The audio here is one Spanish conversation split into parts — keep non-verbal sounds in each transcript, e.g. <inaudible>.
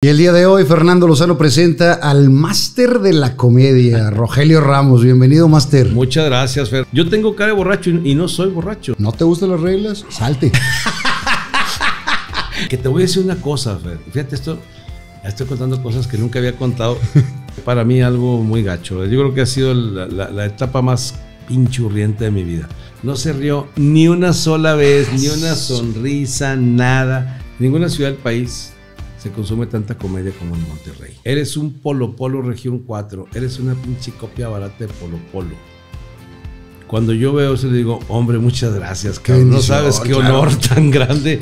Y el día de hoy Fernando Lozano presenta al máster de la comedia, <laughs> Rogelio Ramos. Bienvenido, máster. Muchas gracias, Fer. Yo tengo cara de borracho y no soy borracho. ¿No te gustan las reglas? Salte. <laughs> que te voy a decir una cosa, Fer. Fíjate, esto, estoy contando cosas que nunca había contado. <laughs> Para mí algo muy gacho. Yo creo que ha sido la, etapa más pinchurriente de mi vida. No se rió ni una sola vez, ni una sonrisa, nada. ninguna ciudad del país se consume tanta comedia como en Monterrey. Eres un Polo Polo Región 4, eres una pinche copia barata de Polo Polo. Cuando yo veo eso, le digo, hombre, muchas gracias, cabrón. No sabes qué olor honor <laughs> tan grande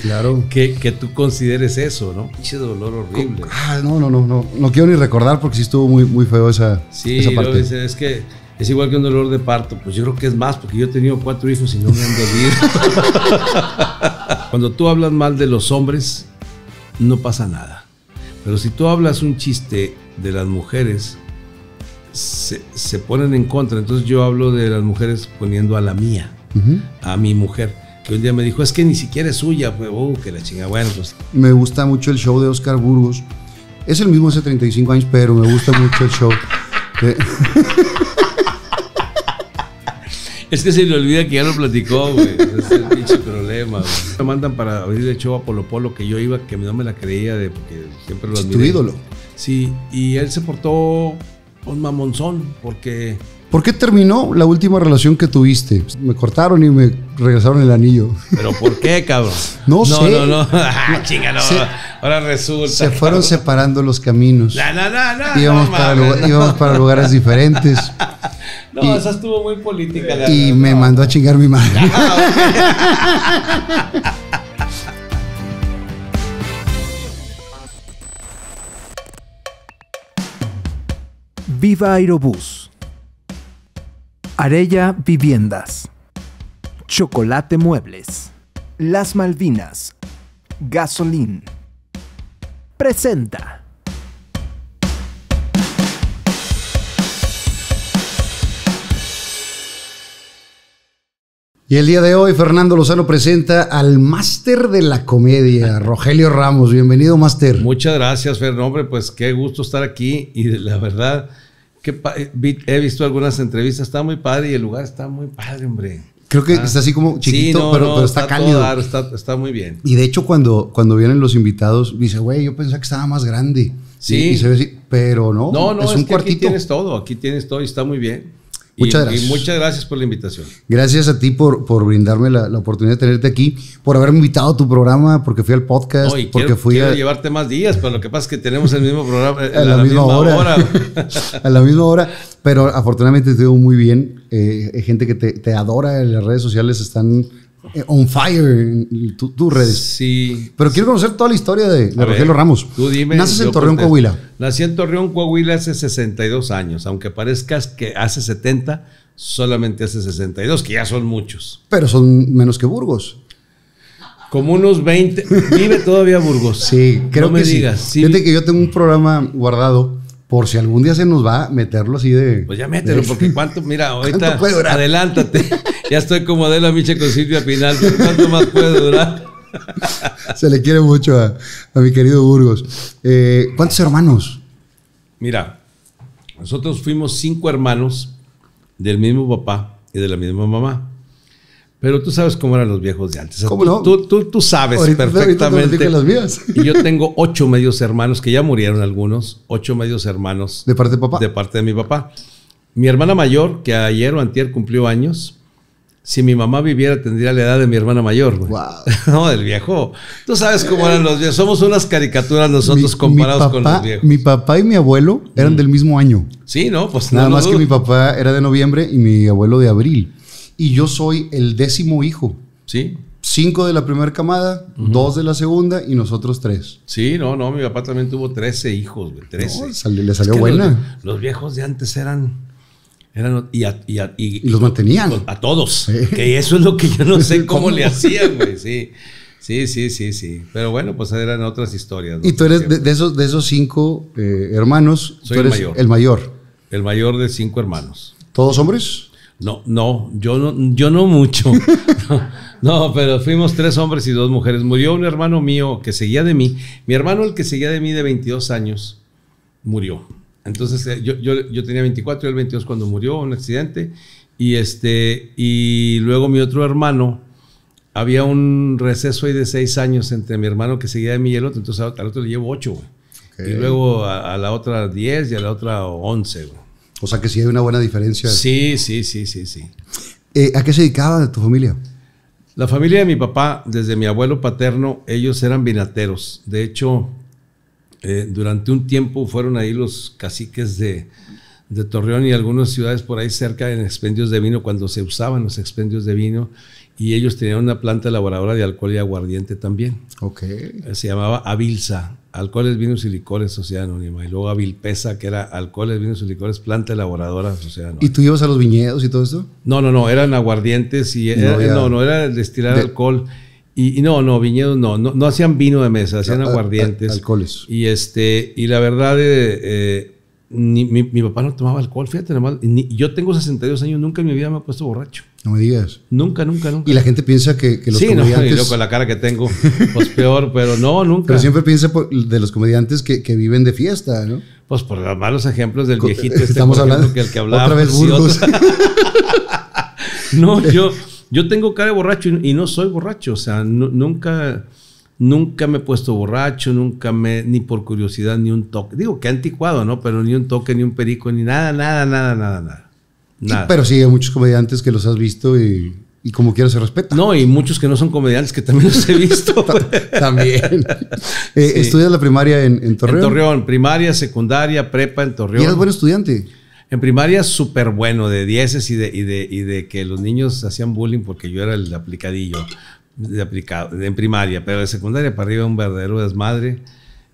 que, que tú consideres eso, ¿no? Pinche dolor horrible. Ah, no, no, no, no. No quiero ni recordar porque sí estuvo muy, muy feo esa, esa parte. Sí, es que es igual que un dolor de parto. Pues yo creo que es más, porque yo he tenido cuatro hijos y no me han dolido. <laughs> Cuando tú hablas mal de los hombres, no pasa nada. Pero si tú hablas un chiste de las mujeres, se, ponen en contra. Entonces yo hablo de las mujeres poniendo a la mía, a mi mujer. Que un día me dijo, es que ni siquiera es suya, oh, que la chinga. Bueno, pues, Me gusta mucho el show de Oscar Burgos. Es el mismo hace 35 años, pero me gusta mucho el show. De... <laughs> Es que se le olvida que ya lo platicó, güey. es el pinche problema, güey. Me mandan para abrir el show a Polo Polo que yo iba, que no me la creía, de, porque siempre lo admiré. tu ídolo. Sí, y él se portó un mamonzón, porque... ¿Por qué terminó la última relación que tuviste? Me cortaron y me regresaron el anillo. ¿Pero por qué, cabrón? no, no, sé. No, no, <laughs> ah, no. ahora resulta. Se fueron separando los caminos. No, no, no, íbamos para lugares diferentes. <laughs> No, esa estuvo muy política. y me mandó a chingar mi madre. Ah, <laughs> Viva Aerobús. Arella Viviendas. Chocolate Muebles. Las Malvinas. Gasolín. Presenta. Y el día de hoy, Fernando Lozano presenta al máster de la comedia, Rogelio Ramos. Bienvenido, máster. Muchas gracias, Fernando. Hombre, pues qué gusto estar aquí y la verdad que eh, he visto algunas entrevistas. Está muy padre y el lugar está muy padre, hombre. Creo que ah, está así como chiquito, pero, está, cálido. está, muy bien. Y de hecho, cuando, cuando vienen los invitados, dice, güey, yo pensaba que estaba más grande. Sí. Y, se ve así, pero no. No, no, es, un cuartito. Aquí tienes todo, aquí tienes todo y está muy bien. Muchas gracias. Y muchas gracias por la invitación. Gracias a ti por, por brindarme la, oportunidad de tenerte aquí, por haberme invitado a tu programa, porque fui al podcast, porque quiero, fui llevarte más días, pero lo que pasa es que tenemos el mismo programa <laughs> a, eh, la, misma, hora. <laughs> a la misma hora, pero afortunadamente te veo muy bien. Eh, hay gente que te adora en las redes sociales, están eh, on fire en tus redes. Sí. Pero quiero conocer toda la historia de, Rogelio Ramos. Tú dime. Naces en Torreón, Coahuila. Nací en Torreón, Coahuila hace 62 años. Aunque parezcas que hace 70, solamente hace 62, que ya son muchos. Pero son menos que Burgos. Como unos 20. Vive todavía Burgos. Sí, creo me que digas. Fíjate que yo tengo un programa guardado por si algún día se nos va, a meterlo así de. Pues ya mételo, porque cuánto, mira, <laughs> ahorita adelántate. <laughs> ya estoy como de la Miche con Silvia Pinal, pero ¿cuánto más puede durar? <laughs> se le quiere mucho a, mi querido Burgos. Eh, ¿Cuántos hermanos? Mira, nosotros fuimos cinco hermanos del mismo papá y de la misma mamá. Pero tú sabes cómo eran los viejos de antes. ¿Cómo tú, no? tú, sabes perfectamente. <laughs> y yo <laughs> tengo ocho medios hermanos, que ya murieron algunos, ocho medios hermanos. ¿De parte de papá? De parte de mi papá. Mi hermana mayor, que ayer o antier cumplió años, si mi mamá viviera tendría la edad de mi hermana mayor. Wow. <laughs> no, del viejo. Tú sabes cómo eran los viejos. Somos unas caricaturas nosotros comparados con los viejos. Mi papá y mi abuelo eran mm. del mismo año. Sí, ¿no? Pues nada más que mi papá era de noviembre y mi abuelo de abril y yo soy el décimo hijo. Sí. Cinco de la primera camada, dos de la segunda y nosotros tres. Sí, no, no, mi papá también tuvo trece hijos, güey, trece. le salió buena. Los, viejos de antes eran... y, los mantenían. A todos. Que eso es lo que yo no sé <laughs> cómo, le hacían, güey, sí. Sí, sí, sí, sí. Pero bueno, pues eran otras historias. Y tú eres de, esos, de esos cinco eh, hermanos, Soy tú eres el mayor. el mayor. El mayor de cinco hermanos. ¿Todos hombres? No, no, yo no, yo no mucho. <laughs> No, pero fuimos tres hombres y dos mujeres. Murió un hermano mío que seguía de mí. Mi hermano, el que seguía de mí de 22 años, murió. Entonces eh, yo, tenía 24 y él 22 cuando murió, un accidente. Y, este, y luego mi otro hermano, había un receso ahí de seis años entre mi hermano que seguía de mí y el otro. Entonces al otro le llevo ocho, güey. Y luego a, la otra diez y a la otra once, güey. O sea que sí hay una buena diferencia. Sí, sí, sí, sí, sí. Eh, ¿A qué se dedicaba tu familia? La familia de mi papá, desde mi abuelo paterno, ellos eran vinateros. De hecho, eh, durante un tiempo fueron ahí los caciques de, Torreón y algunas ciudades por ahí cerca en expendios de vino, cuando se usaban los expendios de vino, y ellos tenían una planta elaboradora de alcohol y aguardiente también. Ok. Se llamaba Avilsa. Alcoholes, Vinos y Licores, Sociedad Anónima. Y luego a Vilpesa, que era Alcoholes, Vinos y Licores, Planta Elaboradora, Sociedad Anónima. ¿Y tú ibas a los viñedos y todo eso? No, no, no, eran aguardientes y no, no, era destilar alcohol. Y, no, no, viñedos no, no, hacían vino de mesa, hacían aguardientes. alcoholes. Y, este, y la verdad, eh, eh, ni, mi, papá no tomaba alcohol, fíjate, nomás. yo tengo 62 años, nunca en mi vida me he puesto borracho. No me digas. Nunca, nunca, nunca. Y la gente piensa que, los comediantes... Sí, no, con la cara que tengo, pues <laughs> peor, pero no, nunca. Pero siempre piensa de los comediantes que, viven de fiesta, ¿no? Pues por los malos ejemplos del viejito este, Estamos hablando que el que hablaba. Otra vez pues, Burgos. <laughs> no, <laughs> yo, yo tengo cara de borracho y no soy borracho, o sea, nunca... Nunca me he puesto borracho, nunca me, ni por curiosidad, ni un toque. Digo que anticuado, ¿no? Pero ni un toque, ni un perico, ni nada, nada, nada, nada, nada. pero sí, hay muchos comediantes que los has visto y, como quieras se respeta. No, y muchos que no son comediantes que también los he visto. <laughs> también. <laughs> Eh, Estudié la primaria en, Torreón? En Torreón, primaria, secundaria, prepa en Torreón. ¿Y eres buen estudiante? En primaria súper bueno, de dieces y de, y de, y de que los niños hacían bullying porque yo era el aplicadillo de aplicado, en primaria, pero de secundaria para arriba un verdadero desmadre.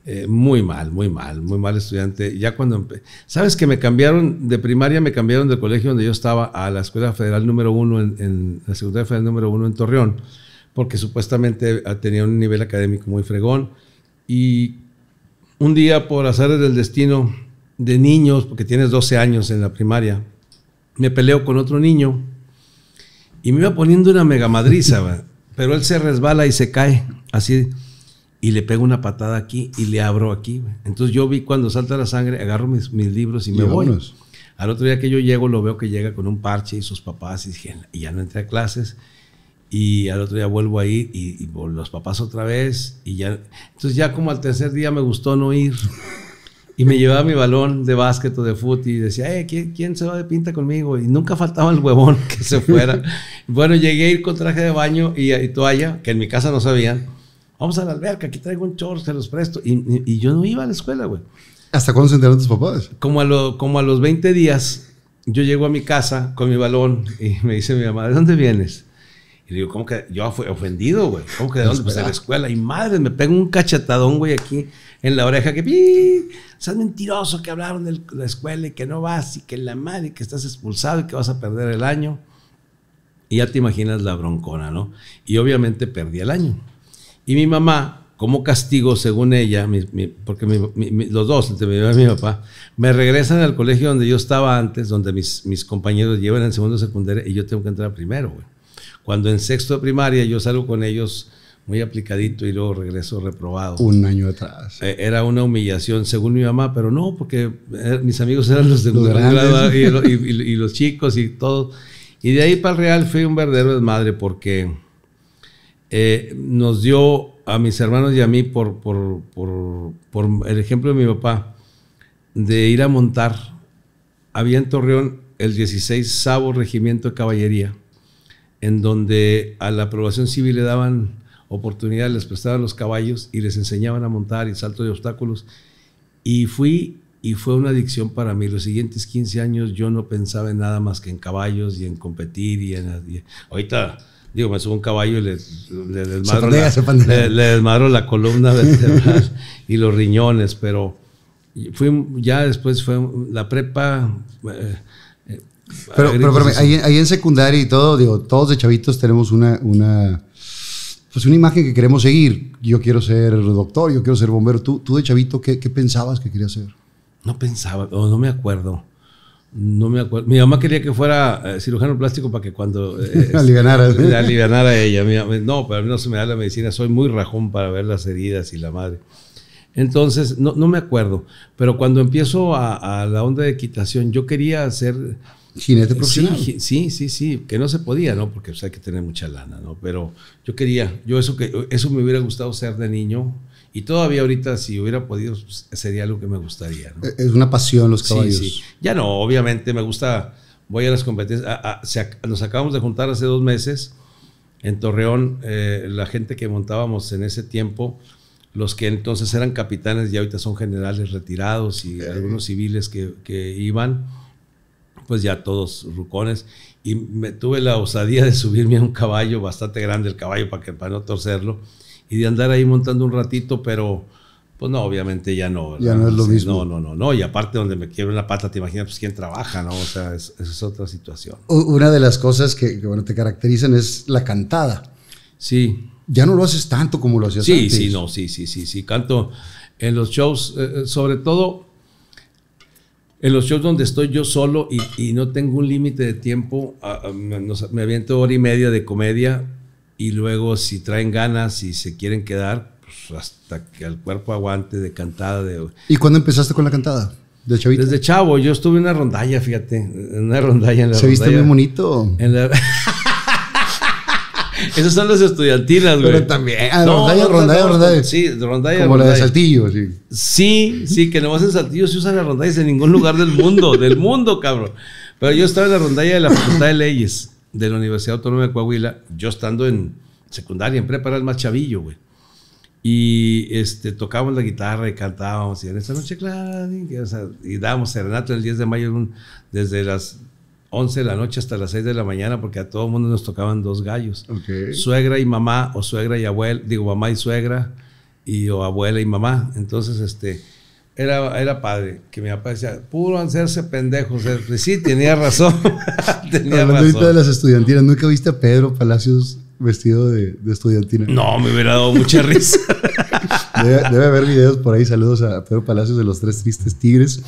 Eh, muy mal, muy mal, muy mal estudiante. Ya cuando, sabes que me cambiaron de primaria, me cambiaron del colegio donde yo estaba a la escuela federal número uno en, la secundaria federal número uno en Torreón, porque supuestamente ah, tenía un nivel académico muy fregón y un día por hacer del destino de niños, porque tienes 12 años en la primaria, me peleo con otro niño y me iba poniendo una mega madriza. <laughs> Pero él se resbala y se cae, así, y le pego una patada aquí y le abro aquí. Entonces yo vi cuando salta la sangre, agarro mis, libros y me voy. Al otro día que yo llego, lo veo que llega con un parche y sus papás, y ya no entré a clases. Y al otro día vuelvo ahí y, y los papás otra vez. Y ya, entonces ya como al tercer día me gustó no ir. Y me llevaba mi balón de básquet o de fútbol y decía, eh, ¿quién, ¿quién, se va de pinta conmigo? Y nunca faltaba el huevón que se fuera. <laughs> bueno, llegué a ir con traje de baño y, toalla, que en mi casa no sabían. Vamos a la alberca, aquí traigo un chorro, se los presto. Y, y, yo no iba a la escuela, güey. ¿Hasta cuándo se enteraron tus papás? Como a, como a los 20 días, yo llego a mi casa con mi balón y me dice mi mamá, ¿de dónde vienes? Y digo, ¿cómo que? Yo fui ofendido, güey. ¿Cómo que de pues, dónde? Pues de la escuela. Y madre, me pego un cachetadón, güey, aquí en la oreja que, ¡Bii! son mentiroso, que hablaron de la escuela y que no vas y que la madre, que estás expulsado y que vas a perder el año. Y ya te imaginas la broncona, ¿no? Y obviamente perdí el año. Y mi mamá, como castigo, según ella, porque los dos, entre mi mamá mi papá, me regresan al colegio donde yo estaba antes, donde mis, mis compañeros llevan el segundo secundaria y yo tengo que entrar primero, güey. Cuando en sexto de primaria yo salgo con ellos muy aplicadito y luego regreso reprobado. Un año atrás. Eh, era una humillación, según mi mamá, pero no, porque eh, mis amigos eran los de los grado <laughs> y, los chicos y todo. Y de ahí para el Real fue un verdadero desmadre porque eh, nos dio a mis hermanos y a mí por, por, el ejemplo de mi papá de ir a montar. Había en Torreón el 16 Sabo Regimiento de Caballería, en donde a la aprobación civil le daban oportunidades, les prestaban los caballos y les enseñaban a montar y salto de obstáculos. Y fui y fue una adicción para mí. Los siguientes 15 años yo no pensaba en nada más que en caballos y en competir y en... ahorita, digo, me subo un caballo y le, le, la, columna vertebral <laughs> y los riñones, pero fui, ya después fue la prepa... Eh, eh, pero, pero, pero ahí, en secundaria y todo, digo, todos de chavitos tenemos una, una pues una imagen que queremos seguir. Yo quiero ser doctor, yo quiero ser bombero. ¿Tú, tú de chavito qué, qué pensabas que querías hacer No pensaba, no, me acuerdo. No me acuerdo. Mi mamá quería que fuera eh, cirujano plástico para que cuando... Eh, <laughs> <laughs> alivianara. a ella. no, a mí no se me da la medicina. Soy muy rajón para ver las heridas y la madre. Entonces, no, me acuerdo. Pero cuando empiezo a, la onda de equitación, yo quería ser... Hacer Jinete profesional. Sí, sí, sí, que no se podía, ¿no? Porque hay que tener mucha lana, ¿no? Pero yo quería, yo eso que eso me hubiera gustado ser de niño y todavía ahorita si hubiera podido pues, sería algo que me gustaría, Es una pasión los caballos. Sí, sí. Ya no, obviamente me gusta voy a las competencias, nos acabamos de juntar hace dos meses en Torreón, eh, la gente que montábamos en ese tiempo, los que entonces eran capitanes y ahorita son generales retirados y algunos civiles que, que iban pues ya todos rucones, y me tuve la osadía de subirme a un caballo, bastante grande el caballo para, que, para no torcerlo, y de andar ahí montando un ratito, pero pues no, obviamente ya no. Ya no es lo mismo. No, no, no, no, y aparte donde me quiebre la pata, te imaginas pues quién trabaja, ¿no? O sea, es, esa es otra situación. Una de las cosas que, bueno, te caracterizan es la cantada. Sí. Ya no lo haces tanto como lo hacías sí, antes. Sí, sí, no, sí, sí, sí, sí, canto en los shows, eh, eh, sobre todo en los shows donde estoy yo solo y, no tengo un límite de tiempo, me, aviento hora y media de comedia y luego si traen ganas y se quieren quedar, pues, hasta que el cuerpo aguante de cantada. De... ¿Y cuándo empezaste con la cantada? ¿De chavito? Desde chavo, yo estuve en una rondalla, fíjate, en una rondalla en la ¿Se viste muy bonito? En la... <laughs> Esas son las estudiantinas, güey. Pero también. Ah, rondallas, rondalla, rondalla, rondalla. Sí, rondalla. Como rondalla. la de Saltillo, sí. Sí, sí, que nomás hacen Saltillo se usan las rondallas en ningún lugar del mundo, <laughs> del mundo, cabrón. Pero yo estaba en la rondalla de la Facultad de Leyes de la Universidad Autónoma de Coahuila, yo estando en secundaria, en preparar el más chavillo, güey. Y este, tocábamos la guitarra y cantábamos, y en esa noche claro, y, o sea, y dábamos serenato el 10 de mayo, desde las 11 de la noche hasta las 6 de la mañana porque a todo mundo nos tocaban dos gallos. Suegra y mamá, o suegra y abuela, digo mamá y suegra, y o abuela y mamá. Entonces, este, era, era padre, que mi papá decía, puro hacerse pendejos. Eh, pues sí, tenía <laughs> razón. <laughs> tenía Hablando de las estudiantinas, ¿nunca viste a Pedro Palacios vestido de, de estudiantina? No, me hubiera dado mucha risa. <laughs> debe, haber videos por ahí. Saludos a Pedro Palacios de los Tres Tristes Tigres.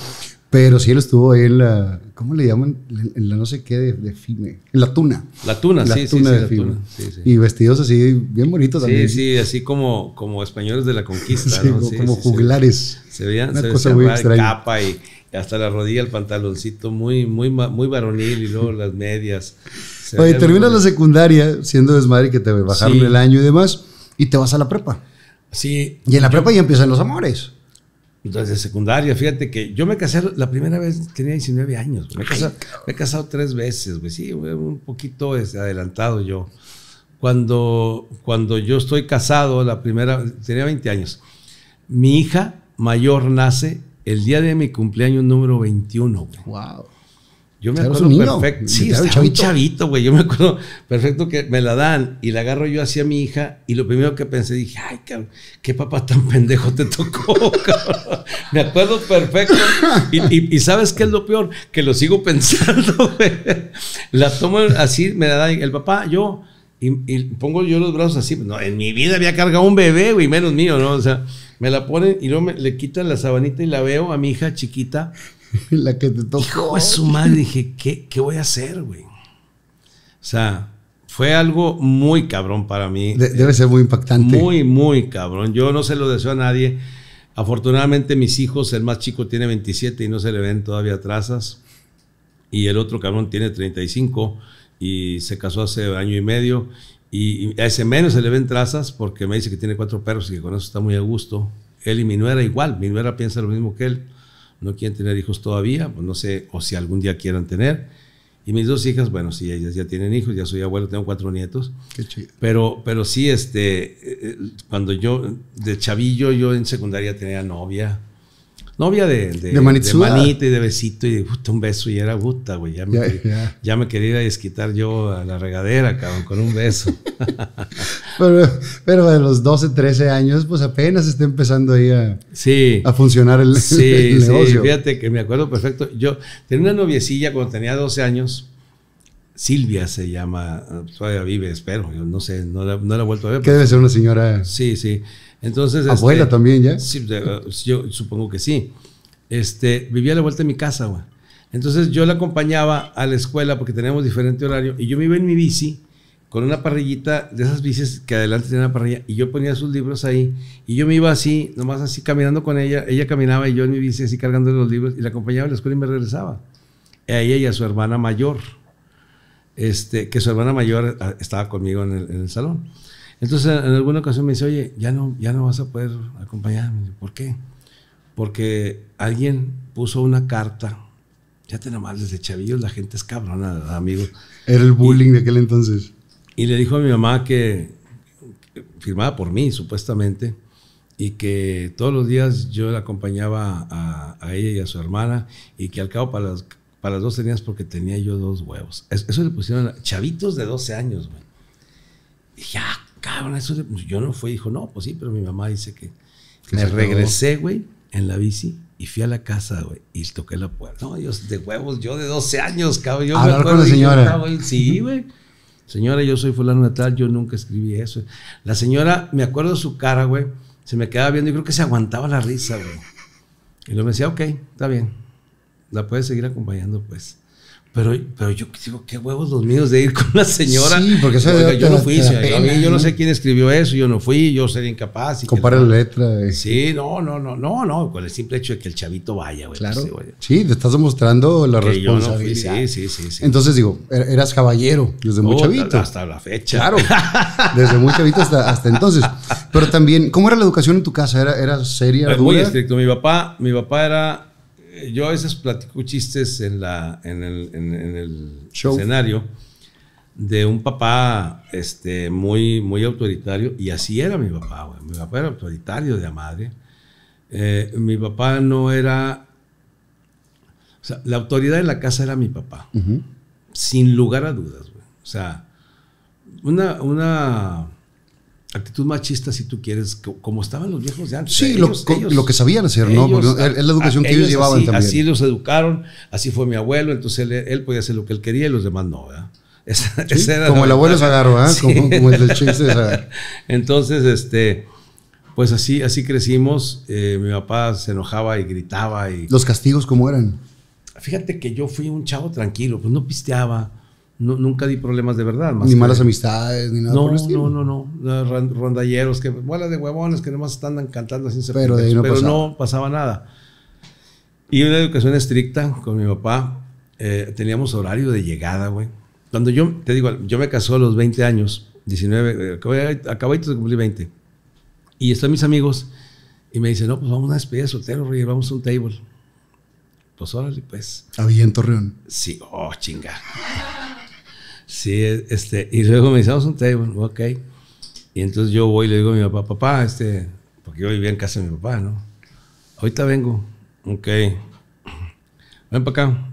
Pero sí, él estuvo ahí en la. ¿Cómo le llaman? En la no sé qué de, Fime. En la tuna. La tuna, sí, sí, la Tuna. sí, sí. Y vestidos así, bien bonitos también. Sí, sí, así como, como españoles de la conquista. sí, como, como juglares. Se veían, Una cosa muy extraña. capa y hasta la rodilla, el pantaloncito, muy, muy, muy varonil y luego las medias. Oye, terminas la secundaria siendo desmadre que te bajaron el año y demás, y te vas a la prepa. Sí. Y en la prepa ya empiezan los amores. Desde secundaria, fíjate que yo me casé la primera vez, tenía 19 años. Me, he casado, tres veces, güey. Sí, un poquito adelantado yo. Cuando, cuando yo estoy casado, la primera, tenía 20 años. Mi hija mayor nace el día de mi cumpleaños número 21. Güey. Wow. Yo me acuerdo perfecto. Sí, estaba chavito? chavito, güey. Yo me acuerdo perfecto que me la dan y la agarro yo hacia mi hija y lo primero que pensé dije, ay, cabrón, qué papá tan pendejo te tocó, <laughs> cabrón. Me acuerdo perfecto. Y, sabes qué es lo peor, que lo sigo pensando, <laughs> güey. La tomo así, me la dan el papá, yo. Y, pongo yo los brazos así. No, en mi vida había cargado un bebé, güey, menos mío, ¿no? O sea, me la ponen y luego me, le quitan la sabanita y la veo a mi hija chiquita <laughs> la que te tocó. Hijo de su madre, dije, ¿qué, voy a hacer, güey? O sea, fue algo muy cabrón para mí. debe ser muy impactante. Muy, muy cabrón. Yo no se lo deseo a nadie. Afortunadamente mis hijos, el más chico tiene 27 y no se le ven todavía trazas. Y el otro cabrón tiene 35 y se casó hace año y medio. Y a ese menos se le ven trazas porque me dice que tiene cuatro perros y que con eso está muy a gusto. Él y mi nuera igual. Mi nuera piensa lo mismo que él no quieren tener hijos todavía, pues no sé, o si algún día quieran tener. Y mis dos hijas, bueno, sí, ellas ya tienen hijos, ya soy abuelo, tengo cuatro nietos. Pero, pero sí, este, eh, eh, cuando yo, de chavillo, yo en secundaria tenía novia, novia de, de, de, ah. manita y de besito y de puta, un beso y era gusta güey. Ya, me quería desquitar yo a la regadera, cabrón, con un beso. <laughs> pero, pero a los 12, 13 años, pues apenas está empezando ahí a, funcionar el, <laughs> negocio. Sí, fíjate que me acuerdo perfecto. Yo tenía una noviecilla cuando tenía 12 años. Silvia se llama, todavía vive, espero, no sé, no la, no la he vuelto a ver. Que debe ser una señora. Sí, sí. Entonces, este, ¿Abuela también ya? Sí, yo supongo que sí. Este, vivía a la vuelta de mi casa, güey. Entonces yo la acompañaba a la escuela porque teníamos diferente horario y yo me iba en mi bici con una parrillita de esas bicis que adelante tenía una parrilla y yo ponía sus libros ahí y yo me iba así, nomás así caminando con ella, ella caminaba y yo en mi bici así cargando los libros y la acompañaba a la escuela y me regresaba. A ella y su hermana mayor, este, que su hermana mayor eh, estaba conmigo en el salón. Entonces, en alguna ocasión me dice, oye, ya no, ya no vas a poder acompañarme. ¿Por qué? Porque alguien puso una carta. Ya te nomás, desde chavillos la gente es cabrona, amigo. Era el bullying de aquel entonces. Y le dijo a mi mamá que, firmaba por mí, supuestamente, y que todos los días yo la acompañaba a, ella y a su hermana, y que al cabo para las, para las dos tenías porque tenía yo dos huevos. Eso, le pusieron chavitos de 12 años, güey. Y ya, cabrón, eso pues, yo no fui. Dijo, no, pues sí, pero mi mamá dice que. me regresé, güey, en la bici y fui a la casa, güey, y toqué la puerta. No, Dios, de huevos, yo de 12 años, cabrón. Yo Hablar me con la señora. sí, <laughs> güey. Señora, yo soy fulano Natal yo nunca escribí eso. La señora, me acuerdo su cara, güey, se me quedaba viendo y creo que se aguantaba la risa, güey. Y lo me decía, ok, está bien, la puedes seguir acompañando, pues. Pero, pero yo digo, qué huevos los míos de ir con la señora. Sí, porque yo no fui, yo no sé quién escribió eso, yo no fui, yo sería incapaz. Y Compara la letra. Eh. Sí, no, no, no, no, no, con el simple hecho de que el chavito vaya, güey. Claro. Sí, te estás demostrando la responsabilidad. sí, sí, sí, Entonces digo, er-, eras caballero desde muy oh, chavito. Hasta la fecha. Claro, <laughs> desde muy chavito hasta, entonces. Pero también, ¿cómo era la educación en tu casa? ¿Era, era seria? Era muy estricto. Mi papá, mi papá era yo a veces platico chistes en, la, en el, escenario de un papá este, muy, muy autoritario, y así era mi papá, güey. Mi papá era autoritario de la madre. Eh, mi papá no era. O sea, la autoridad en la casa era mi papá, sin lugar a dudas, güey. O sea, una, una actitud machista, si tú quieres, como estaban los viejos de antes. Sí, lo, que sabían hacer, ¿no? es la educación que ellos llevaban también. Así los educaron, así fue mi abuelo, entonces él, podía hacer lo que él quería y los demás no, ¿verdad? como el abuelo se agarró, como, el chiste <laughs> Entonces, este, pues así, así crecimos. Eh, mi papá se enojaba y gritaba. Y, ¿Los castigos cómo eran? Fíjate que yo fui un chavo tranquilo, pues no pisteaba nunca di problemas de verdad. Más ni malas amistades, ni nada no, por el estilo. No, no, no. Ah, Rondalleros, que de huevones, que nomás andan cantando sin ser Pero, no, pasaba. nada. Y una educación estricta con mi papá. Eh, teníamos horario de llegada, güey. Cuando yo, te digo, yo me casó a los 20 años, 19, eh, acabé de cumplir 20. Y están mis amigos y me dicen, no, pues vamos a una despedida de soltero, güey, vamos a un table. Pues órale, pues. Había en Torreón. Sí, oh, chinga. Sí, este, y luego me dice, un table, ok. Y entonces yo voy y le digo a mi papá, papá, este, porque yo vivía en casa de mi papá, ¿no? Ahorita vengo, ok. Ven para acá,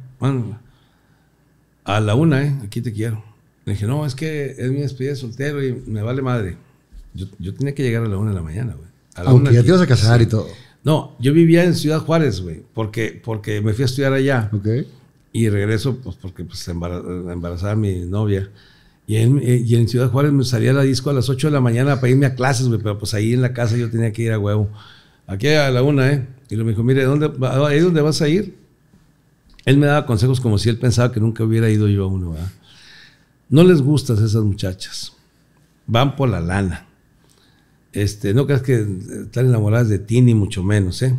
a la una, ¿eh? Aquí te quiero. Le dije, no, es que es mi despedida soltero y me vale madre. Yo, tenía que llegar a la una de la mañana, güey. Aunque ya te ibas a casar y todo. No, yo vivía en Ciudad Juárez, güey, porque, porque me fui a estudiar allá. Ok. Y regreso, pues porque pues, embarazaba mi novia. Eh, y en, Ciudad Juárez me salía la disco a las 8 de la mañana para irme a clases, pero pues ahí en la casa yo tenía que ir a huevo. Aquí a la una, ¿eh? Y lo me dijo, mire, ¿dónde, ¿ahí dónde vas a ir? Él me daba consejos como si él pensaba que nunca hubiera ido yo a uno, No les gustas esas muchachas. Van por la lana. Este, no creas que eh, están enamoradas de ti, ni mucho menos, ¿eh?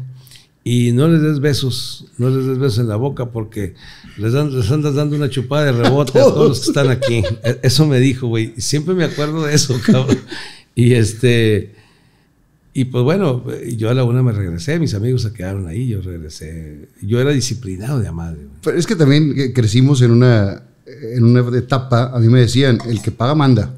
y no les des besos, no les des besos en la boca porque les, dan, andas dando una chupada de rebote a <laughs> todos, los que están aquí. E, eso me dijo, güey. Siempre me acuerdo de eso, <laughs> cabrón. Y este, y pues bueno, yo a la una me regresé, mis amigos se quedaron ahí, yo regresé. Yo era disciplinado de madre. Pero es que también crecimos en una, en una etapa, a mí me decían, el que paga manda.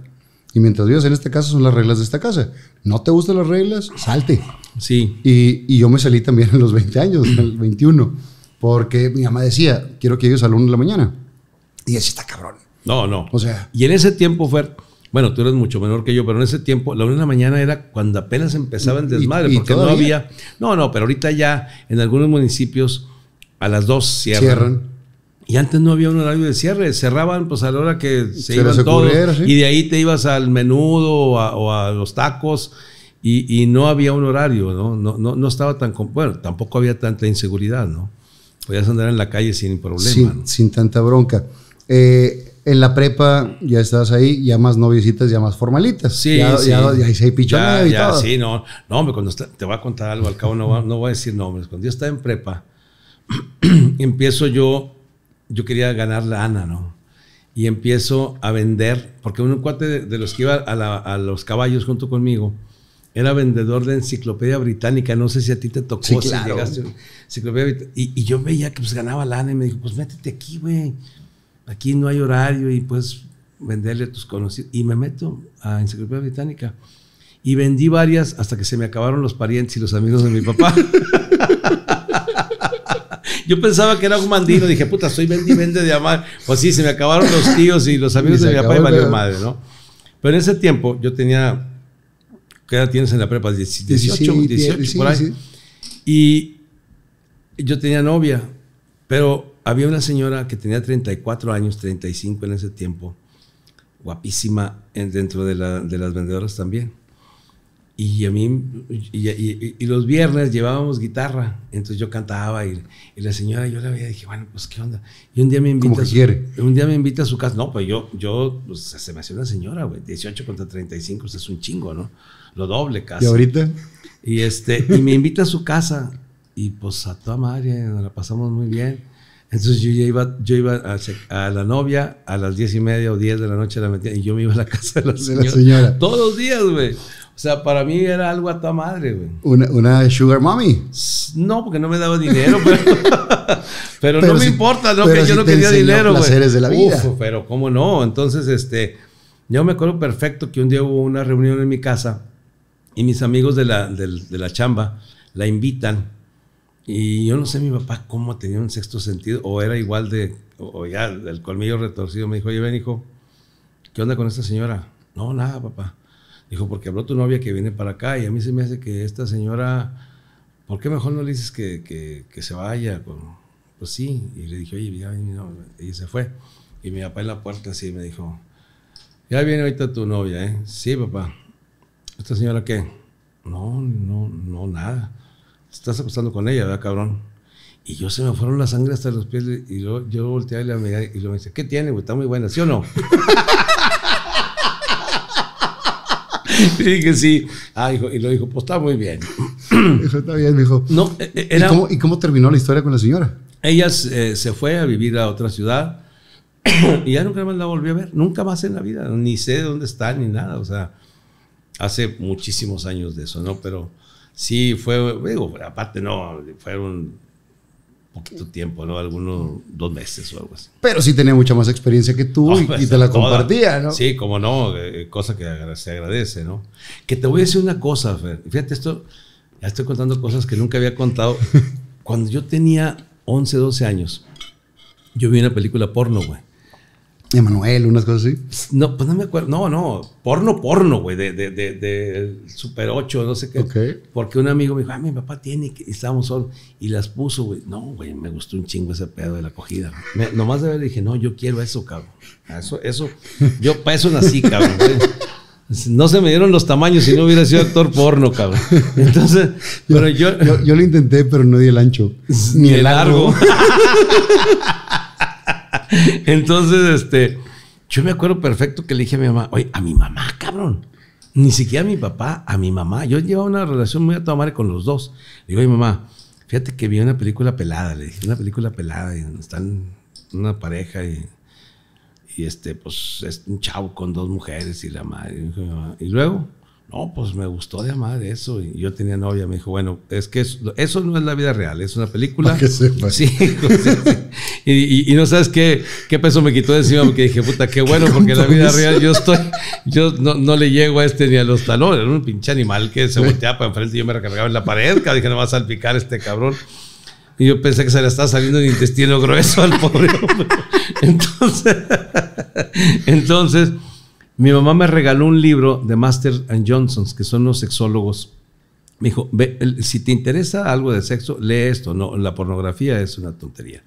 Y mientras vivas en este caso son las reglas de esta casa. No te gustan las reglas, salte. Sí. Y, yo me salí también a los 20 años, el 21, porque mi mamá decía, quiero que llegues a la la mañana. Y así está cabrón. No, no. O sea. Y en ese tiempo fue, bueno, tú eres mucho menor que yo, pero en ese tiempo, la 1 de la mañana era cuando apenas empezaba el desmadre, porque no había. No, no, pero ahorita ya en algunos municipios a las 2 cierran. cierran y antes no había un horario de cierre, cerraban pues a la hora que se, iban todos. Y de ahí te ibas al menudo o a, los tacos y, no había un horario, ¿no? No, estaba tan... Bueno, tampoco había tanta inseguridad, ¿no? Podías andar en la calle sin problema. Sin, tanta bronca. Eh, en la prepa ya estabas ahí, ya más noviecitas, ya más formalitas. Sí, ya, sí. Ya, ya, ya ya, Sí, no, no, hombre, cuando te voy a contar algo, al cabo no, no voy a decir nombres. Cuando yo estaba en prepa, <clears throat> empiezo yo yo quería ganar la ANA, ¿no? Y empiezo a vender, porque un cuate de, los que iba a, los caballos junto conmigo era vendedor de enciclopedia británica, no sé si a ti te tocó, enciclopedia y, y, yo veía que pues ganaba lana y me dijo, pues métete aquí, güey, aquí no hay horario y puedes venderle a tus conocidos. Y me meto a enciclopedia británica y vendí varias hasta que se me acabaron los parientes y los amigos de mi papá. <laughs> Yo pensaba que era un mandino, dije, puta, soy y vende de amar. Pues sí, se me acabaron los tíos y los amigos de mi papá y valió madre, ¿no? Pero en ese tiempo yo tenía, ¿qué edad tienes en la prepa? 18, 18, por ahí. Y yo tenía novia, pero había una señora que tenía 34 años, 35 en ese tiempo, guapísima dentro de las vendedoras también. Y a mí, y, los viernes llevábamos guitarra, entonces yo cantaba y, la señora, yo la veía y dije, bueno, pues qué onda. Y un día me invita, a su, Un día me invita a su casa, no, pues yo, yo, pues se me hace una señora, güey, 18 contra 35, usted es un chingo, ¿no? Lo doble casa ¿Y ahorita? Y, este, y me invita a su casa y pues a toda madre, nos la pasamos muy bien. Entonces yo iba, yo iba a, la novia a las 10 y media o 10 de la noche la metía y yo me iba a la casa de la señora. De la señora. Todos los días, güey. O sea, para mí era algo a tu madre, güey. ¿Una, ¿Una, sugar mommy? No, porque no me daba dinero, pero, <laughs> no me importa, no, que yo no quería dinero, güey. placeres de la vida. pero cómo no. Entonces, este, yo me acuerdo perfecto que un día hubo una reunión en mi casa y mis amigos de la, de, de la chamba la invitan. Y yo no sé mi papá cómo tenía un sexto sentido, o era igual de, o ya el colmillo retorcido. Me dijo, oye, ven, hijo, ¿qué onda con esta señora? No, nada, papá. Dijo, porque habló tu novia que viene para acá y a mí se me hace que esta señora, ¿por qué mejor no le dices que, que, se vaya? Pues, sí, y le dije, oye, ya y se fue. Y mi papá en la puerta así me dijo, ya viene ahorita tu novia, ¿eh? Sí, papá. ¿Esta señora qué? No, no, no, nada. Estás acostando con ella, ¿verdad, cabrón? Y yo se me fueron la sangre hasta los pies y yo, yo volteé a la y lo me dice, ¿qué tiene, güey? Está muy buena, ¿sí o no? <laughs> y <laughs> que sí. Ah, y lo dijo, pues está muy bien. <clears throat> está bien, dijo. No, e, e, ¿Y, cómo, terminó la historia con la señora? Ella se eh, fue a vivir a otra ciudad <clears throat> y ya nunca más la volví a ver, nunca más en la vida, ni sé dónde está ni nada, o sea, hace muchísimos años de eso, ¿no? Pero sí fue, digo, aparte no, fueron poquito tiempo, ¿no? Algunos dos meses o algo así. Pero sí tenía mucha más experiencia que tú pues, y, te la compartía, ¿no? Sí, como no, eh, cosa que se agradece, ¿no? Que te voy a decir una cosa, Fer. Fíjate, esto, ya estoy contando cosas que nunca había contado. <laughs> Cuando yo tenía 11, 12 años, yo vi una película porno, güey. Manuel, unas cosas así. No, pues no me acuerdo. No, no. Porno, porno, güey, de, Super 8, no sé qué. Porque un amigo me dijo, ah, mi papá tiene, y estábamos solos. Y las puso, güey. No, güey, me gustó un chingo ese pedo de la acogida. nomás de ver dije, no, yo quiero eso, cabrón. Eso, eso, yo para eso nací, cabrón. No se me dieron los tamaños si no hubiera sido actor porno, cabrón. Entonces, yo, pero yo, yo... lo intenté, pero no di el ancho. Ni, el largo. <laughs> <laughs> Entonces, este, yo me acuerdo perfecto que le dije a mi mamá, oye, a mi mamá, cabrón. Ni siquiera a mi papá, a mi mamá. Yo llevaba una relación muy a toda madre con los dos. Le digo, oye, mamá, fíjate que vi una película pelada, le dije, una película pelada, y están una pareja y, este, pues es un chavo con dos mujeres y la madre. y luego, no, pues me gustó de amar eso. Y yo tenía novia, me dijo, bueno, es que eso, no es la vida real, es una película. Que sepa. Sí, <laughs> Y, no sabes qué, qué peso me quitó de encima porque dije, puta, qué bueno, porque en la vida real yo estoy, yo no, no, le llego a este ni a los talones, era un pinche animal que se volteaba para enfrente y yo me recargaba en la pared, que dije, no va a salpicar este cabrón. Y yo pensé que se le estaba saliendo el intestino grueso al pobre hombre. <laughs> Entonces, <laughs> entonces mi mamá me regaló un libro de Masters and Johnsons, que son los sexólogos. Me dijo, si te interesa algo de sexo, lee esto. No, la pornografía es una tontería.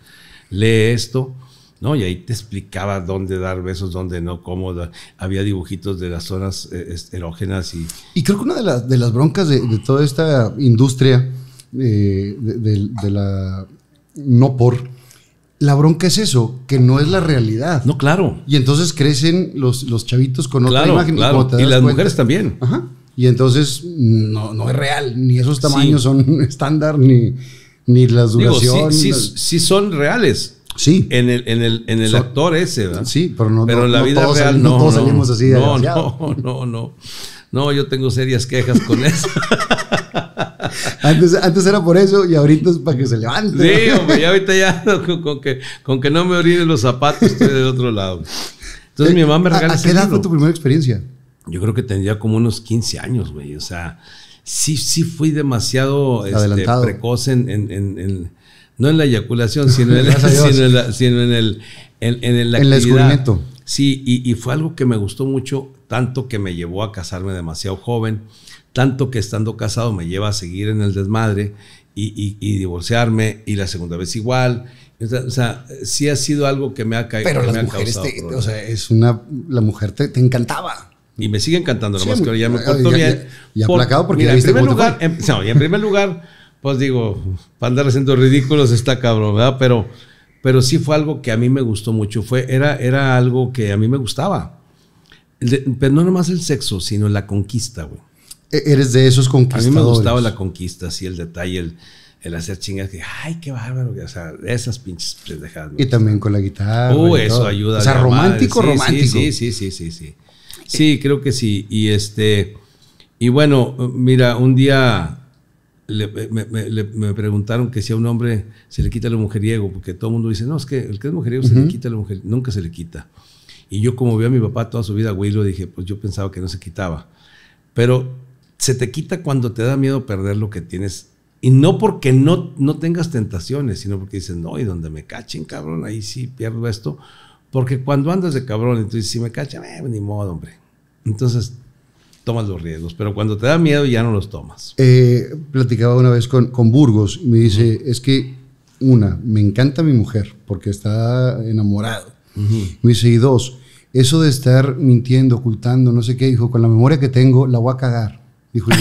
Lee esto. ¿no? Y ahí te explicaba dónde dar besos, dónde no, cómo. Había dibujitos de las zonas eh, erógenas y... Y creo que una de las, broncas de, toda esta industria eh, de, la no por la bronca es eso, que no es la realidad. No, claro. Y entonces crecen los, los chavitos con otra imagen. Y, las mujeres también. Ajá. Y entonces no, no es real, ni esos tamaños son <laughs> estándar, ni, ni las duraciones. Sí, sí, son reales. Sí. En el, en el, en el actor ese, ¿verdad? Sí, pero no Pero en la vida real no. así No, no, <laughs> no, no. No, yo tengo serias quejas con eso. <laughs> antes, antes, era por eso y ahorita es para que se levante. Sí, hombre, ya ahorita ya <laughs> con, que, con que no me orinen los zapatos estoy del otro lado. Entonces mi mamá me regaló eh, ¿A, qué edad fue tu primera experiencia? Yo creo que tendría como unos 15 años, güey. O sea, sí, sí fui demasiado este, precoz en, no en la eyaculación, sino en, <laughs> el, sino en, la, en el, en, el, Sí, y, fue algo que me gustó mucho, tanto que me llevó a casarme demasiado joven tanto que estando casado me lleva a seguir en el desmadre y, divorciarme y la segunda vez igual. O sea, sí ha sido algo que me ha caído. Pero o sea, es una, la mujer te, encantaba. Y me sigue encantando, nomás que ahora ya me porto bien. Y aplacado porque en primer lugar, y en primer lugar, pues digo, para andar haciendo ridículos está cabrón, ¿verdad? Pero, pero sí fue algo que a mí me gustó mucho. Fue, era, era algo que a mí me gustaba. pero no nomás el sexo, sino la conquista, güey. E-, eres de esos conquistadores. A mí me gustaba la conquista, sí, el detalle, el, el hacer chingas que, ay, qué bárbaro, o sea, esas pinches pendejadas. Y también con la guitarra. Uh, eso ayuda. O sea, romántico, sí, romántico. Sí, sí, sí, sí, sí. Sí, creo que sí. Y este, y bueno, mira, un día me, preguntaron que si a un hombre se le quita lo mujeriego, porque todo el mundo dice, no, es que el que es mujeriego se le quita la mujer, nunca se le quita. Y yo como vi a mi papá toda su vida, güey, lo dije, pues yo pensaba que no se quitaba. Pero se te quita cuando te da miedo perder lo que tienes. Y no porque no, no tengas tentaciones, sino porque dices, no, y donde me cachen, cabrón, ahí sí pierdo esto. Porque cuando andas de cabrón, entonces si me cachan, eh, ni modo, hombre. Entonces tomas los riesgos, pero cuando te da miedo ya no los tomas. Eh, platicaba una vez con, con Burgos y me dice, es que una, me encanta mi mujer porque está enamorado. Me dice, y dos, eso de estar mintiendo, ocultando, no sé qué, dijo, con la memoria que tengo, la voy a cagar. Dijo,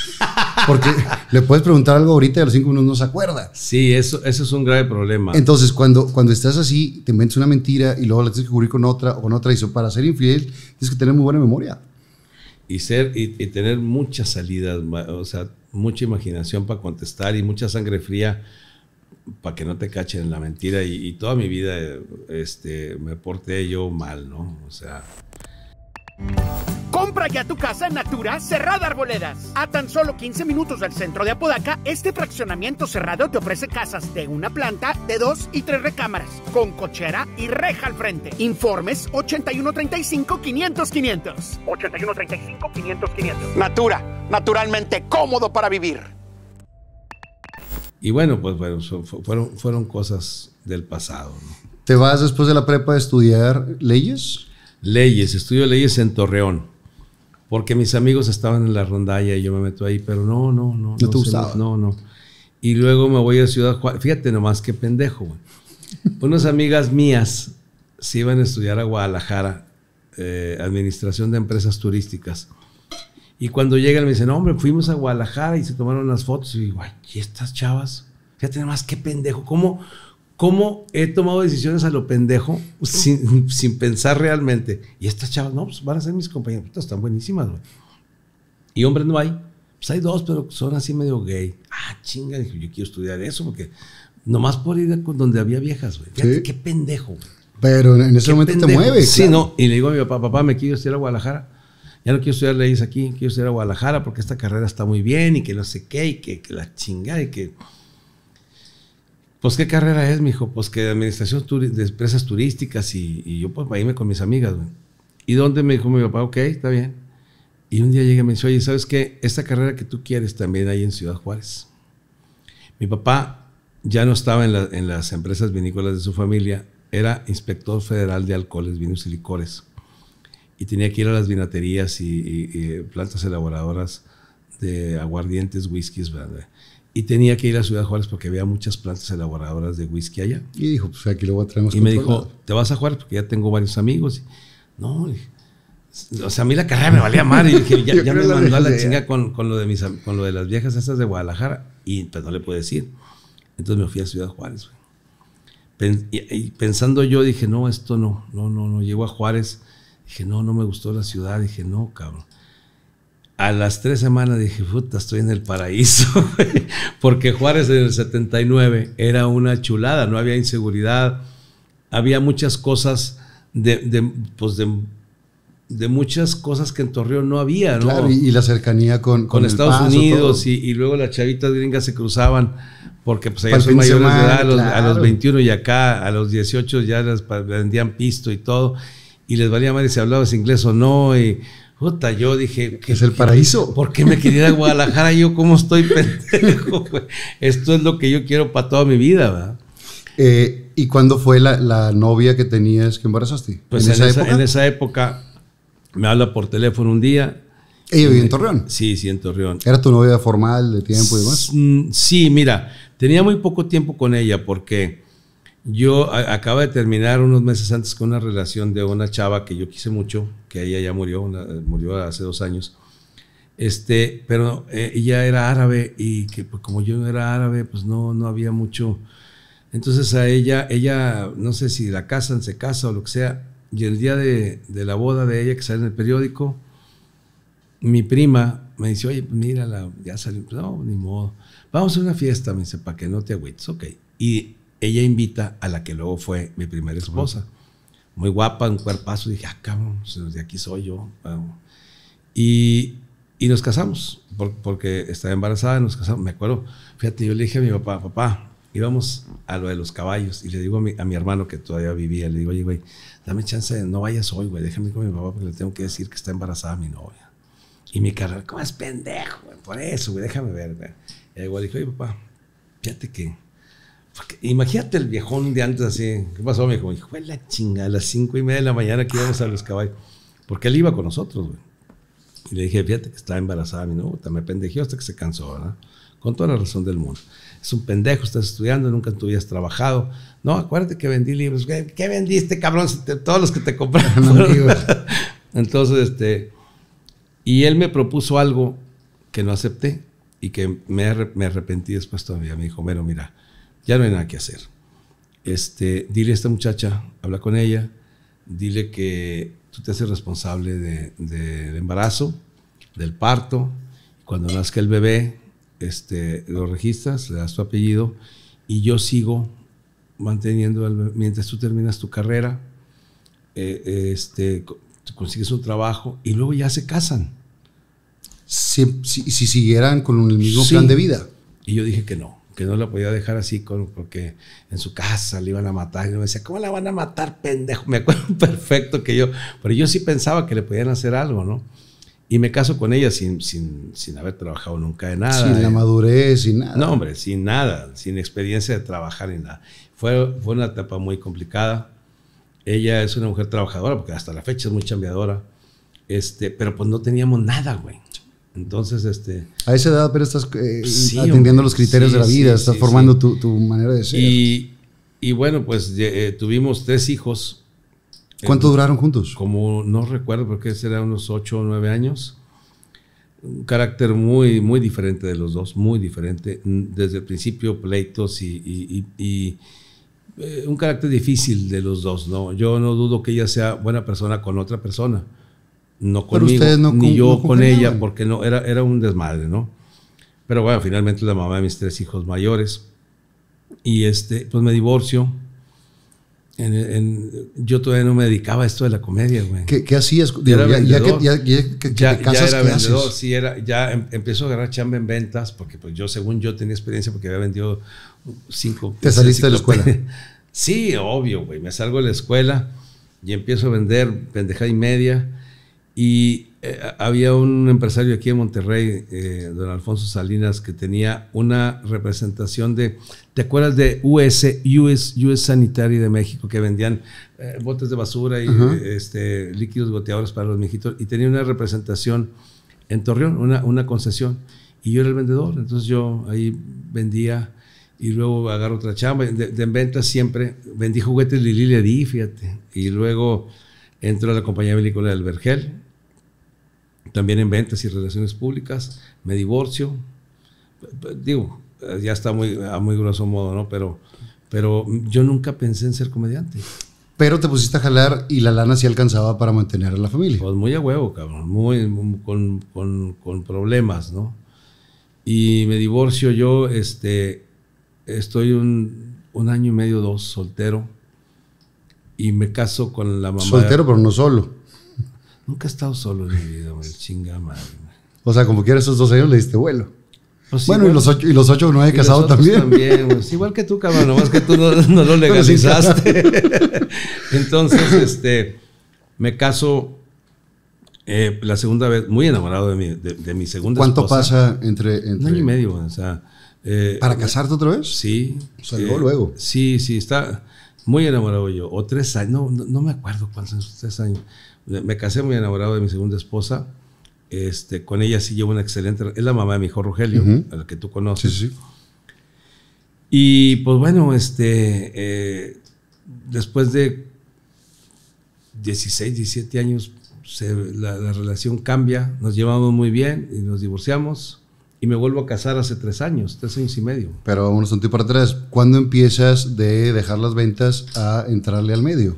<laughs> Porque le puedes preguntar algo ahorita y a los cinco minutos no se acuerda. Sí, eso, eso es un grave problema. Entonces, cuando, cuando estás así, te inventas una mentira y luego la tienes que cubrir con otra o con otra. Y para ser infiel, tienes que tener muy buena memoria. Y, ser, y, tener muchas salidas, o sea, mucha imaginación para contestar y mucha sangre fría para que no te cachen en la mentira. Y, y toda mi vida este, me porté yo mal, ¿no? O sea. Compra ya tu casa en Natura Cerrada Arboledas. A tan solo 15 minutos del centro de Apodaca, este fraccionamiento cerrado te ofrece casas de una planta, de dos y tres recámaras, con cochera y reja al frente. Informes 8135-500-500. 8135-500-500. Natura, naturalmente cómodo para vivir. Y bueno, pues fueron, fueron cosas del pasado. ¿Te vas después de la prepa a estudiar leyes? Leyes, estudio leyes en Torreón porque mis amigos estaban en la rondalla y yo me meto ahí, pero no, no, no. No, no te gustaba. no, no. Y luego me voy a Ciudad Juárez. Fíjate nomás qué pendejo, <laughs> Unas amigas mías se iban a estudiar a Guadalajara, eh, Administración de Empresas Turísticas. Y cuando llegan me dicen, hombre, fuimos a Guadalajara y se tomaron las fotos. Y digo, ay, ¿y estas chavas? Fíjate nomás qué pendejo. ¿Cómo, cómo he tomado decisiones a lo pendejo sin, pensar realmente. Y estas chavas, no, pues van a ser mis compañeras, están buenísimas, güey. Y hombres no hay. Pues hay dos, pero son así medio gay. Ah, chinga, yo quiero estudiar eso porque nomás por ir con donde había viejas, güey. Fíjate, qué pendejo, güey. Pero en ese momento te mueves. Sí, no. Y le digo a mi papá, papá, me quiero estudiar a Guadalajara. Ya no quiero estudiar leyes aquí, quiero estudiar a Guadalajara porque esta carrera está muy bien y que no sé qué, y que, la chinga y que pues, ¿qué carrera es, mijo? Pues que administración de empresas turísticas y, yo, pues, irme con mis amigas, güey. ¿Y dónde me dijo mi papá? Ok, está bien. Y un día llega y me dice, oye, ¿sabes qué? Esta carrera que tú quieres también hay en Ciudad Juárez. Mi papá ya no estaba en, las empresas vinícolas de su familia, era inspector federal de alcoholes, vinos y licores. Y tenía que ir a las vinaterías y, y plantas elaboradoras de aguardientes, whiskies, ¿verdad? Y tenía que ir a Ciudad Juárez porque había muchas plantas elaboradoras de whisky allá. Y dijo, pues aquí lo voy a traer Y me dijo, ¿te vas a Juárez? Porque ya tengo varios amigos. no, o sea, a mí la carrera me valía madre. Y dije, <laughs> ya, me mandó a la chinga con, lo de mis, con lo de las viejas esas de Guadalajara. Y pues no le pude decir. Entonces me fui a Ciudad Juárez. y, y, pensando yo, dije, no, esto no, no, no, no. Llego a Juárez. Dije, no, no me gustó la ciudad. Dije, no, cabrón a las tres semanas dije, puta, estoy en el paraíso, <laughs> porque Juárez en el 79 era una chulada, no había inseguridad, había muchas cosas de, de, pues de, de muchas cosas que en Torreón no había, ¿no? Claro, y, la cercanía con, con, Estados Unidos y, luego las chavitas gringas se cruzaban porque pues allá son mayores de edad a los, 21 y acá a los 18 ya les vendían pisto y todo y les valía madre si hablabas inglés o no y Puta, yo dije. ¿qué, es el paraíso. ¿Por qué me quería a Guadalajara? yo, ¿cómo estoy <laughs> pendejo? Esto es lo que yo quiero para toda mi vida, ¿verdad? Eh, ¿Y cuándo fue la, novia que tenías que embarazaste? Pues ¿En, esa, época? en esa época me habla por teléfono un día. ¿Ella vivía en eh, Torreón? Sí, sí, en Torreón. ¿Era tu novia formal de tiempo y demás? Mm, sí, mira, tenía muy poco tiempo con ella porque yo acabo de terminar unos meses antes con una relación de una chava que yo quise mucho, que ella ya murió, eh, murió hace dos años. Este, pero eh, ella era árabe y que pues, como yo no era árabe, pues no, no había mucho. Entonces a ella, ella, no sé si la casan, se casa o lo que sea, y el día de, la boda de ella que sale en el periódico, mi prima me dice, oye, pues, mira, ya salió, no, ni modo, vamos a una fiesta, me dice, para que no te agüites, ok. Y ella invita a la que luego fue mi primera esposa. Muy guapa, un cuerpazo. Dije, ah, cabrón, de aquí soy yo. Ah". Y, y, nos casamos, porque estaba embarazada, nos casamos. Me acuerdo, fíjate, yo le dije a mi papá, papá, íbamos a lo de los caballos. Y le digo a mi, hermano que todavía vivía, le digo, oye, güey, dame chance, de, no vayas hoy, güey, déjame ir con mi papá porque le tengo que decir que está embarazada mi novia. Y mi carnal, ¿cómo es pendejo, güey? Por eso, güey, déjame ver, güey. Y igual dije, oye, papá, fíjate que Imagínate el viejón de antes así. ¿Qué pasó? Me dijo, hijo de la chinga, a las cinco y media de la mañana que íbamos a los caballos. Porque él iba con nosotros, güey. Y le dije, fíjate que está embarazada mi novia, me pendejó hasta que se cansó, ¿verdad? Con toda la razón del mundo. Es un pendejo, estás estudiando, nunca tú trabajado. No, acuérdate que vendí libros. ¿Qué, vendiste, cabrón? todos los que te compraron. libros. <laughs> Entonces, este. Y él me propuso algo que no acepté y que me, me arrepentí después todavía. Me dijo, bueno, mira ya no hay nada que hacer. Este, dile a esta muchacha, habla con ella, dile que tú te haces responsable del embarazo, del parto, cuando nazca el bebé, este, lo registras, le das tu apellido y yo sigo manteniendo, mientras tú terminas tu carrera, eh, este, consigues un trabajo y luego ya se casan. Si, si, siguieran con el mismo plan de vida. Y yo dije que no que no la podía dejar así porque en su casa le iban a matar. Y me decía, ¿cómo la van a matar, pendejo? <laughs> Me acuerdo perfecto que yo, pero yo sí pensaba que le podían hacer algo, ¿no? Y me caso con ella sin, sin, haber trabajado nunca de nada. Sin la ¿eh? madurez, sin nada. No, hombre, sin nada, sin experiencia de trabajar ni nada. Fue, fue una etapa muy complicada. Ella es una mujer trabajadora, porque hasta la fecha es muy chambeadora. Este, pero pues no teníamos nada, güey. Entonces, este... A esa edad, pero estás eh, atendiendo los criterios de la vida, estás formando tu, manera de ser. Y, bueno, pues eh, tuvimos tres hijos. ¿Cuánto eh, duraron juntos? Como no recuerdo, porque será unos ocho o nueve años. Un carácter muy, muy diferente de los dos, muy diferente. Mm, desde el principio, pleitos y, y un carácter difícil de los dos, ¿no? Yo no dudo que ella sea buena persona con otra persona no conmigo, ni yo con ella, porque no, era, era un desmadre, ¿no? Pero bueno, finalmente la mamá de mis tres hijos mayores. Y este, pues me divorcio. yo todavía no me dedicaba a esto de la comedia, güey. ¿Qué, hacías? ya, que, ya, era vendedor, era, ya em, empezó a agarrar chamba en ventas, porque pues yo, según yo, tenía experiencia porque había vendido cinco. ¿Te pues, saliste de la escuela? <laughs> sí, obvio, güey. Me salgo de la escuela y empiezo a vender pendeja y media y eh, había un empresario aquí en Monterrey, eh, don Alfonso Salinas, que tenía una representación de, ¿te acuerdas de US, US, US Sanitary de México, que vendían eh, botes de basura y este, líquidos goteadores para los mijitos? Y tenía una representación en Torreón, una, una concesión. Y yo era el vendedor, entonces yo ahí vendía y luego agarro otra chamba. De, de ventas siempre vendí juguetes Lili Ledi, fíjate. Y luego entro a la compañía vinícola del Vergel también en ventas y relaciones públicas, me divorcio, digo, ya está muy, a muy grosso modo, ¿no? Pero, pero yo nunca pensé en ser comediante. Pero te pusiste a jalar y la lana sí alcanzaba para mantener a la familia. Pues muy a huevo, cabrón, muy, con, con, problemas, ¿no? Y me divorcio yo, este, estoy un, un año y medio, dos, soltero, y me caso con la mamá. Soltero, pero no solo. Nunca he estado solo en mi vida, güey. Chinga madre. O sea, como quiera, esos dos años le diste vuelo. Pues bueno, y los ocho, y los ocho no he casado también. también igual que tú, cabrón, nomás que tú no, <laughs> lo legalizaste. <laughs> Entonces, este, me caso eh, la segunda vez, muy enamorado de mi, de, mi segunda ¿Cuánto pasa entre, entre, Un año y medio, o sea. Eh, ¿Para casarte otra vez? Sí. Salió luego. Sí, sí, está muy enamorado yo. O tres años, no, no me acuerdo cuántos años, tres años me casé muy enamorado de mi segunda esposa. Este, con ella sí llevo una excelente. Es la mamá de mi hijo Rogelio, a la que tú conoces. Y pues bueno, este, eh, después de 16, 17 años, la, relación cambia. Nos llevamos muy bien y nos divorciamos. Y me vuelvo a casar hace tres años, tres años y medio. Pero vámonos un tiempo para atrás. ¿Cuándo empiezas de dejar las ventas a entrarle al medio?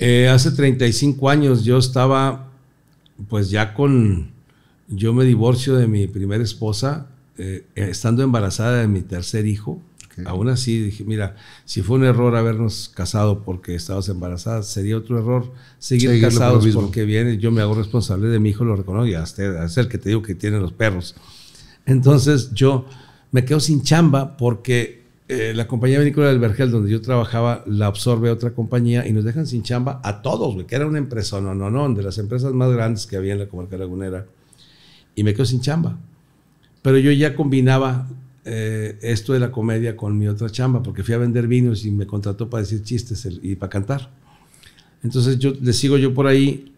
Eh, hace 35 años yo estaba, pues ya con, yo me divorcio de mi primera esposa, eh, eh, estando embarazada de mi tercer hijo. Aún así dije, mira, si fue un error habernos casado porque estabas embarazada, sería otro error seguir casados porque viene, yo me hago responsable de mi hijo, lo reconozco, y hasta es el que te digo que tiene los perros. Entonces yo me quedo sin chamba porque eh, la compañía vinícola del Vergel, donde yo trabajaba, la absorbe otra compañía y nos dejan sin chamba a todos, güey, que era una empresa, no, no, no, de las empresas más grandes que había en la comarca lagunera. Y me quedo sin chamba. Pero yo ya combinaba eh, esto de la comedia con mi otra chamba, porque fui a vender vinos y me contrató para decir chistes y para cantar. Entonces yo le sigo yo por ahí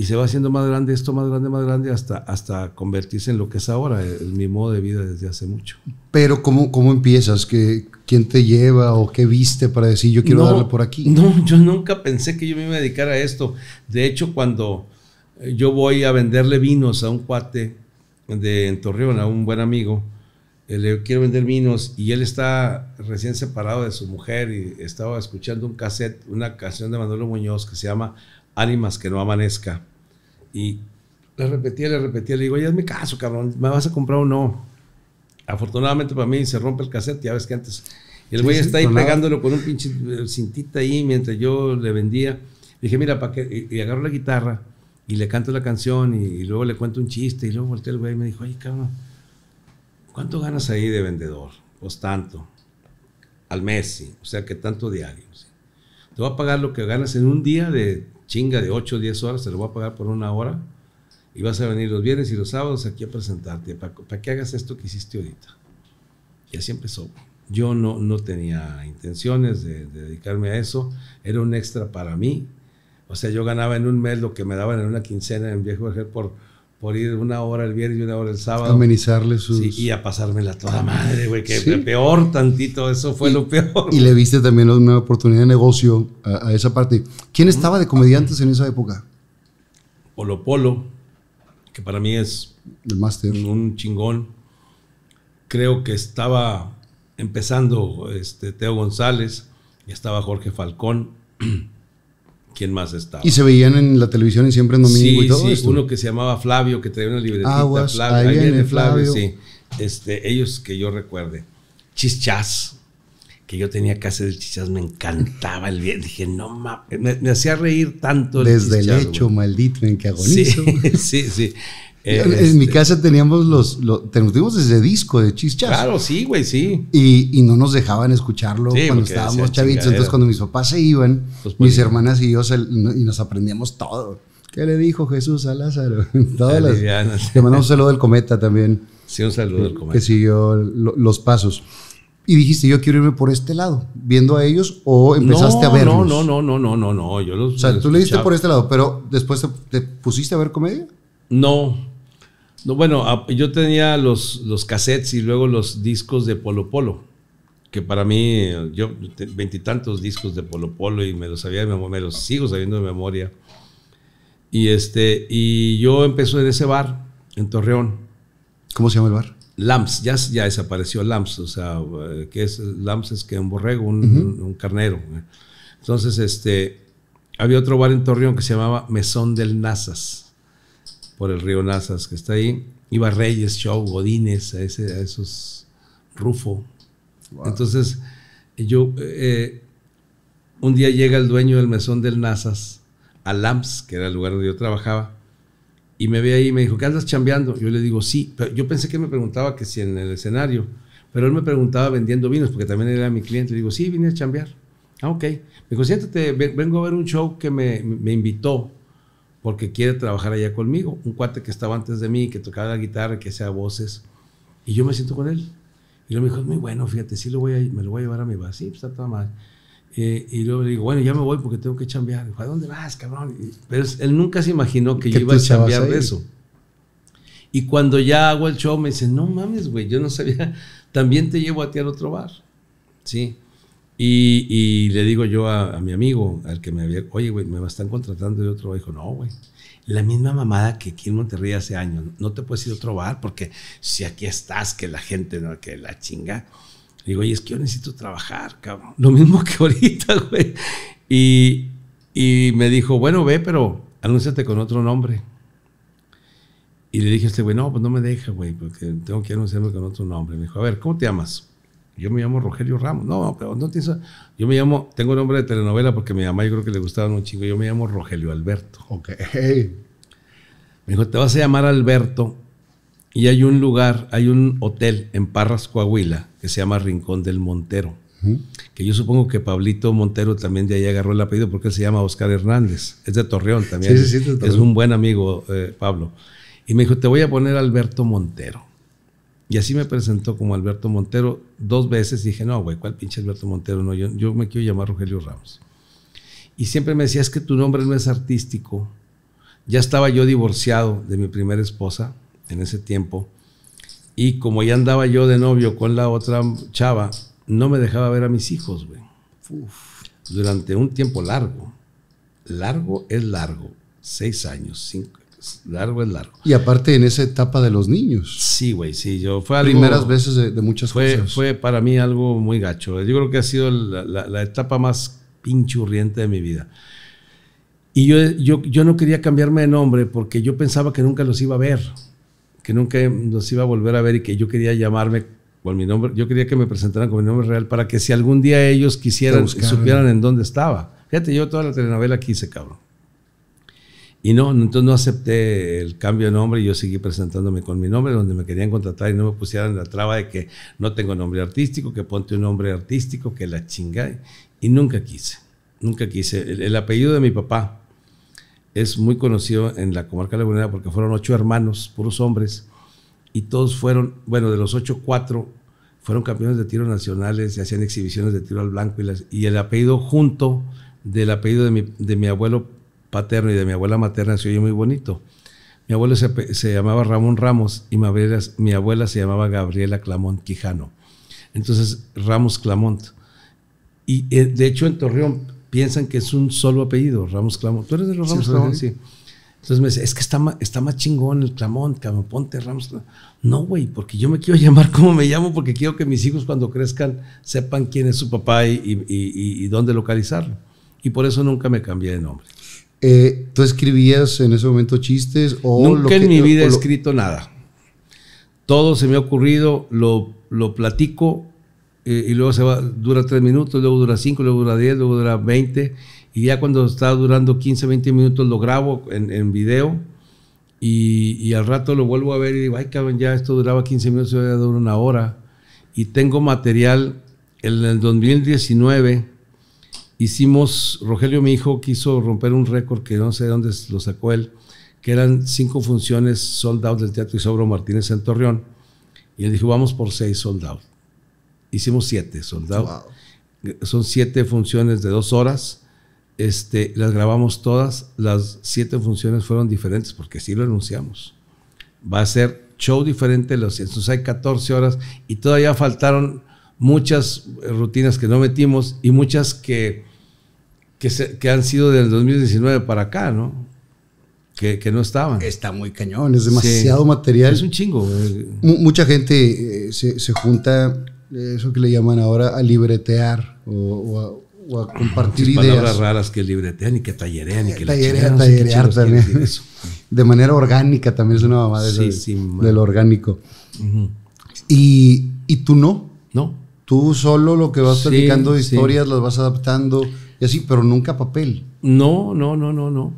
y se va haciendo más grande esto, más grande, más grande, hasta, hasta convertirse en lo que es ahora, es mi modo de vida desde hace mucho. Pero ¿cómo, cómo empiezas? ¿Qué, ¿Quién te lleva o qué viste para decir yo quiero darle por aquí? No, yo nunca pensé que yo me iba a dedicar a esto. De hecho, cuando eh, yo voy a venderle vinos a un cuate de, en Torreón, a un buen amigo, eh, le quiero vender vinos y él está recién separado de su mujer y estaba escuchando un cassette, una canción de Manolo Muñoz que se llama Ánimas que no amanezca. Y le repetía, le repetía, le digo, ya es mi caso, cabrón, ¿me vas a comprar o no? Afortunadamente para mí se rompe el cassette, ya ves que antes. el güey está ahí pegándolo con un pinche eh, cintita ahí mientras yo le vendía. Le dije, mira, para que. Y, agarro la guitarra y le canto la canción y, luego le cuento un chiste. Y luego volteé el güey y me dijo, ay cabrón, ¿cuánto ganas ahí de vendedor? Pues tanto. Al mes, sí. O sea, que tanto diario. Te voy a pagar lo que ganas en un día de chinga de 8 o 10 horas, se lo voy a pagar por una hora y vas a venir los viernes y los sábados aquí a presentarte para, que hagas esto que hiciste ahorita. Y así empezó. Yo no, no tenía intenciones de, dedicarme a eso, era un extra para mí. O sea, yo ganaba en un mes lo que me daban en una quincena en Viejo Ejer por por ir una hora el viernes y una hora el sábado. Amenizarle sus... Sí, y a pasármela toda madre, güey, que peor tantito, eso fue lo peor. Y le viste también una oportunidad de negocio a, esa parte. ¿Quién estaba de comediantes en esa época? Polo Polo, que para mí es... El máster. Un chingón. Creo que estaba empezando este, Teo González, y estaba Jorge Falcón. <clears throat> quién más estaba. Y se veían en la televisión y siempre en domingo y todo sí, uno que se llamaba Flavio, que traía una libretita. Aguas, ah, Flavio, ahí viene, Flavio. este, ellos que yo recuerde. Chichás, que yo tenía que hacer el me encantaba el bien. Dije, no mames, me, hacía reír tanto el Desde el hecho, maldito, en que agonizo. <laughs> Sí, sí, sí. Eh, en mi este, casa teníamos los, teníamos desde disco de chichas. Claro, sí, güey, sí. Y, no nos dejaban escucharlo cuando estábamos chavitos. Entonces, cuando mis papás se iban, mis hermanas y yo y nos aprendíamos todo. ¿Qué le dijo Jesús a Lázaro? <laughs> Todas las, te mandamos un saludo del cometa también. Sí, un saludo del cometa. Que siguió los pasos. Y dijiste, yo quiero irme por este lado, viendo a ellos, o empezaste a verlos. No, no, no, no, no, no, yo los. O sea, tú le diste por este lado, pero después te, te pusiste a ver comedia. No, no, bueno, yo tenía los, los cassettes y luego los discos de Polo Polo, que para mí, yo veintitantos discos de Polo Polo y me los sabía me los sigo sabiendo de memoria. Y, este, y yo empecé en ese bar, en Torreón. ¿Cómo se llama el bar? Lamps, ya, ya desapareció Lams, o sea, eh, ¿qué es Lams es que un borrego, un, carnero. Eh. Entonces, este, había otro bar en Torreón que se llamaba Mesón del Nazas por el río Nazas, que está ahí. Iba Reyes, Show, godines a, esos Rufo. Entonces, yo, eh, un día llega el dueño del mesón del Nazas, a Lamps, que era el lugar donde yo trabajaba, y me ve ahí y me dijo, ¿qué andas chambeando? Yo le digo, sí, pero yo pensé que me preguntaba que si en el escenario, pero él me preguntaba vendiendo vinos, porque también era mi cliente. Le digo, sí, vine a chambear. Ah, ok. Me dijo, siéntate, vengo a ver un show que me, me invitó porque quiere trabajar allá conmigo. Un cuate que estaba antes de mí, que tocaba la guitarra, que hacía voces. Y yo me siento con él. Y luego me dijo, muy bueno, fíjate, sí lo voy a, me lo voy a llevar a mi bar. Sí, pues está todo mal. Eh, y luego le digo, bueno, ya me voy porque tengo que chambear. Dijo, ¿a dónde vas, cabrón? pero él nunca se imaginó que yo iba a chambear de eso. Y cuando ya hago el show, me dice, no mames, güey, yo no sabía, <laughs> también te llevo a ti al otro bar. Sí. Y, le digo yo a, mi amigo, al que me había, oye, güey, me están contratando de otro Dijo, no, güey. La misma mamada que aquí en Monterrey hace años. No te puedes ir a otro bar porque si aquí estás, que la gente, no, que la chinga. digo, oye, es que yo necesito trabajar, cabrón. Lo mismo que ahorita, <laughs> güey. Y, y me dijo, bueno, ve, pero anúnciate con otro nombre. Y le dije a este güey, no, pues no me deja, güey, porque tengo que anunciarme con otro nombre. Me dijo, a ver, ¿cómo te llamas? yo me llamo Rogelio Ramos. No, pero no tienes. Yo me llamo, tengo nombre de telenovela porque mi mamá yo creo que le gustaba un chingo. Yo me llamo Rogelio Alberto. Ok. Me dijo, te vas a llamar Alberto. Y hay un lugar, hay un hotel en Parras, Coahuila, que se llama Rincón del Montero. Que yo supongo que Pablito Montero también de ahí agarró el apellido porque él se llama Oscar Hernández. Es de Torreón también. Sí, sí, sí, de Torreón. Es un buen amigo, eh, Pablo. Y me dijo, te voy a poner Alberto Montero. Y así me presentó como Alberto Montero dos veces. Dije, no, güey, ¿cuál pinche Alberto Montero? No, yo, yo me quiero llamar Rogelio Ramos. Y siempre me decía, es que tu nombre no es artístico. Ya estaba yo divorciado de mi primera esposa en ese tiempo. Y como ya andaba yo de novio con la otra chava, no me dejaba ver a mis hijos, güey. Durante un tiempo largo. Largo es largo. Seis años, cinco, largo es largo. Y aparte en esa etapa de los niños. Sí, güey, sí, yo fue algo, Primeras veces de, muchas fue, cosas. Fue para mí algo muy gacho. Yo creo que ha sido la, etapa más pinchurriente de mi vida. Y yo, yo, yo no quería cambiarme de nombre porque yo pensaba que nunca los iba a ver, que nunca los iba a volver a ver y que yo quería llamarme con mi nombre. Yo quería que me presentaran con mi nombre real para que si algún día ellos quisieran, supieran en dónde estaba. Fíjate, yo toda la telenovela quise, cabrón. Y no, entonces no acepté el cambio de nombre y yo seguí presentándome con mi nombre, donde me querían contratar y no me pusieran la traba de que no tengo nombre artístico, que ponte un nombre artístico, que la chinga. Y nunca quise, nunca quise. El, apellido de mi papá es muy conocido en la comarca lagunera porque fueron ocho hermanos, puros hombres, y todos fueron, bueno, de los ocho, cuatro fueron campeones de tiro nacionales, se hacían exhibiciones de tiro al blanco y, y el apellido junto del apellido de mi, de mi abuelo paterno y de mi abuela materna se oye muy bonito. Mi abuelo se, se llamaba Ramón Ramos y mi abuela, mi abuela, se llamaba Gabriela Clamont Quijano. Entonces, Ramos Clamont. Y eh, de hecho en Torreón piensan que es un solo apellido, Ramos Clamont. ¿Tú eres de los Ramos sí, Clamont? Sí. Entonces me dice, es que está más, está más chingón el Clamont, me ponte Ramos. Clamont. No, güey, porque yo me quiero <laughs> llamar como me llamo, porque quiero que mis hijos cuando crezcan sepan quién es su papá y dónde localizarlo. Y por eso nunca me cambié de nombre. Eh, ¿Tú escribías en ese momento chistes? O Nunca en mi vida he escrito nada. Todo se me ha ocurrido, lo, lo platico eh, y luego se va, dura tres minutos, luego dura cinco, luego dura diez, luego dura veinte. Y ya cuando está durando 15, 20 minutos lo grabo en, en video y, y, al rato lo vuelvo a ver y digo, ay cabrón, ya esto duraba 15 minutos, ya dura una hora. Y tengo material en el 2019 hicimos, Rogelio, mi hijo, quiso romper un récord que no sé de dónde lo sacó él, que eran cinco funciones sold out del Teatro Isobro Martínez en Torreón. Y él dijo, vamos por seis sold out. Hicimos siete sold out. Son siete funciones de dos horas. Este, las grabamos todas. Las siete funciones fueron diferentes porque sí lo anunciamos. Va a ser show diferente. Los, entonces hay 14 horas y todavía faltaron muchas eh, rutinas que no metimos y muchas que que, han sido del 2019 para acá, ¿no? Que, que, no estaban. Está muy cañón, es demasiado material. Es un chingo. mucha gente eh, se, se, junta, eh, eso que le llaman ahora, a libretear o, a, compartir ideas. Palabras raras que libretean y que tallerean y que tallerean, tallerear también. de manera orgánica también es una mamá de lo orgánico. y, y tú no. No. Tú solo lo que vas publicando historias las vas adaptando y así, pero nunca papel. No, no, no, no, no.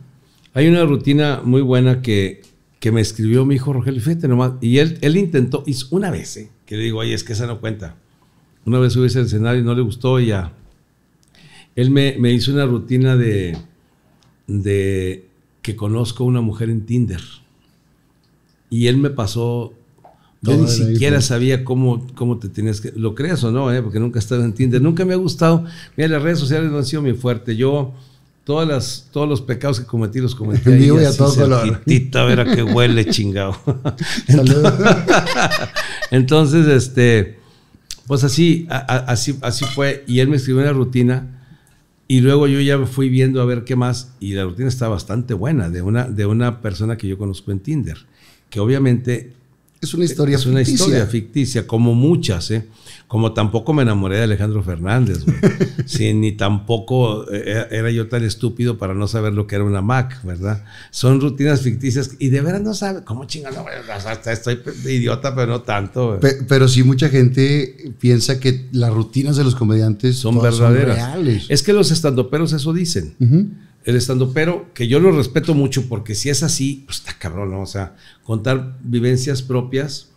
Hay una rutina muy buena que, que me escribió mi hijo Rogelio, Fete nomás, y él, él intentó, una vez, eh, que le digo, ay, es que esa no cuenta. Una vez subí al escenario y no le gustó y ya. Él me, me hizo una rutina de, de que conozco a una mujer en Tinder. Y él me pasó yo ni siquiera sabía cómo, cómo te tenías que. Lo creas o no, eh? porque nunca he en Tinder. Nunca me ha gustado. Mira, las redes sociales no han sido mi fuerte. Yo, todas las, todos los pecados que cometí, los cometí. En <laughs> vivo y a todo color. A ver a qué huele, chingado. <laughs> Saludos. <laughs> entonces, este. Pues así, así, así fue. Y él me escribió una rutina. Y luego yo ya fui viendo a ver qué más. Y la rutina está bastante buena de una, de una persona que yo conozco en Tinder. Que obviamente es una historia ficticia. Es una historia ficticia, como muchas, ¿eh? Como tampoco me enamoré de Alejandro Fernández, <laughs> ni tampoco eh, eh, era yo tan estúpido para no saber lo que era una Mac, ¿verdad? Son rutinas ficticias y de veras no sabe cómo chingado, hasta estoy idiota, pero no tanto. Pero, sí mucha gente piensa que las rutinas de los comediantes son verdaderas. reales. Es que los estandoperos eso dicen el estando, pero que yo lo respeto mucho porque si es así, pues está cabrón, ¿no? O sea, contar vivencias propias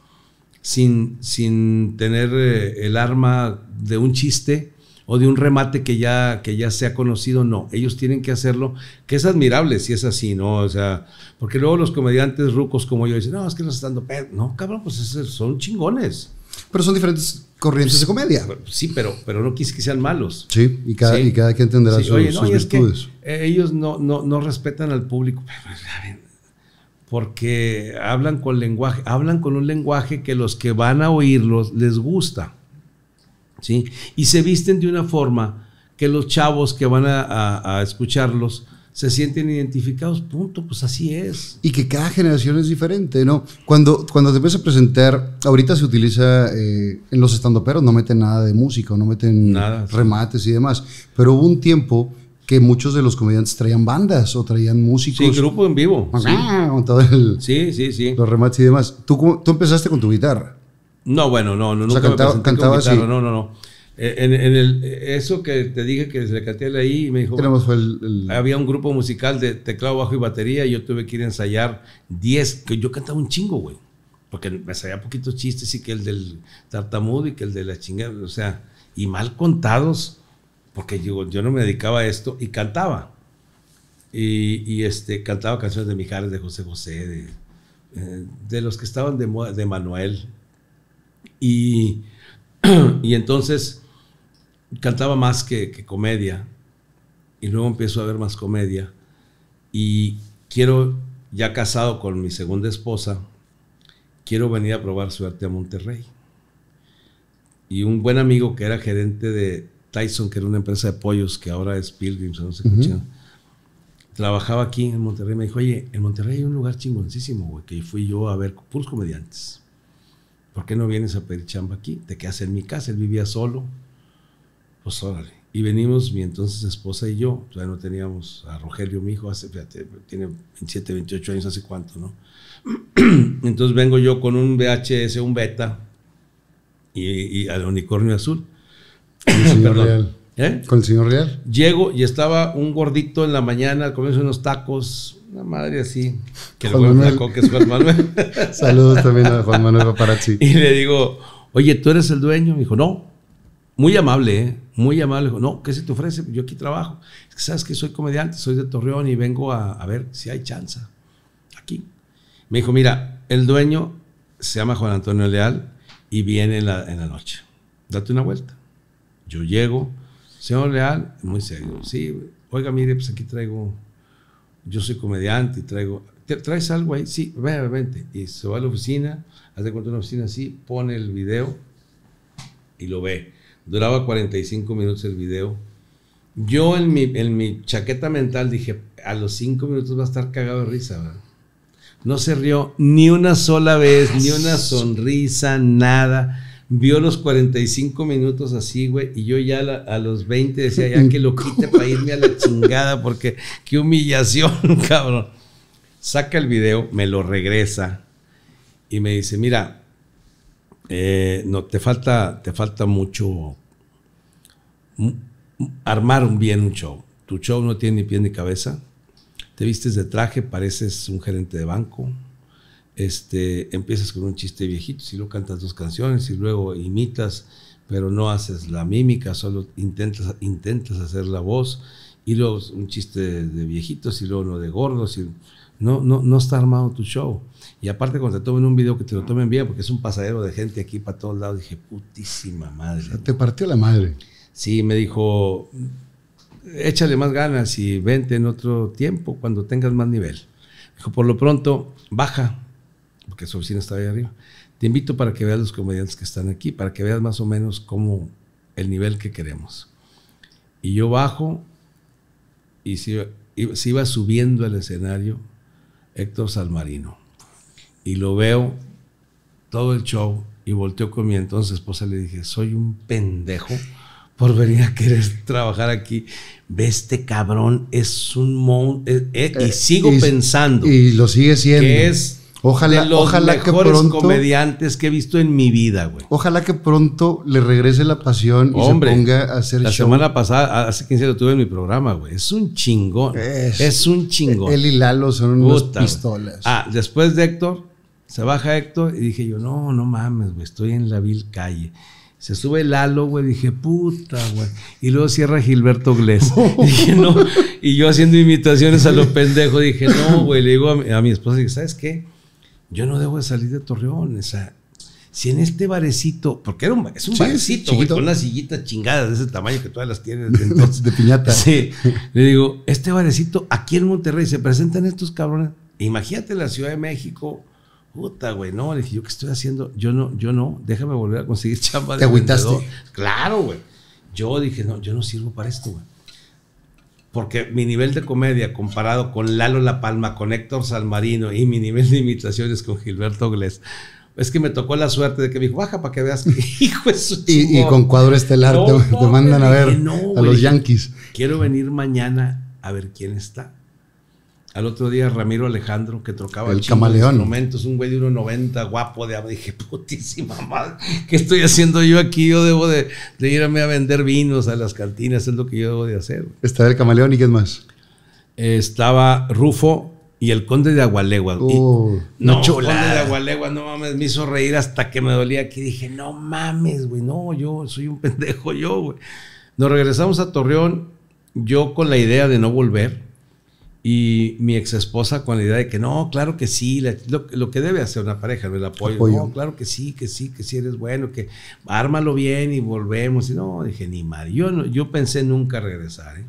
sin, sin tener eh, el arma de un chiste o de un remate que ya, que ya sea conocido, no, ellos tienen que hacerlo, que es admirable si es así, ¿no? O sea, porque luego los comediantes rucos como yo dicen, no, es que es estando, no, cabrón, pues son chingones. Pero son diferentes corrientes de pues, comedia. Sí, pero, pero no quise que sean malos. Sí, y cada, Y quien tendrá sus, virtudes. ellos no, no, respetan al público <laughs> porque hablan con lenguaje, hablan con un lenguaje que los que van a oírlos les gusta. ¿sí? Y se visten de una forma que los chavos que van a, a escucharlos se sienten identificados, punto, pues así es. Y que cada generación es diferente, ¿no? Cuando, cuando te empiezas a presentar, ahorita se utiliza eh, en los estandoperos, no meten nada de música, no meten nada, remates y demás, pero hubo un tiempo que muchos de los comediantes traían bandas o traían músicos. Sí, grupo en vivo. Sí. Con todo el, sí, sí, sí. Los remates y demás. ¿Tú, tú empezaste con tu guitarra. No, bueno, no, no, o nunca cantaba, con guitarra, no, no, no. Eh, en, en, el, eso que te dije que se le ahí, me dijo, había un grupo musical de teclado, bajo y batería, y yo tuve que ir a ensayar 10, que yo cantaba un chingo, güey, porque me ensayaba poquitos chistes y que el del tartamudo y que el de la chingada, o sea, y mal contados, porque yo, yo no me dedicaba a esto, y cantaba, y, y este, cantaba canciones de Mijares, de José José, de, eh, de los que estaban de, de Manuel, y, <clears throat> y entonces cantaba más que, comedia. Y luego empiezo a ver más comedia. Y quiero, ya casado con mi segunda esposa, quiero venir a probar suerte a Monterrey. Y un buen amigo que era gerente de Tyson, que era una empresa de pollos, que ahora es Pilgrims, no trabajaba aquí en Monterrey, me dijo, oye, en Monterrey hay un lugar chingoncísimo, güey, que fui yo a ver puros comediantes. ¿Por qué no vienes a pedir chamba aquí? Te quedas en mi casa, él vivía solo. Pues órale. Y venimos mi entonces esposa y yo, todavía pues, no teníamos a Rogelio, mi hijo, hace, fíjate, tiene 27, 28 años, hace cuánto, ¿no? <clears throat> Entonces vengo yo con un VHS, un beta, y, al unicornio azul. Con el <clears throat> señor Real. ¿Eh? Con el señor Real. Llego y estaba un gordito en la mañana comiendo unos tacos, una madre así, Saludos también a Juan Manuel <laughs> Paparazzi. Y le digo, oye, ¿tú eres el dueño? Me dijo, no. Muy amable, ¿eh? muy amable. No, ¿qué se te ofrece? Yo aquí trabajo. que sabes que soy comediante, soy de Torreón y vengo a, ver si hay chance. Aquí. Me dijo, mira, el dueño se llama Juan Antonio Leal y viene en la, en la noche. Date una vuelta. Yo llego, señor Leal, muy serio. Sí, oiga, mire, pues aquí traigo, yo soy comediante y traigo, ¿traes algo ahí? Sí, vente, vente. Y se va a la oficina, hace cuenta una oficina así, pone el video y lo ve. Duraba 45 minutos el video. Yo en mi, en mi chaqueta mental dije, a los 5 minutos va a estar cagado de risa, No se rió ni una sola vez, ni una sonrisa, nada. Vio los 45 minutos así, güey, y yo ya a los 20 decía, ya que lo <laughs> quite para irme a la chingada, porque qué humillación, <laughs> cabrón. Saca el video, me lo regresa y me dice, mira, eh, no, te falta, te falta mucho armar un bien un show. Tu show no tiene ni pie ni cabeza. Te vistes de traje, pareces un gerente de banco. Este, empiezas con un chiste viejito, si luego cantas dos canciones y luego imitas, pero no haces la mímica, solo intentas, intentas hacer la voz y luego un chiste de viejitos y luego uno de gordos. Y no, no, no está armado tu show. Y aparte, cuando te tomen un video, que te lo tomen bien, porque es un pasadero de gente aquí para todos lados. Dije, putísima madre. te partió la madre. Sí, me dijo, échale más ganas y vente en otro tiempo, cuando tengas más nivel. Dijo, por lo pronto, baja, porque su oficina está ahí arriba. Te invito para que veas los comediantes que están aquí, para que veas más o menos cómo el nivel que queremos. Y yo bajo y se iba subiendo al escenario Héctor Salmarino y lo veo todo el show y volteo con mi entonces esposa le dije, soy un pendejo por venir a querer trabajar aquí. Ve este cabrón, es un mon... Eh, eh, y eh, sigo pensando. Y lo sigue siendo. es ojalá, de los que pronto, comediantes que he visto en mi vida, güey. Ojalá que pronto le regrese la pasión Hombre, y se ponga a hacer la semana pasada, hace 15 años lo tuve en mi programa, güey. Es un chingón. Es, un chingón. Él y Lalo son unas pistolas. Ah, después de Héctor se baja Héctor y dije yo, no, no mames, güey, estoy en la vil calle. Se sube el Lalo, güey, dije, puta, güey. Y luego cierra Gilberto Glés. <laughs> <laughs> dije, no. Y yo haciendo imitaciones a los pendejos, dije, no, güey. Le digo a mi, esposa, dije, ¿sabes qué? Yo no debo de salir de Torreón. O sea, si en este barecito, porque era un, es un barecito, güey, con las sillitas chingadas de ese tamaño que todas las tienes de, <laughs> entonces. de piñata. Sí. Le digo, este barecito aquí en Monterrey se presentan estos cabrones. Imagínate la Ciudad de México, Puta, güey, no, le dije, ¿yo qué estoy haciendo? Yo no, yo no, déjame volver a conseguir <laughs> chamba. de ¿Te agüitaste? Claro, güey. Yo dije, no, yo no sirvo para esto, güey. Porque mi nivel de comedia comparado con Lalo La Palma, con Héctor Salmarino y mi nivel de imitaciones con Gilberto Glés, es que me tocó la suerte de que me dijo, baja para que veas que <laughs> hijo es y, y, con cuadro estelar te, mandan a ver a los Yankees. Quiero venir mañana a ver quién está. Al otro día Ramiro Alejandro, que trocaba el camaleón. Momentos, un güey de 1,90, guapo, de ah, dije, <laughs> putísima madre, ¿qué estoy haciendo yo aquí? Yo debo de, de, irme a vender vinos a las cantinas, es lo que yo debo de hacer. Estaba el camaleón y ¿qué más? estaba Rufo y el conde de Agualegua. No, no, el conde de Agualegua, no mames, me hizo reír hasta que me dolía aquí. Dije, no mames, güey, no, yo soy un <laughs> pendejo yo, güey. Nos regresamos a Torreón, yo con la idea de no volver y mi ex esposa con la idea de que no, claro que sí, lo, que debe hacer una pareja, ¿no? el apoyo. No, claro que sí, que sí, que sí eres bueno, que ármalo bien y volvemos. Y no, dije, ni madre. Yo, no, yo pensé nunca regresar. ¿eh?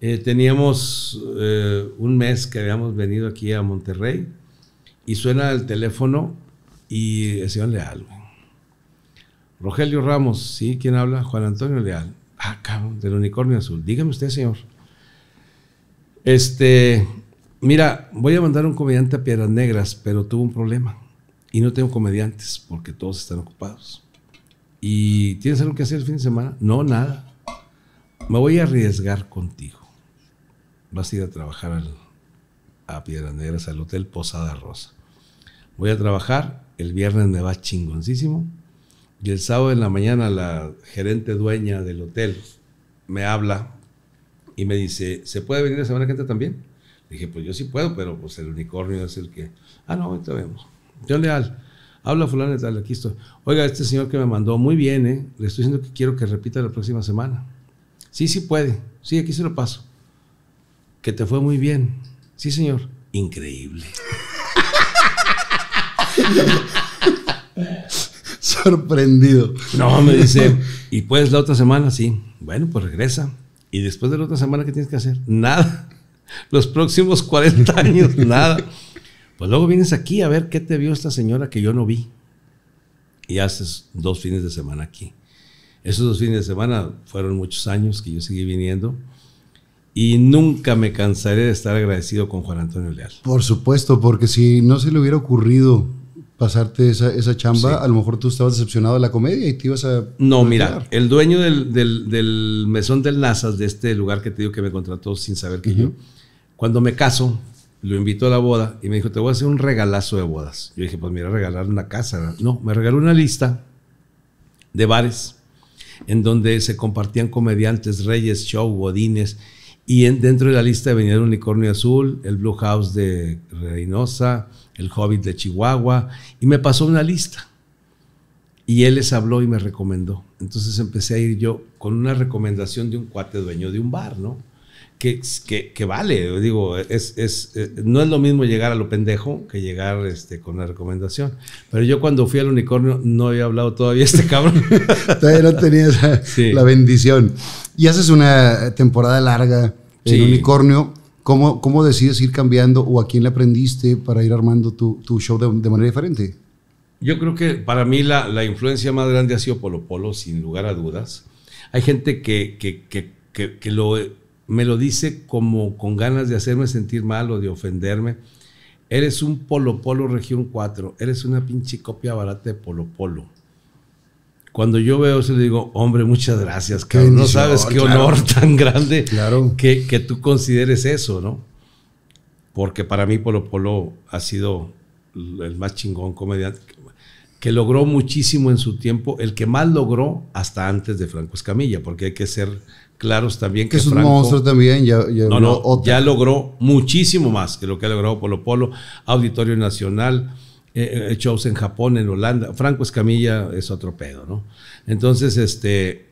Eh, teníamos eh, un mes que habíamos venido aquí a Monterrey y suena el teléfono y el señor Leal. Rogelio Ramos, ¿sí? ¿Quién habla? Juan Antonio Leal. Ah, cabrón, del unicornio azul. Dígame usted, señor. Este, mira, voy a mandar un comediante a Piedras Negras, pero tuvo un problema. Y no tengo comediantes porque todos están ocupados. ¿Y tienes algo que hacer el fin de semana? No, nada. Me voy a arriesgar contigo. Vas a ir a trabajar a Piedras Negras, al Hotel Posada Rosa. Voy a trabajar, el viernes me va chingoncísimo. Y el sábado en la mañana la gerente dueña del hotel me habla y me dice, ¿se puede venir la semana que entra también? Le dije, pues yo sí puedo, pero pues el unicornio es el que... Ah, no, ahorita vemos. yo Leal, habla fulano y tal, aquí estoy. Oiga, este señor que me mandó, muy bien, ¿eh? Le estoy diciendo que quiero que repita la próxima semana. Sí, sí puede. Sí, aquí se lo paso. Que te fue muy bien. Sí, señor. Increíble. <laughs> Sorprendido. No, me dice, ¿y pues la otra semana? Sí. Bueno, pues regresa. Y después de la otra semana, ¿qué tienes que hacer? Nada. Los próximos 40 años, <laughs> nada. Pues luego vienes aquí a ver qué te vio esta señora que yo no vi. Y haces dos fines de semana aquí. Esos dos fines de semana fueron muchos años que yo seguí viniendo. Y nunca me cansaré de estar agradecido con Juan Antonio Leal. Por supuesto, porque si no se le hubiera ocurrido pasarte esa, chamba, a lo mejor tú estabas decepcionado de la comedia y te ibas a... No, mira, el dueño del, mesón del Nazas, de este lugar que te digo que me contrató sin saber que yo, cuando me caso, lo invitó a la boda y me dijo, te voy a hacer un regalazo de bodas. Yo dije, pues mira, regalar una casa. No, me regaló una lista de bares en donde se compartían comediantes, reyes, show, godines, y dentro de la lista venía el Unicornio Azul, el Blue House de Reynosa, el Hobbit de Chihuahua, y me pasó una lista. Y él les habló y me recomendó. Entonces empecé a ir yo con una recomendación de un cuate dueño de un bar, ¿no? que, que, que, vale. Digo, es, es, eh, no es lo mismo llegar a lo pendejo que llegar este, con la recomendación. Pero yo cuando fui al unicornio no había hablado todavía este cabrón. <laughs> todavía no tenías la bendición. Y haces una temporada larga en unicornio. ¿Cómo, ¿Cómo, decides ir cambiando o a quién le aprendiste para ir armando tu, tu show de, manera diferente? Yo creo que para mí la, la, influencia más grande ha sido Polo Polo, sin lugar a dudas. Hay gente que, que lo me lo dice como con ganas de hacerme sentir mal o de ofenderme. Eres un Polo Polo Región 4, eres una pinche copia barata de Polo Polo. Cuando yo veo eso, le digo, hombre, muchas gracias, que No sabes qué honor tan grande que, que tú consideres eso, ¿no? Porque para mí Polo Polo ha sido el más chingón comediante que logró muchísimo en su tiempo, el que más logró hasta antes de Franco Escamilla, porque hay que ser claros también que, es un monstruo también ya, logró muchísimo más que lo que ha logrado Polo Polo Auditorio Nacional eh, eh, shows en Japón en Holanda Franco Escamilla es otro pedo no entonces este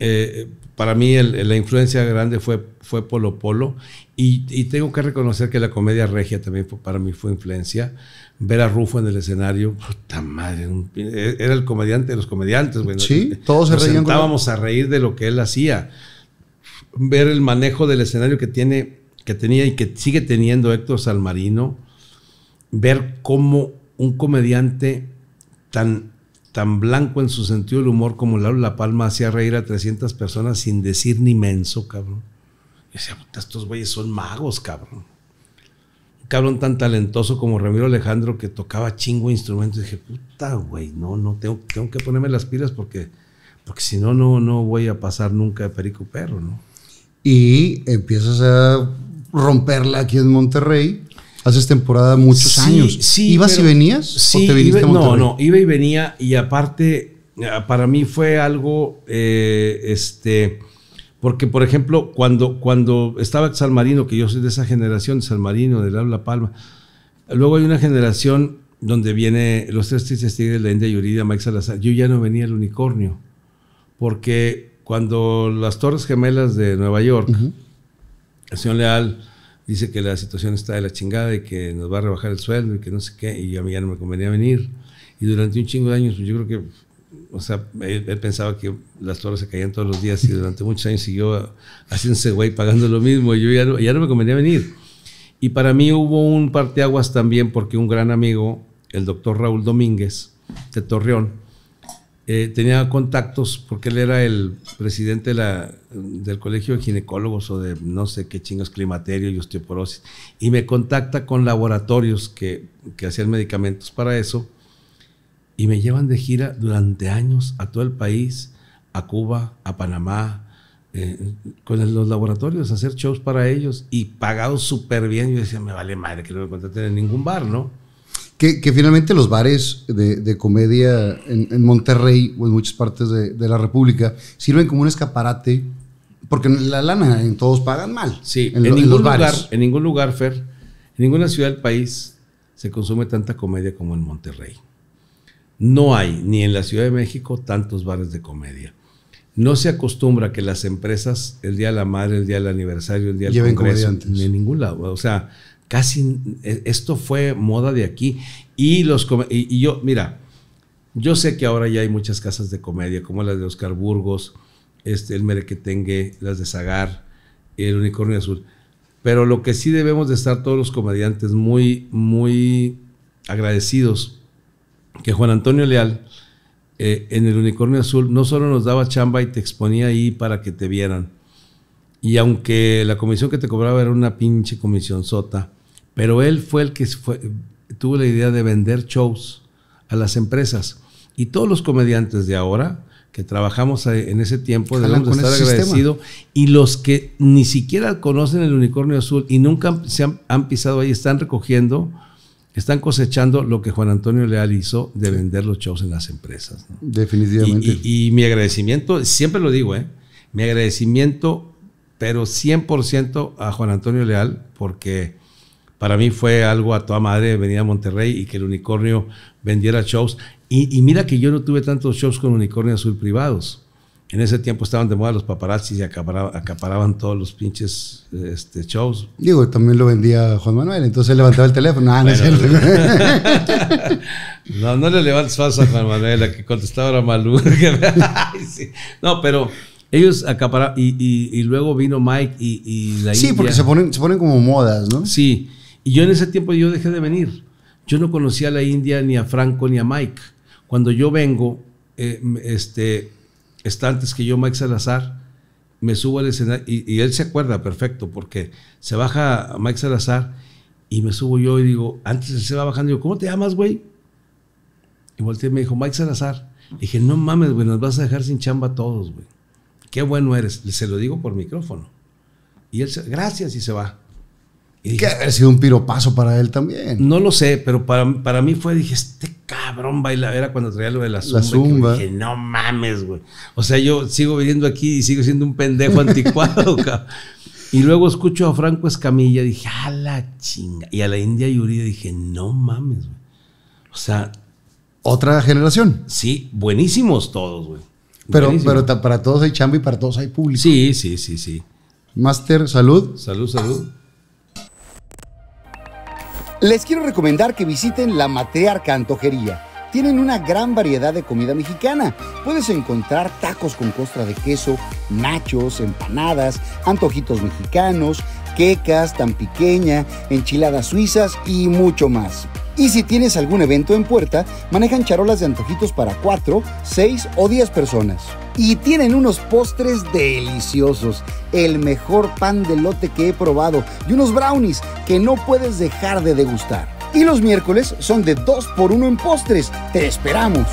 eh, para mí la influencia grande fue, fue Polo Polo y, y, tengo que reconocer que la comedia regia también para mí fue influencia. Ver a Rufo en el escenario, puta madre, e, era el comediante de los comediantes. güey. sí, todos se reían. Estábamos a reír de lo que él hacía ver el manejo del escenario que tiene, que tenía y que sigue teniendo Héctor Salmarino, ver cómo un comediante tan, tan blanco en su sentido del humor como Lalo La Palma hacía reír a 300 personas sin decir ni menso, cabrón. Y decía, estos güeyes son magos, cabrón. Un cabrón tan talentoso como Ramiro Alejandro que tocaba chingo instrumentos. Y dije, puta, güey, no, no, tengo, tengo que ponerme las pilas porque, porque si no, no, no voy a pasar nunca de perico perro, ¿no? y empiezas a romperla aquí en Monterrey. Haces temporada muchos años. ¿Ibas y venías? Sí, iba, No, no, iba y venía y aparte eh, para mí fue algo, eh, este, porque por ejemplo, cuando, cuando estaba San Marino, que yo soy de esa generación, San Marino, del Habla Palma, luego hay una generación donde viene Los Tres Tristes Tigres, La India y Yuridia, Mike Salazar, yo ya no venía el unicornio, porque cuando las Torres Gemelas de Nueva York, el señor Leal dice que la situación está de la chingada y que nos va a rebajar el sueldo y que no sé qué, y a mí ya no me convenía venir. Y durante un chingo de años, pues, yo creo que, o sea, él, pensaba que las torres se caían todos los días y durante muchos años siguió haciéndose güey pagando lo mismo y yo ya no, ya no me convenía venir. Y para mí hubo un parteaguas también porque un gran amigo, el doctor Raúl Domínguez de Torreón, eh, tenía contactos porque él era el presidente de la, del colegio de ginecólogos o de no sé qué chingos, climaterio y osteoporosis. Y me contacta con laboratorios que, que hacían medicamentos para eso. Y me llevan de gira durante años a todo el país, a Cuba, a Panamá, eh, con los laboratorios, hacer shows para ellos y pagados súper bien. Yo decía, me vale madre que no me contraten en ningún bar, ¿no? Que, finalmente los bares de, comedia en, Monterrey o en muchas partes de, la República sirven como un escaparate, porque la lana en todos pagan mal. Sí, en, ningún, lugar, en ningún lugar, Fer, en ninguna ciudad del país se consume tanta comedia como en Monterrey. No hay, ni en la Ciudad de México, tantos bares de comedia. No se acostumbra que las empresas, el día de la madre, el día del aniversario, el día del Lleven ni en ningún lado. O sea, Casi e, esto fue moda de aquí. Y, los, y, yo, mira, yo sé que ahora ya hay muchas casas de comedia, como las de Oscar Burgos, este, el Merequetengue, las de Zagar, el Unicornio Azul. Pero lo que sí debemos de estar todos los comediantes muy, muy agradecidos, que Juan Antonio Leal, eh, en el Unicornio Azul no solo nos daba chamba y te exponía ahí para que te vieran. Y aunque la comisión que te cobraba era una pinche comisión sota, pero él fue el que tuvo la idea de vender shows a las empresas. Y todos los comediantes de ahora que trabajamos en ese tiempo debemos estar agradecidos. Y los que ni siquiera conocen el unicornio azul y nunca se han, pisado ahí, están recogiendo están cosechando lo que Juan Antonio Leal hizo de vender los shows en las empresas. Definitivamente. Y, mi agradecimiento, siempre lo digo, ¿eh? mi agradecimiento, pero 100% a Juan Antonio Leal, porque para mí fue algo a toda madre venir a Monterrey y que el unicornio vendiera shows. Y, mira que yo no tuve tantos shows con unicornio azul privados. En ese tiempo estaban de moda los paparazzis y acaparaban, todos los pinches este, shows. Digo, también lo vendía Juan Manuel, entonces levantaba el teléfono. Ah, <laughs> no, no, le levantes falso a Juan Manuel, a que contestaba la Malú. <laughs> no, pero ellos acaparaban y, y, luego vino Mike y, y la Sí, porque se ponen, se ponen como modas, ¿no? Sí. Y yo en ese tiempo yo dejé de venir. Yo no conocía a la India, ni a Franco, ni a Mike. Cuando yo vengo, eh, este, está antes que yo Mike Salazar, me subo al escenario, y, él se acuerda perfecto, porque se baja Mike Salazar y me subo yo y digo, antes se va bajando, digo, ¿cómo te llamas, güey? Y volteé y me dijo, Mike Salazar. y dije, no mames, güey, nos vas a dejar sin chamba a todos, güey. Qué bueno eres. Se lo digo por micrófono. Y él, gracias, y se va. Y que sido un piropazo para él también. No lo sé, pero para, mí fue, dije, este cabrón baila, era cuando traía lo de la zumba. Que dije, no mames, güey. O sea, yo sigo viviendo aquí y sigo siendo un pendejo <laughs> anticuado, cabrón. Y luego escucho a Franco Escamilla, dije, a la chinga. Y a la India Yuri dije, no mames, güey. O sea. Otra generación. Sí, buenísimos todos, güey. Pero, pero para todos hay chamba y para todos hay público. Sí, sí, sí, sí. Master, salud. Salud, salud. Les quiero recomendar que visiten la Matriarca Antojería. Tienen una gran variedad de comida mexicana. Puedes encontrar tacos con costra de queso, nachos, empanadas, antojitos mexicanos, quecas, tan pequeña, enchiladas suizas y mucho más. Y si tienes algún evento en puerta, manejan charolas de antojitos para 4, 6 o 10 personas y tienen unos postres deliciosos, el mejor pan de lote que he probado y unos brownies que no puedes dejar de degustar. Y los miércoles son de 2 por 1 en postres. Te esperamos.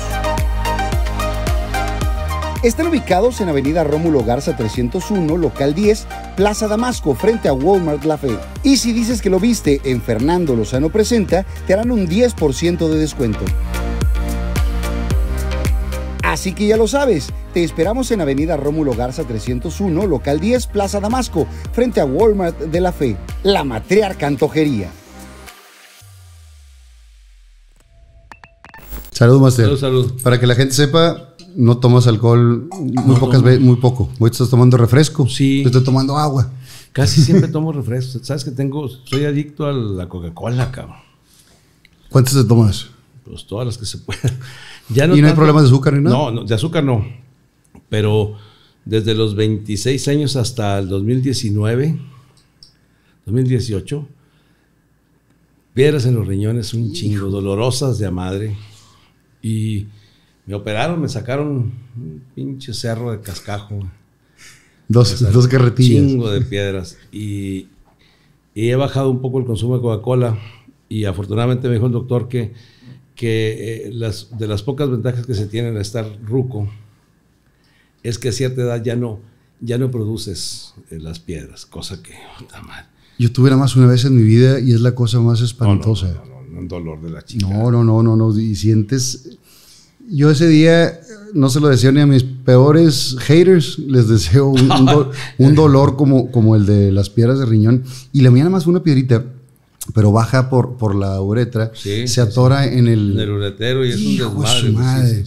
Están ubicados en Avenida Rómulo Garza 301, local 10, Plaza Damasco, frente a Walmart La Fe. Y si dices que lo viste en Fernando Lozano Presenta, te harán un 10% de descuento. Así que ya lo sabes, te esperamos en Avenida Rómulo Garza 301, local 10, Plaza Damasco, frente a Walmart de la Fe, la matriarca antojería. Salud, Master. Salud, Para que la gente sepa, no tomas alcohol muy pocas veces, muy poco. Hoy estás tomando refresco. Sí. estoy tomando agua. Casi siempre <laughs> tomo refresco. Sabes que tengo, soy adicto a la Coca-Cola, cabrón. ¿Cuántas te tomas? Pues todas las que se puedan. Ya no ¿Y no hay problemas de azúcar ni nada? No, no, de azúcar no. Pero desde los 26 años hasta el 2019, 2018, piedras en los riñones, un chingo, dolorosas de a madre. Y me operaron, me sacaron un pinche cerro de cascajo. Dos, dos carretillas. Un chingo de piedras. Y, y he bajado un poco el consumo de Coca-Cola. Y afortunadamente me dijo el doctor que que eh, las, de las pocas ventajas que se tienen a estar ruco es que a cierta edad ya no, ya no produces eh, las piedras, cosa que está mal. Yo tuve nada más una vez en mi vida y es la cosa más espantosa. No, no, no, dolor de la chica. No, no, no, no, Y sientes. Yo ese día no se lo deseo ni a mis peores haters, les deseo un, <laughs> dolor como, como el de las piedras de riñón. Y la mía nada más fue una piedrita pero baja por, por la uretra, se atora en el... uretero y es un desmadre.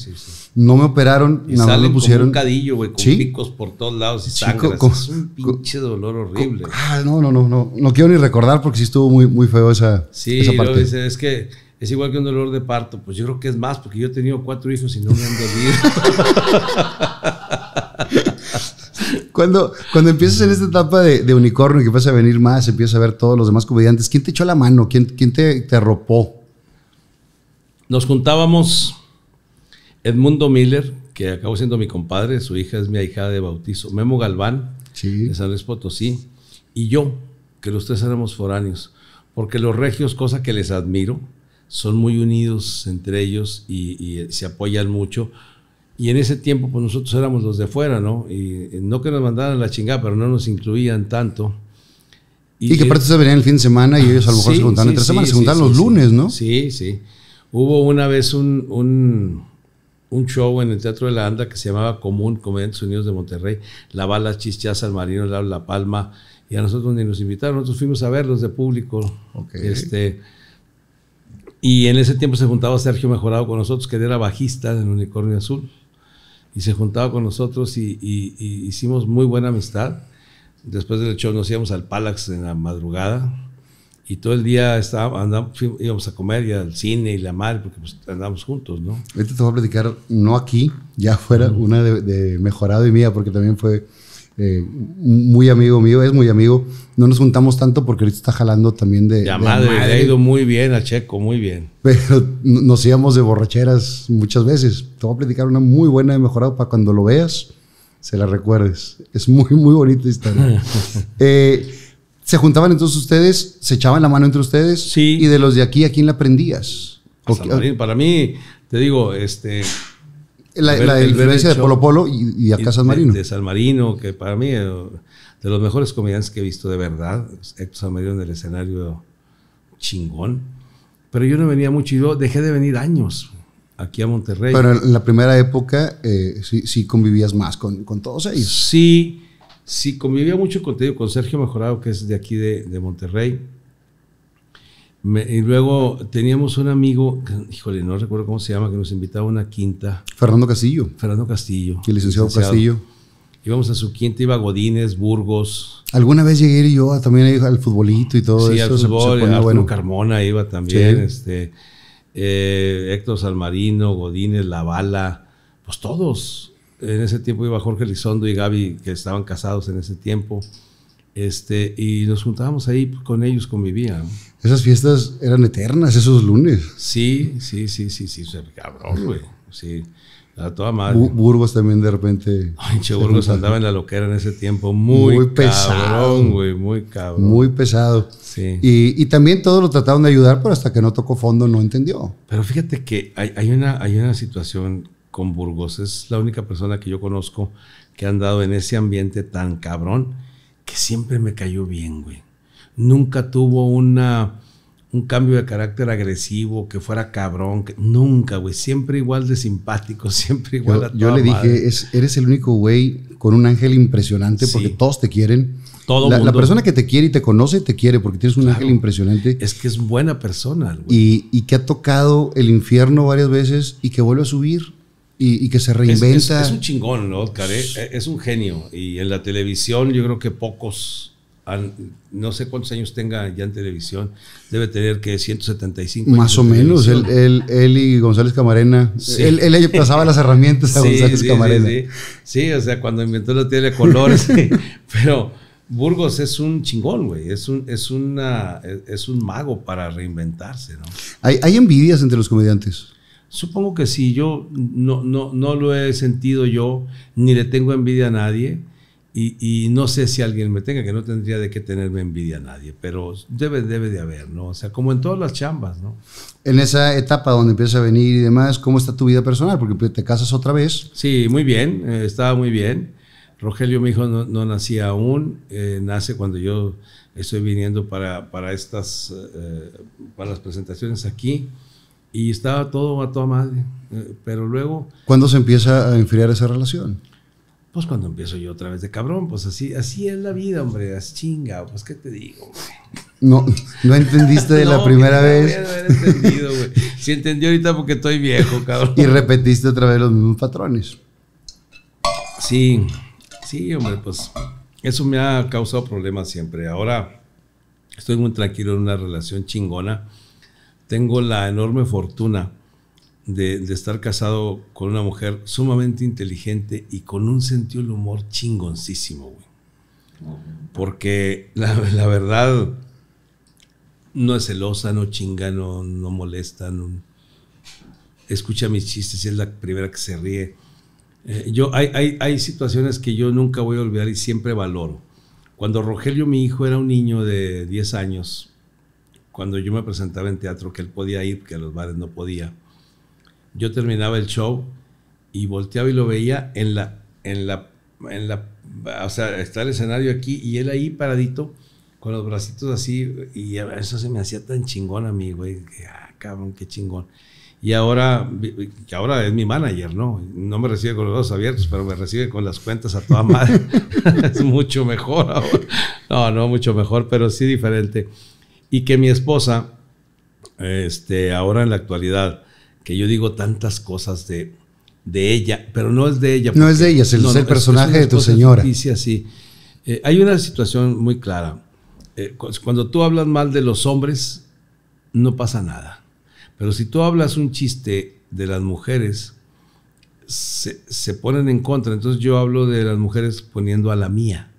No me operaron, y nada más me pusieron... un cadillo, güey, con picos por todos lados y sangre. Es un pinche dolor horrible. Ah, no, no, no, no. No quiero ni recordar porque sí estuvo muy, muy feo esa, esa parte. Sí, es que es igual que un dolor de parto. Pues yo creo que es más porque yo he tenido cuatro hijos y no me han dolido. <laughs> cuando, empiezas en esta etapa de, unicornio que empiezas a venir más, empiezas a ver todos los demás comediantes, ¿quién te echó la mano? ¿Quién, te, te arropó? Nos juntábamos Edmundo Miller, que acabó siendo mi compadre, su hija es mi hija de bautizo, Memo Galván, de San Luis Potosí, y yo, que los tres éramos foráneos, porque los regios, cosa que les admiro, son muy unidos entre ellos y, y se apoyan mucho y en ese tiempo, pues nosotros éramos los de fuera, ¿no? Y, eh, no que nos mandaran la chingada, pero no nos incluían tanto. Y, que aparte se venían el fin de semana y ellos a lo mejor se juntaban entre semana. se juntaban los lunes, ¿no? Sí, sí. Hubo una vez un, un, show en el Teatro de la Anda que se llamaba Común, Comediantes Unidos de Monterrey, La Bala, chichaza al Marino, La Palma, y a nosotros ni nos invitaron, nosotros fuimos a verlos de público. Este, y en ese tiempo se juntaba Sergio Mejorado con nosotros, que era bajista en Unicornio Azul y se juntaba con nosotros y, hicimos muy buena amistad. Después del show nos íbamos al Palax en la madrugada y todo el día estaba, íbamos a comer y al cine y la madre, porque pues, andábamos juntos, ¿no? Ahorita te voy a platicar, no aquí, ya fuera una de, de, Mejorado y mía, porque también fue eh, muy amigo mío, es muy amigo. No nos juntamos tanto porque ahorita está jalando también de. Ya madre, ha ido muy bien a Checo, muy bien. Pero nos íbamos de borracheras muchas veces. Te voy a platicar una muy buena de mejorado para cuando lo veas, se la recuerdes. Es muy, muy bonita esta <laughs> eh, ¿Se juntaban entonces ustedes? ¿Se echaban la mano entre ustedes? Sí. ¿Y de los de aquí, a quién la aprendías? para mí, te digo, este la, diferencia de Polo Polo y, a Casas San Marino. De, de, San Marino, que para mí eh, de los mejores comediantes que he visto de verdad. Héctor San Marino en el escenario chingón. Pero yo no venía mucho y yo dejé de venir años aquí a Monterrey. Pero en la primera época eh, sí, convivías más con, con, todos ellos. Sí, sí, convivía mucho contigo, con Sergio Mejorado, que es de aquí de, de Monterrey y luego teníamos un amigo, híjole, no recuerdo cómo se llama, que nos invitaba a una quinta. Fernando Castillo. Fernando Castillo. el licenciado, Castillo. Íbamos a su quinta, iba a Godínez, Burgos. Alguna vez llegué yo también al futbolito y todo eso. Sí, al fútbol, bueno. Carmona iba también, este, eh, Héctor Salmarino, Godínez, La Bala, pues todos. En ese tiempo iba Jorge Lizondo y Gaby, que estaban casados en ese tiempo. Este, y nos juntábamos ahí, pues, con ellos convivía. ¿no? Esas fiestas eran eternas, esos lunes. Sí, sí, sí, sí, sí, cabrón, güey. Sí, la toda madre. Burgos también de repente. Ay, che, Burgos andaba en la loquera en ese tiempo. Muy, muy pesado. güey, muy cabrón. Muy pesado. Sí. Y, también todos lo trataron de ayudar, pero hasta que no tocó fondo no entendió. Pero fíjate que hay, una, hay una situación con Burgos. Es la única persona que yo conozco que ha andado en ese ambiente tan cabrón que siempre me cayó bien, güey nunca tuvo una, un cambio de carácter agresivo, que fuera cabrón, nunca, güey, siempre igual de simpático, <laughs> siempre igual yo, Yo le dije, es, eres el único güey con un ángel impresionante porque todos te quieren. la, persona que te quiere y te conoce te quiere porque tienes un ángel impresionante. Es que es buena persona. Güey. Y, que ha tocado el infierno varias veces y que vuelve a subir y, que se reinventa. Es, un chingón, ¿no, Oscar? Eh, eh, es un genio. Y en la televisión yo creo que pocos no sé cuántos años tenga ya en televisión, debe tener que 175 Más o menos, él, él, y González Camarena, él, pasaba las herramientas a González Camarena. Sí, o sea, cuando inventó la tele colores, <laughs> pero Burgos es un chingón, güey, es un, es, es un mago para reinventarse, ¿no? ¿Hay, envidias entre los comediantes? Supongo que sí, yo no, no, no lo he sentido yo, ni le tengo envidia a nadie y, no sé si alguien me tenga, que no tendría de qué tenerme envidia a nadie, pero debe, debe de haber, ¿no? O sea, como en todas las chambas, ¿no? En esa etapa donde empieza a venir y demás, ¿cómo está tu vida personal? Porque pues, te casas otra vez. Sí, muy bien, eh, estaba muy bien. Rogelio, mi hijo, no, nacía aún, eh, nace cuando yo estoy viniendo para, para estas, eh, para las presentaciones aquí, y estaba todo a toda madre, pero luego... ¿Cuándo se empieza a enfriar esa relación? pues cuando empiezo yo otra vez de cabrón, pues así, así es la vida, hombre, es chinga, pues qué te digo, güey. No, no entendiste de <laughs> la primera vez. No haber entendido, güey. Si entendí ahorita porque estoy viejo, cabrón. Y repetiste otra vez los mismos patrones. Sí, sí, hombre, pues eso me ha causado problemas siempre. Ahora estoy muy tranquilo en una relación chingona. Tengo la enorme fortuna de, estar casado con una mujer sumamente inteligente y con un sentido del humor chingoncísimo, güey. Porque la, verdad no es celosa, no chinga, no, molesta, no, escucha mis chistes y es la primera que se ríe. Eh, yo, hay, hay, hay, situaciones que yo nunca voy a olvidar y siempre valoro. Cuando Rogelio, mi hijo, era un niño de 10 años, cuando yo me presentaba en teatro, que él podía ir, que a los bares no podía, yo terminaba el show y volteaba y lo veía en la, en la, en la, o sea, está el escenario aquí y él ahí paradito con los bracitos así y eso se me hacía tan chingón a mí, güey, que, ah, cabrón, qué chingón. Y ahora, que ahora es mi manager, ¿no? No me recibe con los ojos abiertos, pero me recibe con las cuentas a toda madre. <laughs> <laughs> es mucho mejor ahora. No, no mucho mejor, pero sí diferente. Y que mi esposa, este, ahora en la actualidad, que yo digo tantas cosas de, de ella, pero no es de ella. No es de ella, es el, personaje de tu señora. Dice así. Eh, hay una situación muy clara. Eh, cuando tú hablas mal de los hombres, no pasa nada. Pero si tú hablas un chiste de las mujeres, se, se ponen en contra. Entonces yo hablo de las mujeres poniendo a la mía,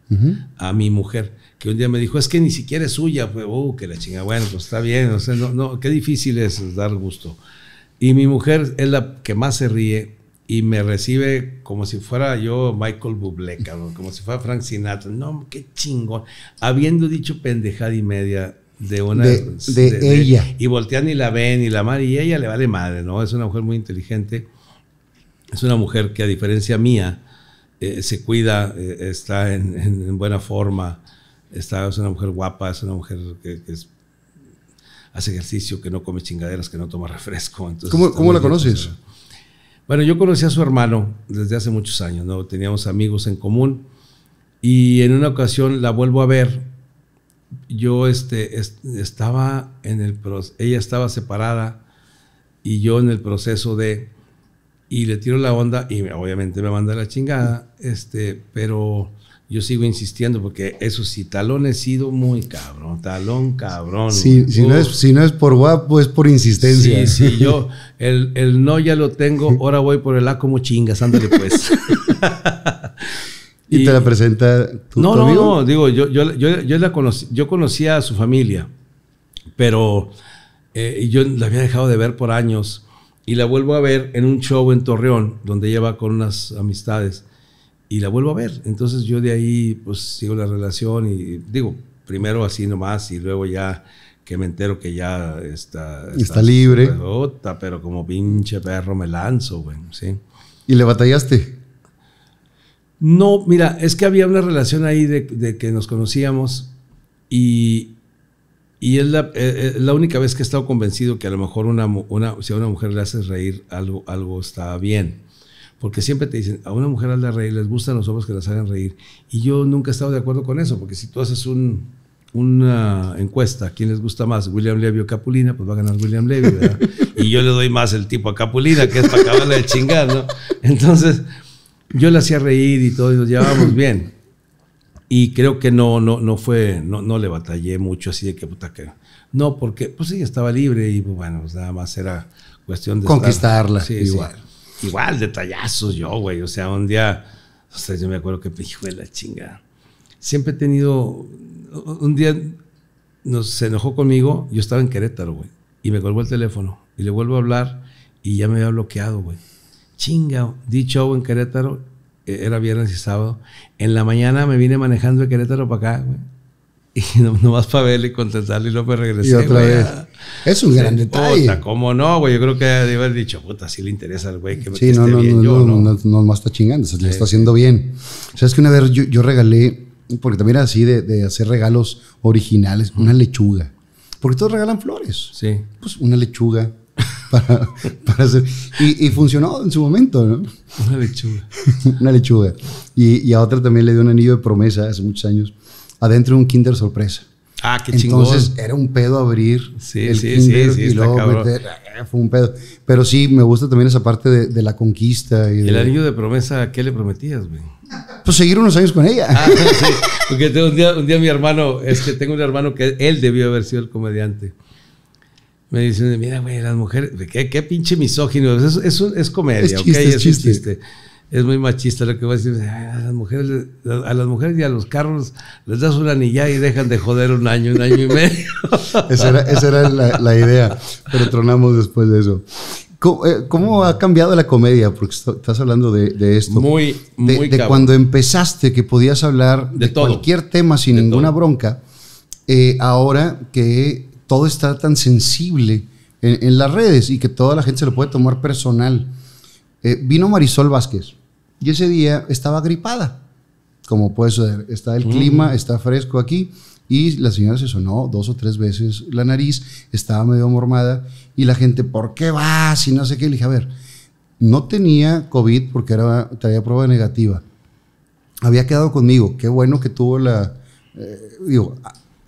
a mi mujer, que un día me dijo, es que ni siquiera es suya. fue oh, que la chinga, bueno, pues está bien. O sea, no, no, qué difícil es dar gusto. Y mi mujer es la que más se ríe y me recibe como si fuera yo Michael Bublé, como si fuera Frank Sinatra. No, qué chingón. Habiendo dicho pendejada y media de una de, ella. y voltean y la ven y la madre y ella le vale madre, ¿no? Es una mujer muy inteligente. Es una mujer que a diferencia mía eh, se cuida, eh, está en, buena forma, es una mujer guapa, es una mujer que, que es hace ejercicio, que no come chingaderas, que no toma refresco. Entonces, ¿Cómo, ¿cómo la conoces? Bueno, yo conocí a su hermano desde hace muchos años, ¿no? Teníamos amigos en común y en una ocasión la vuelvo a ver. Yo este, estaba en el ella estaba separada y yo en el proceso de y le tiro la onda y obviamente me manda la chingada, este, pero yo sigo insistiendo porque eso sí, talón he sido muy cabrón, talón cabrón. si, no es, por guapo, es por insistencia. Sí, sí, yo <laughs> el, no ya lo tengo, ahora voy por el A como chingas, ándale pues. <laughs> ¿Y, te la presenta tu, no, No, no, digo, yo, yo, yo, yo, la conocí, yo conocía a su familia, pero eh, yo la había dejado de ver por años y la vuelvo a ver en un show en Torreón, donde ella va con unas amistades y la vuelvo a ver. Entonces yo de ahí pues sigo la relación y digo, primero así nomás y luego ya que me entero que ya está... Está, libre. pero como pinche perro me lanzo, güey, ¿sí? ¿Y le batallaste? No, mira, es que había una relación ahí de, que nos conocíamos y, y es eh, eh, la, única vez que he estado convencido que a lo mejor una, una, si a una mujer le haces reír, algo, algo está bien. Porque siempre te dicen, a una mujer hazla reír, les gustan los hombres que las hagan reír. Y yo nunca he estado de acuerdo con eso, porque si tú haces una encuesta, ¿quién les gusta más? William Levy o Capulina, pues va a ganar William Levy, ¿verdad? <laughs> Y yo le doy más el tipo a Capulina, que es para acabarle de chingar, ¿no? Entonces, yo le hacía reír y todo, y nos llevábamos bien. Y creo que no, no, no fue, no, no le batallé mucho así de que puta que. No, porque pues sí, estaba libre y pues, bueno, pues nada más era cuestión de. Conquistarla, igual igual, detallazos yo, güey. O sea, un día, o sea, yo me acuerdo que Hijo de la chinga. Siempre he tenido, un día nos, se enojó conmigo, yo estaba en Querétaro, güey, y me colgó el teléfono y le vuelvo a hablar y ya me había bloqueado, güey. Chinga, dicho en Querétaro, e, era viernes y sábado. En la mañana me vine manejando de Querétaro para acá, güey y <laughs> nomás para verle y contestarle y luego me pues regresé. Y otra wey, vez. A... Es un gran detalle. Puta, ¿cómo no, güey? Yo creo que debe haber dicho, puta, si le interesa al güey que me sí, no, no, bien no, yo, no, no, no, no, está chingando, se sí. está haciendo bien. O sea, es que una vez yo, yo regalé, porque también era así de, de hacer regalos originales, una lechuga. Porque todos regalan flores. Sí. Pues una lechuga, <laughs> para, para, hacer. Y, y, funcionó en su momento, ¿no? Una lechuga. <laughs> una lechuga. Y, y, a otra también le dio un anillo de promesa hace muchos años adentro de un Kinder sorpresa. Ah, qué chingón. Entonces era un pedo abrir sí, el sí, Kinder sí, y luego meter, eh, fue un pedo. Pero sí, me gusta también esa parte de, la conquista. Y ¿El anillo de promesa qué le prometías, güey? Pues seguir unos años con ella. Ah, <laughs> Porque un, día, un día mi hermano, es que tengo un hermano que él debió haber sido el comediante. Me dice, mira, güey, las mujeres, qué, qué pinche misógino, es, comedia, es ¿ok? Es, chiste es muy machista lo que va a decir. A las mujeres, a las mujeres y a los carros les das una anilla y dejan de joder un año, un año y medio. <laughs> esa era, la, idea, pero tronamos después de eso. Eh, ¿Cómo, ha cambiado la comedia? Porque estás hablando de, esto. Muy, de, de cuando empezaste, que podías hablar de, cualquier tema sin ninguna bronca, eh, ahora que todo está tan sensible en, las redes y que toda la gente se lo puede tomar personal. Eh, vino Marisol Vázquez y ese día estaba gripada, como puede suceder. Está el clima, está fresco aquí. Y la señora se sonó dos o tres veces la nariz, estaba medio mormada. Y la gente, ¿por qué va? Si no sé qué. Le dije, a ver, no tenía COVID porque era, traía prueba negativa. Había quedado conmigo. Qué bueno que tuvo la. Eh, digo,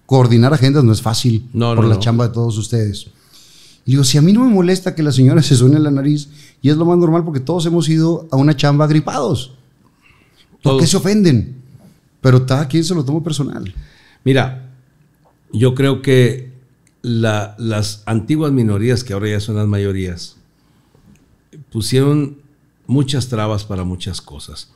coordinar agendas no es fácil por la chamba de todos ustedes. Y digo, si a mí no me molesta que la señora se suene la nariz, y es lo más normal porque todos hemos ido a una chamba gripados. ¿Por todos. qué se ofenden? Pero está quien se lo toma personal. Mira, yo creo que las antiguas minorías, que ahora ya son las mayorías, pusieron muchas trabas para muchas cosas.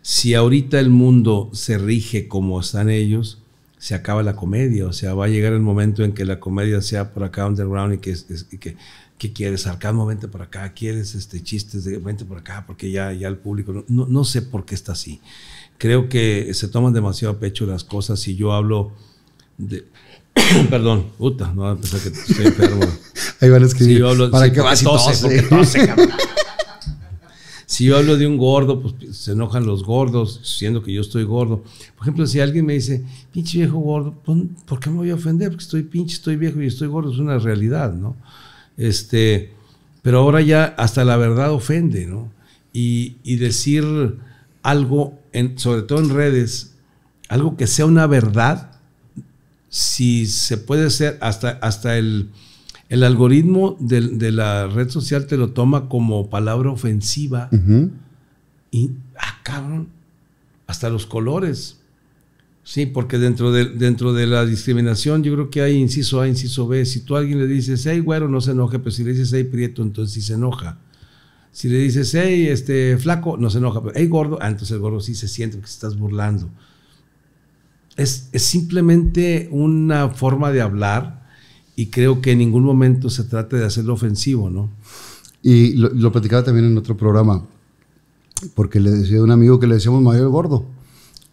Si ahorita el mundo se rige como están ellos, se acaba la comedia. O sea, va a llegar el momento en que la comedia sea por acá underground y que, y que ¿qué quieres? Sarcasmo, vente por acá, ¿quieres este, chistes? De, vente por acá, porque ya, ya el público, no, no sé por qué está así. Creo que se toman demasiado a pecho las cosas si yo hablo de... <coughs> Perdón, puta, no va a empezar que estoy enfermo. Ahí van a escribir. Si yo hablo, ¿Para tose, <laughs> Si yo hablo de un gordo, pues se enojan los gordos, siendo que yo estoy gordo. Por ejemplo, si alguien me dice, pinche viejo gordo, ¿por qué me voy a ofender? Porque estoy pinche, estoy viejo y estoy gordo, es una realidad, ¿no? Este, pero ahora ya hasta la verdad ofende, ¿no? Y, y decir algo, sobre todo en redes, algo que sea una verdad, si se puede ser, hasta, hasta el, algoritmo de, la red social te lo toma como palabra ofensiva. Y, ah, cabrón, hasta los colores. Sí, porque dentro de, dentro de la discriminación yo creo que hay inciso A, inciso B. Si tú a alguien le dices, hey, güero, no se enoje, pero si le dices, hey, prieto, entonces sí se enoja. Si le dices, hey, este, flaco, no se enoja, pero hey, gordo, ah, entonces el gordo sí se siente que se estás burlando. Es, simplemente una forma de hablar y creo que en ningún momento se trata de hacerlo ofensivo, ¿no? Y lo, lo platicaba también en otro programa, porque le decía a un amigo que le decíamos mayor gordo.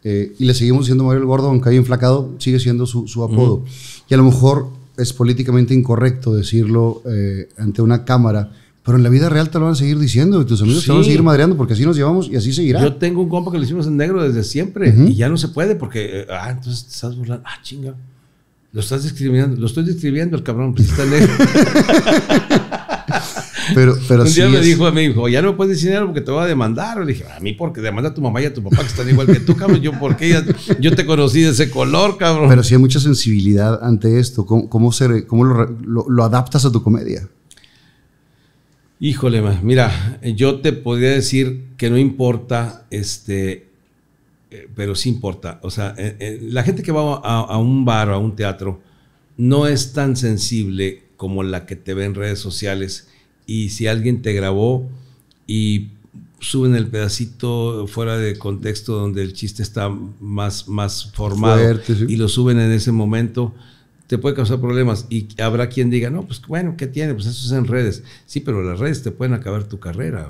Eh, y le seguimos diciendo Mario el Gordo, aunque haya inflacado sigue siendo su, su apodo. Y a lo mejor es políticamente incorrecto decirlo eh, ante una cámara, pero en la vida real te lo van a seguir diciendo y tus amigos te van a seguir madreando porque así nos llevamos y así seguirá. Yo tengo un compa que lo hicimos en negro desde siempre y ya no se puede porque, eh, ah, entonces te estás burlando, ah, chinga, lo estás discriminando, lo estoy describiendo el cabrón, pues está negro. <laughs> Pero, pero un día me dijo a mi hijo, ya no me puedes decir dinero porque te voy a demandar. Le dije, a mí porque demanda a tu mamá y a tu papá que están igual que tú, cabrón. Yo, porque yo te conocí de ese color, cabrón. Pero si hay mucha sensibilidad ante esto. ¿Cómo, cómo lo, adaptas a tu comedia? Híjole, mira, yo te podría decir que no importa, este, eh, pero sí importa. O sea, eh, eh, la gente que va a, a un bar o a un teatro no es tan sensible como la que te ve en redes sociales y si alguien te grabó y suben el pedacito fuera de contexto donde el chiste está más, más formado y lo suben en ese momento, te puede causar problemas. Y habrá quien diga, no, pues bueno, ¿qué tiene? Pues eso es en redes. Sí, pero las redes te pueden acabar tu carrera.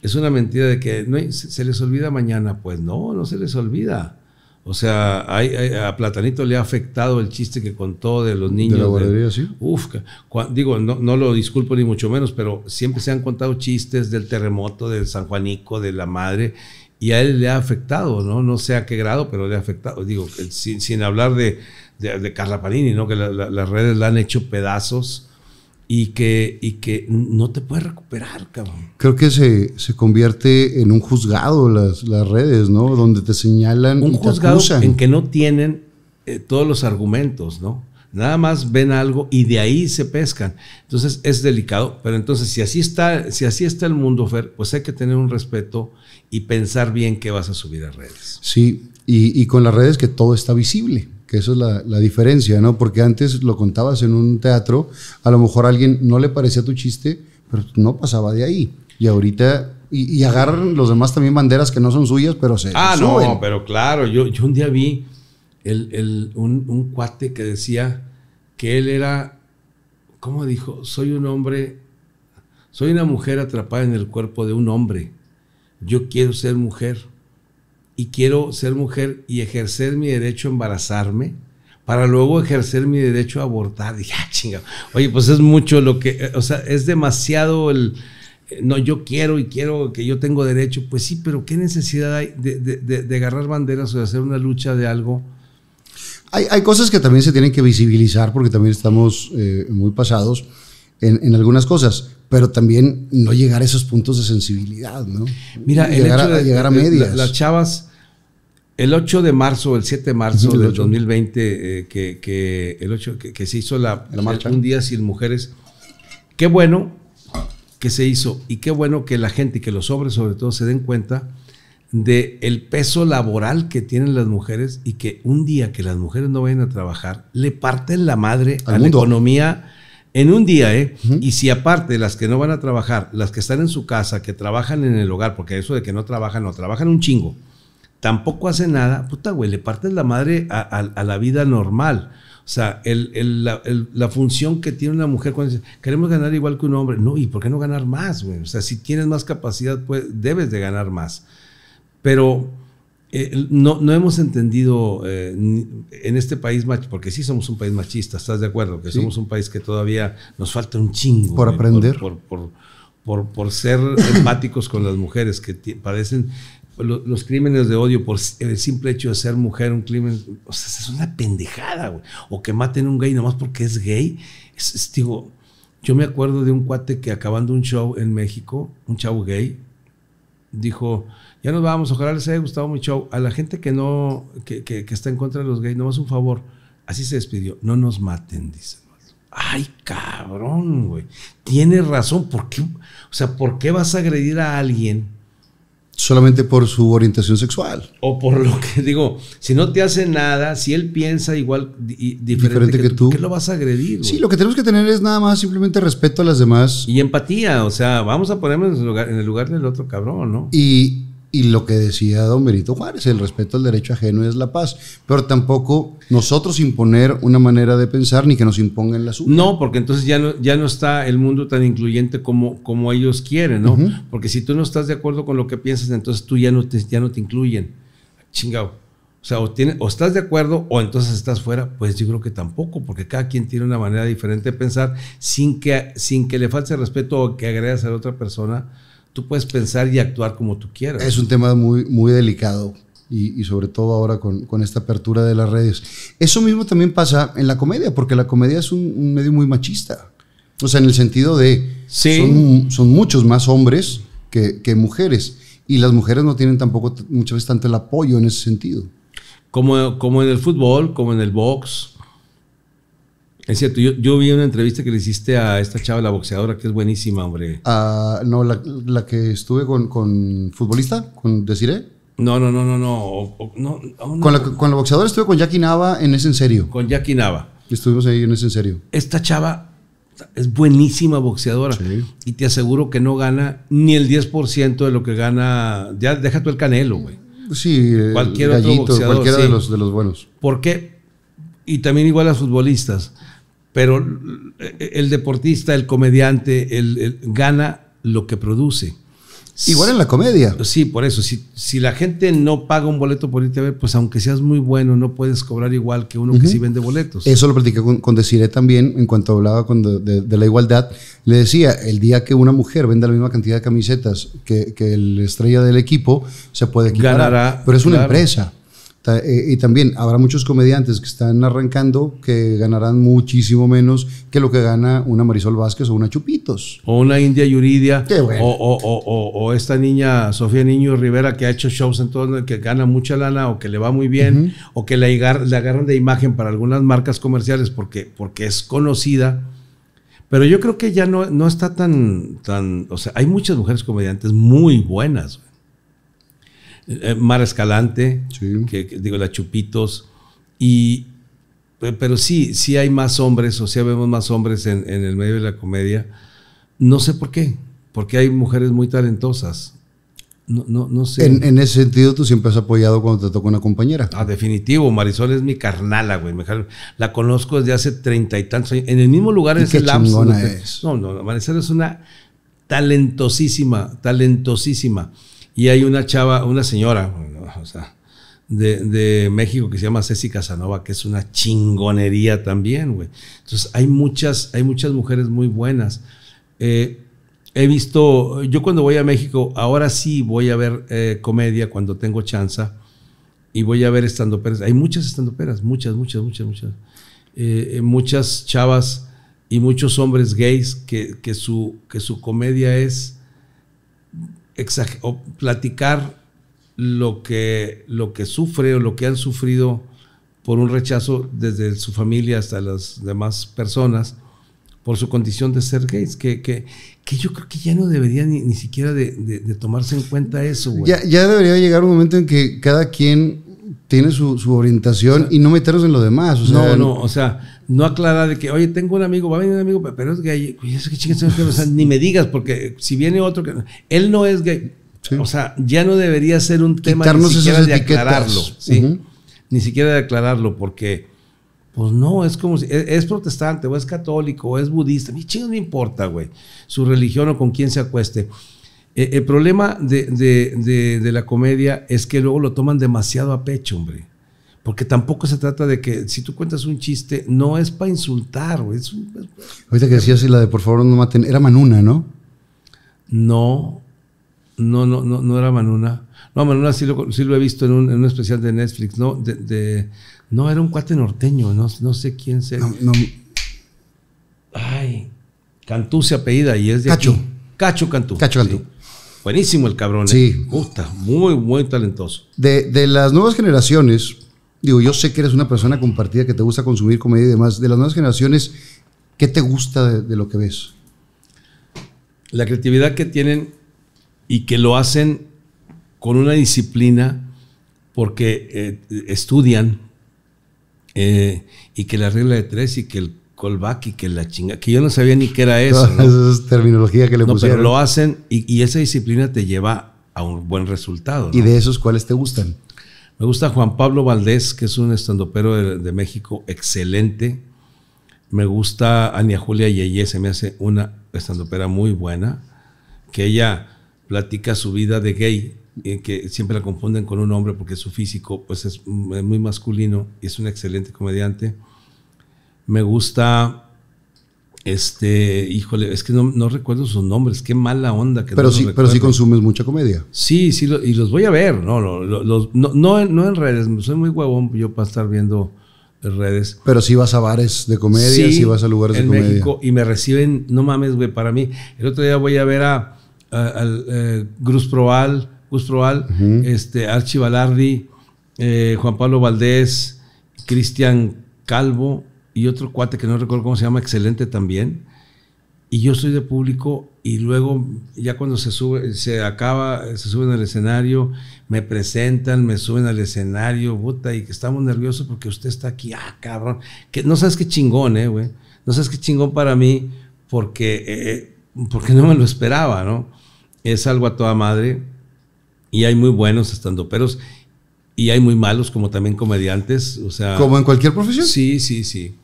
Es una mentira de que no, se les olvida mañana. Pues no, no se les olvida. O sea, a Platanito le ha afectado el chiste que contó de los niños. De la guardería, sí. Uf, digo, no, lo disculpo ni mucho menos, pero siempre se han contado chistes del terremoto, del San Juanico, de la madre, y a él le ha afectado, ¿no? No sé a qué grado, pero le ha afectado. Digo, sin, sin hablar de, de, Carla Panini, ¿no? Que las redes la han hecho pedazos y que, y que no te puedes recuperar, cabrón. Creo que se, se convierte en un juzgado las, redes, ¿no? Donde te señalan. Un y juzgado en que no tienen eh, todos los argumentos, ¿no? Nada más ven algo y de ahí se pescan. Entonces es delicado, pero entonces si así está, si así está el mundo, Fer, pues hay que tener un respeto y pensar bien qué vas a subir a redes. Sí, y, y con las redes que todo está visible eso es la, diferencia, ¿no? Porque antes lo contabas en un teatro, a lo mejor a alguien no le parecía tu chiste, pero no pasaba de ahí. Y ahorita, y, agarran los demás también banderas que no son suyas, pero se... Ah, no, pero claro, yo, yo un día vi un, un cuate que decía que él era, ¿cómo dijo? Soy un hombre, soy una mujer atrapada en el cuerpo de un hombre. Yo quiero ser mujer y quiero ser mujer y ejercer mi derecho a embarazarme para luego ejercer mi derecho a abortar. y <laughs> ya ah, chinga. Oye, pues es mucho lo que, eh, o sea, es demasiado el, eh, no, yo quiero y quiero que yo tengo derecho. Pues sí, pero ¿qué necesidad hay de, agarrar banderas o de hacer una lucha de algo? Hay, cosas que también se tienen que visibilizar porque también estamos eh, muy pasados en, en algunas cosas pero también no llegar a esos puntos de sensibilidad, ¿no? Mira, llegar, a, llegar a medias. las chavas, el 8 de marzo, el 7 de marzo del 2020, eh, que, que, el 8, que, se hizo la, marcha. Un día sin mujeres, qué bueno que se hizo y qué bueno que la gente y que los hombres sobre todo se den cuenta de el peso laboral que tienen las mujeres y que un día que las mujeres no vayan a trabajar, le parten la madre a la economía en un día, ¿eh? Y si aparte las que no van a trabajar, las que están en su casa, que trabajan en el hogar, porque eso de que no trabajan, no trabajan un chingo, tampoco hacen nada, puta, güey, le partes la madre a, la vida normal. O sea, la, la, función que tiene una mujer cuando dice, queremos ganar igual que un hombre. No, ¿y por qué no ganar más, güey? O sea, si tienes más capacidad, pues debes de ganar más. Pero eh, no, no, hemos entendido eh, en este país, porque sí somos un país machista, ¿estás de acuerdo? Que somos un país que todavía nos falta un chingo. Por aprender. por, por, ser empáticos con las mujeres que padecen los, crímenes de odio por el simple hecho de ser mujer, un crimen. O sea, es una pendejada, güey. O que maten a un gay nomás porque es gay. digo, yo me acuerdo de un cuate que acabando un show en México, un chavo gay, dijo ya nos vamos, ojalá les haya gustado mucho A la gente que no, que, está en contra de los gays, nomás un favor. Así se despidió. No nos maten, dice. Ay, cabrón, güey. Tienes razón. ¿Por qué? O sea, ¿por qué vas a agredir a alguien? Solamente por su orientación sexual. O por lo que <laughs> digo, si no te hace nada, si él piensa igual diferente, que, tú, ¿por qué lo vas a agredir? Sí, lo que tenemos que tener es nada más simplemente respeto a las demás. Y empatía, o sea, vamos a ponernos en lugar, en el lugar del otro cabrón, ¿no? Y, y lo que decía don Benito Juárez, el respeto al derecho ajeno es la paz, pero tampoco nosotros imponer una manera de pensar ni que nos impongan la suya. No, porque entonces ya no, ya no está el mundo tan incluyente como, como ellos quieren, ¿no? Porque si tú no estás de acuerdo con lo que piensas, entonces tú ya no te, te incluyen. Chingao. O sea, o, o estás de acuerdo o entonces estás fuera. Pues yo creo que tampoco, porque cada quien tiene una manera diferente de pensar sin que, sin que le falte respeto o que agregas a la otra persona tú puedes pensar y actuar como tú quieras. Es un tema muy, muy delicado y, sobre todo ahora con, esta apertura de las redes. Eso mismo también pasa en la comedia, porque la comedia es un, medio muy machista. O sea, en el sentido de son, muchos más hombres que, mujeres y las mujeres no tienen tampoco muchas veces tanto el apoyo en ese sentido. Como, como en el fútbol, como en el box, es cierto, yo, vi una entrevista que le hiciste a esta chava, la boxeadora, que es buenísima, hombre. Ah, no, la, que estuve con, futbolista, con Desiree. No, no, no, no, no. Oh, con, la, boxeadora estuve con Jackie Nava en ese En Serio. Con Jackie Nava. Estuvimos ahí en ese En Serio. Esta chava es buenísima boxeadora. Y te aseguro que no gana ni el 10% de lo que gana. Ya deja tú el canelo, güey. Sí, cualquier cualquiera de, los, de los buenos. ¿Por qué? Y también igual a futbolistas pero el deportista, el comediante, el, gana lo que produce. Igual en la comedia. Sí, por eso. Si, si, la gente no paga un boleto por irte a ver, pues aunque seas muy bueno, no puedes cobrar igual que uno que sí vende boletos. Eso lo platicé con, con Desiree también, en cuanto hablaba de, la igualdad. Le decía, el día que una mujer venda la misma cantidad de camisetas que, que el estrella del equipo, se puede equiparar. Ganará. Pero es una empresa. Eh, y también habrá muchos comediantes que están arrancando que ganarán muchísimo menos que lo que gana una Marisol Vázquez o una Chupitos. O una India Yuridia. o, esta niña Sofía Niño Rivera que ha hecho shows en todo que gana mucha lana o que le va muy bien o que le, le, agarran de imagen para algunas marcas comerciales porque, porque es conocida. Pero yo creo que ya no, no está tan, tan... O sea, hay muchas mujeres comediantes muy buenas eh, eh, Mar Escalante, que, digo, la Chupitos. Y, pero sí, sí hay más hombres, o sea, vemos más hombres en, el medio de la comedia. No sé por qué, porque hay mujeres muy talentosas. No, no, sé. En, ese sentido, tú siempre has apoyado cuando te toca una compañera. Ah, definitivo. Marisol es mi carnala, güey. La conozco desde hace treinta y tantos años. En el mismo lugar en el lapso. No, no, Marisol es una talentosísima, talentosísima. Y hay una chava, una señora, de, México que se llama Ceci Casanova, que es una chingonería también, güey. Entonces hay muchas, hay muchas mujeres muy buenas. Eh, he visto, yo cuando voy a México, ahora sí voy a ver eh, comedia cuando tengo chance y voy a ver peras. Hay muchas peras, muchas, muchas, muchas, muchas. Eh, muchas chavas y muchos hombres gays que, su, que su comedia es o platicar lo que, lo que sufre o lo que han sufrido por un rechazo desde su familia hasta las demás personas por su condición de ser gays, que, que, que yo creo que ya no debería ni, siquiera de, tomarse en cuenta eso. Ya, ya debería llegar un momento en que cada quien tiene su, orientación y no meteros en lo demás. no, no, o sea, no aclarar de que, oye, tengo un amigo, va a venir un amigo, pero es gay. que ni me digas, porque si viene otro que. Él no es gay. O sea, ya no debería ser un tema ni siquiera de aclararlo. Ni siquiera de aclararlo, porque. Pues no, es como si es, protestante o es católico o es budista, ni chingo no importa, güey, su religión o con quién se acueste. Eh, el problema de, la comedia es que luego lo toman demasiado a pecho, hombre. Porque tampoco se trata de que si tú cuentas un chiste, no es para insultar. Ahorita que decías la de por favor no maten, era Manuna, ¿no? No, no, no, no, era Manuna. No, Manuna sí lo, he visto en un, especial de Netflix, ¿no? De, no, era un cuate norteño, no, sé quién sea Ay, Cantú se apellida y es de. Cacho. Cacho Cantú. Cacho Cantú. Buenísimo el cabrón. Sí. Gusta, eh. muy, muy talentoso. De, las nuevas generaciones, digo, yo sé que eres una persona compartida que te gusta consumir comedia y demás. De las nuevas generaciones, ¿qué te gusta de, lo que ves? La creatividad que tienen y que lo hacen con una disciplina porque eh, estudian eh, y que la regla de tres y que el callback que la chinga, que yo no sabía ni qué era eso. <laughs> Esa es terminología que le no, Pero lo hacen y, esa disciplina te lleva a un buen resultado. ¿Y de esos cuáles te gustan? Me gusta Juan Pablo Valdés, que es un estandopero de, México excelente. Me gusta Ania Julia Yeye, se me hace una estandopera muy buena, que ella platica su vida de gay, que siempre la confunden con un hombre porque su físico pues es muy masculino y es un excelente comediante. Me gusta. Este, híjole, es que no, recuerdo sus nombres, qué mala onda que pero sí, Pero sí consumes mucha comedia. Sí, sí, y los voy a ver, no, no, no, en redes, soy muy huevón yo para estar viendo redes. Pero si vas a bares de comedia, sí, vas a lugares de comedia. México, y me reciben, no mames, güey, para mí. El otro día voy a ver a, a, Cruz eh, Proal, este, Archie eh, Juan Pablo Valdés, Cristian Calvo, y otro cuate que no recuerdo cómo se llama, excelente también. Y yo soy de público y luego ya cuando se sube, se acaba, se suben al escenario, me presentan, me suben al escenario, puta, y que estamos nerviosos porque usted está aquí, ah, cabrón. Que no sabes qué chingón, eh, güey. No sabes qué chingón para mí porque, eh, porque no me lo esperaba, ¿no? Es algo a toda madre y hay muy buenos estando peros y hay muy malos como también comediantes, o sea... Como en cualquier profesión. Sí, sí, sí.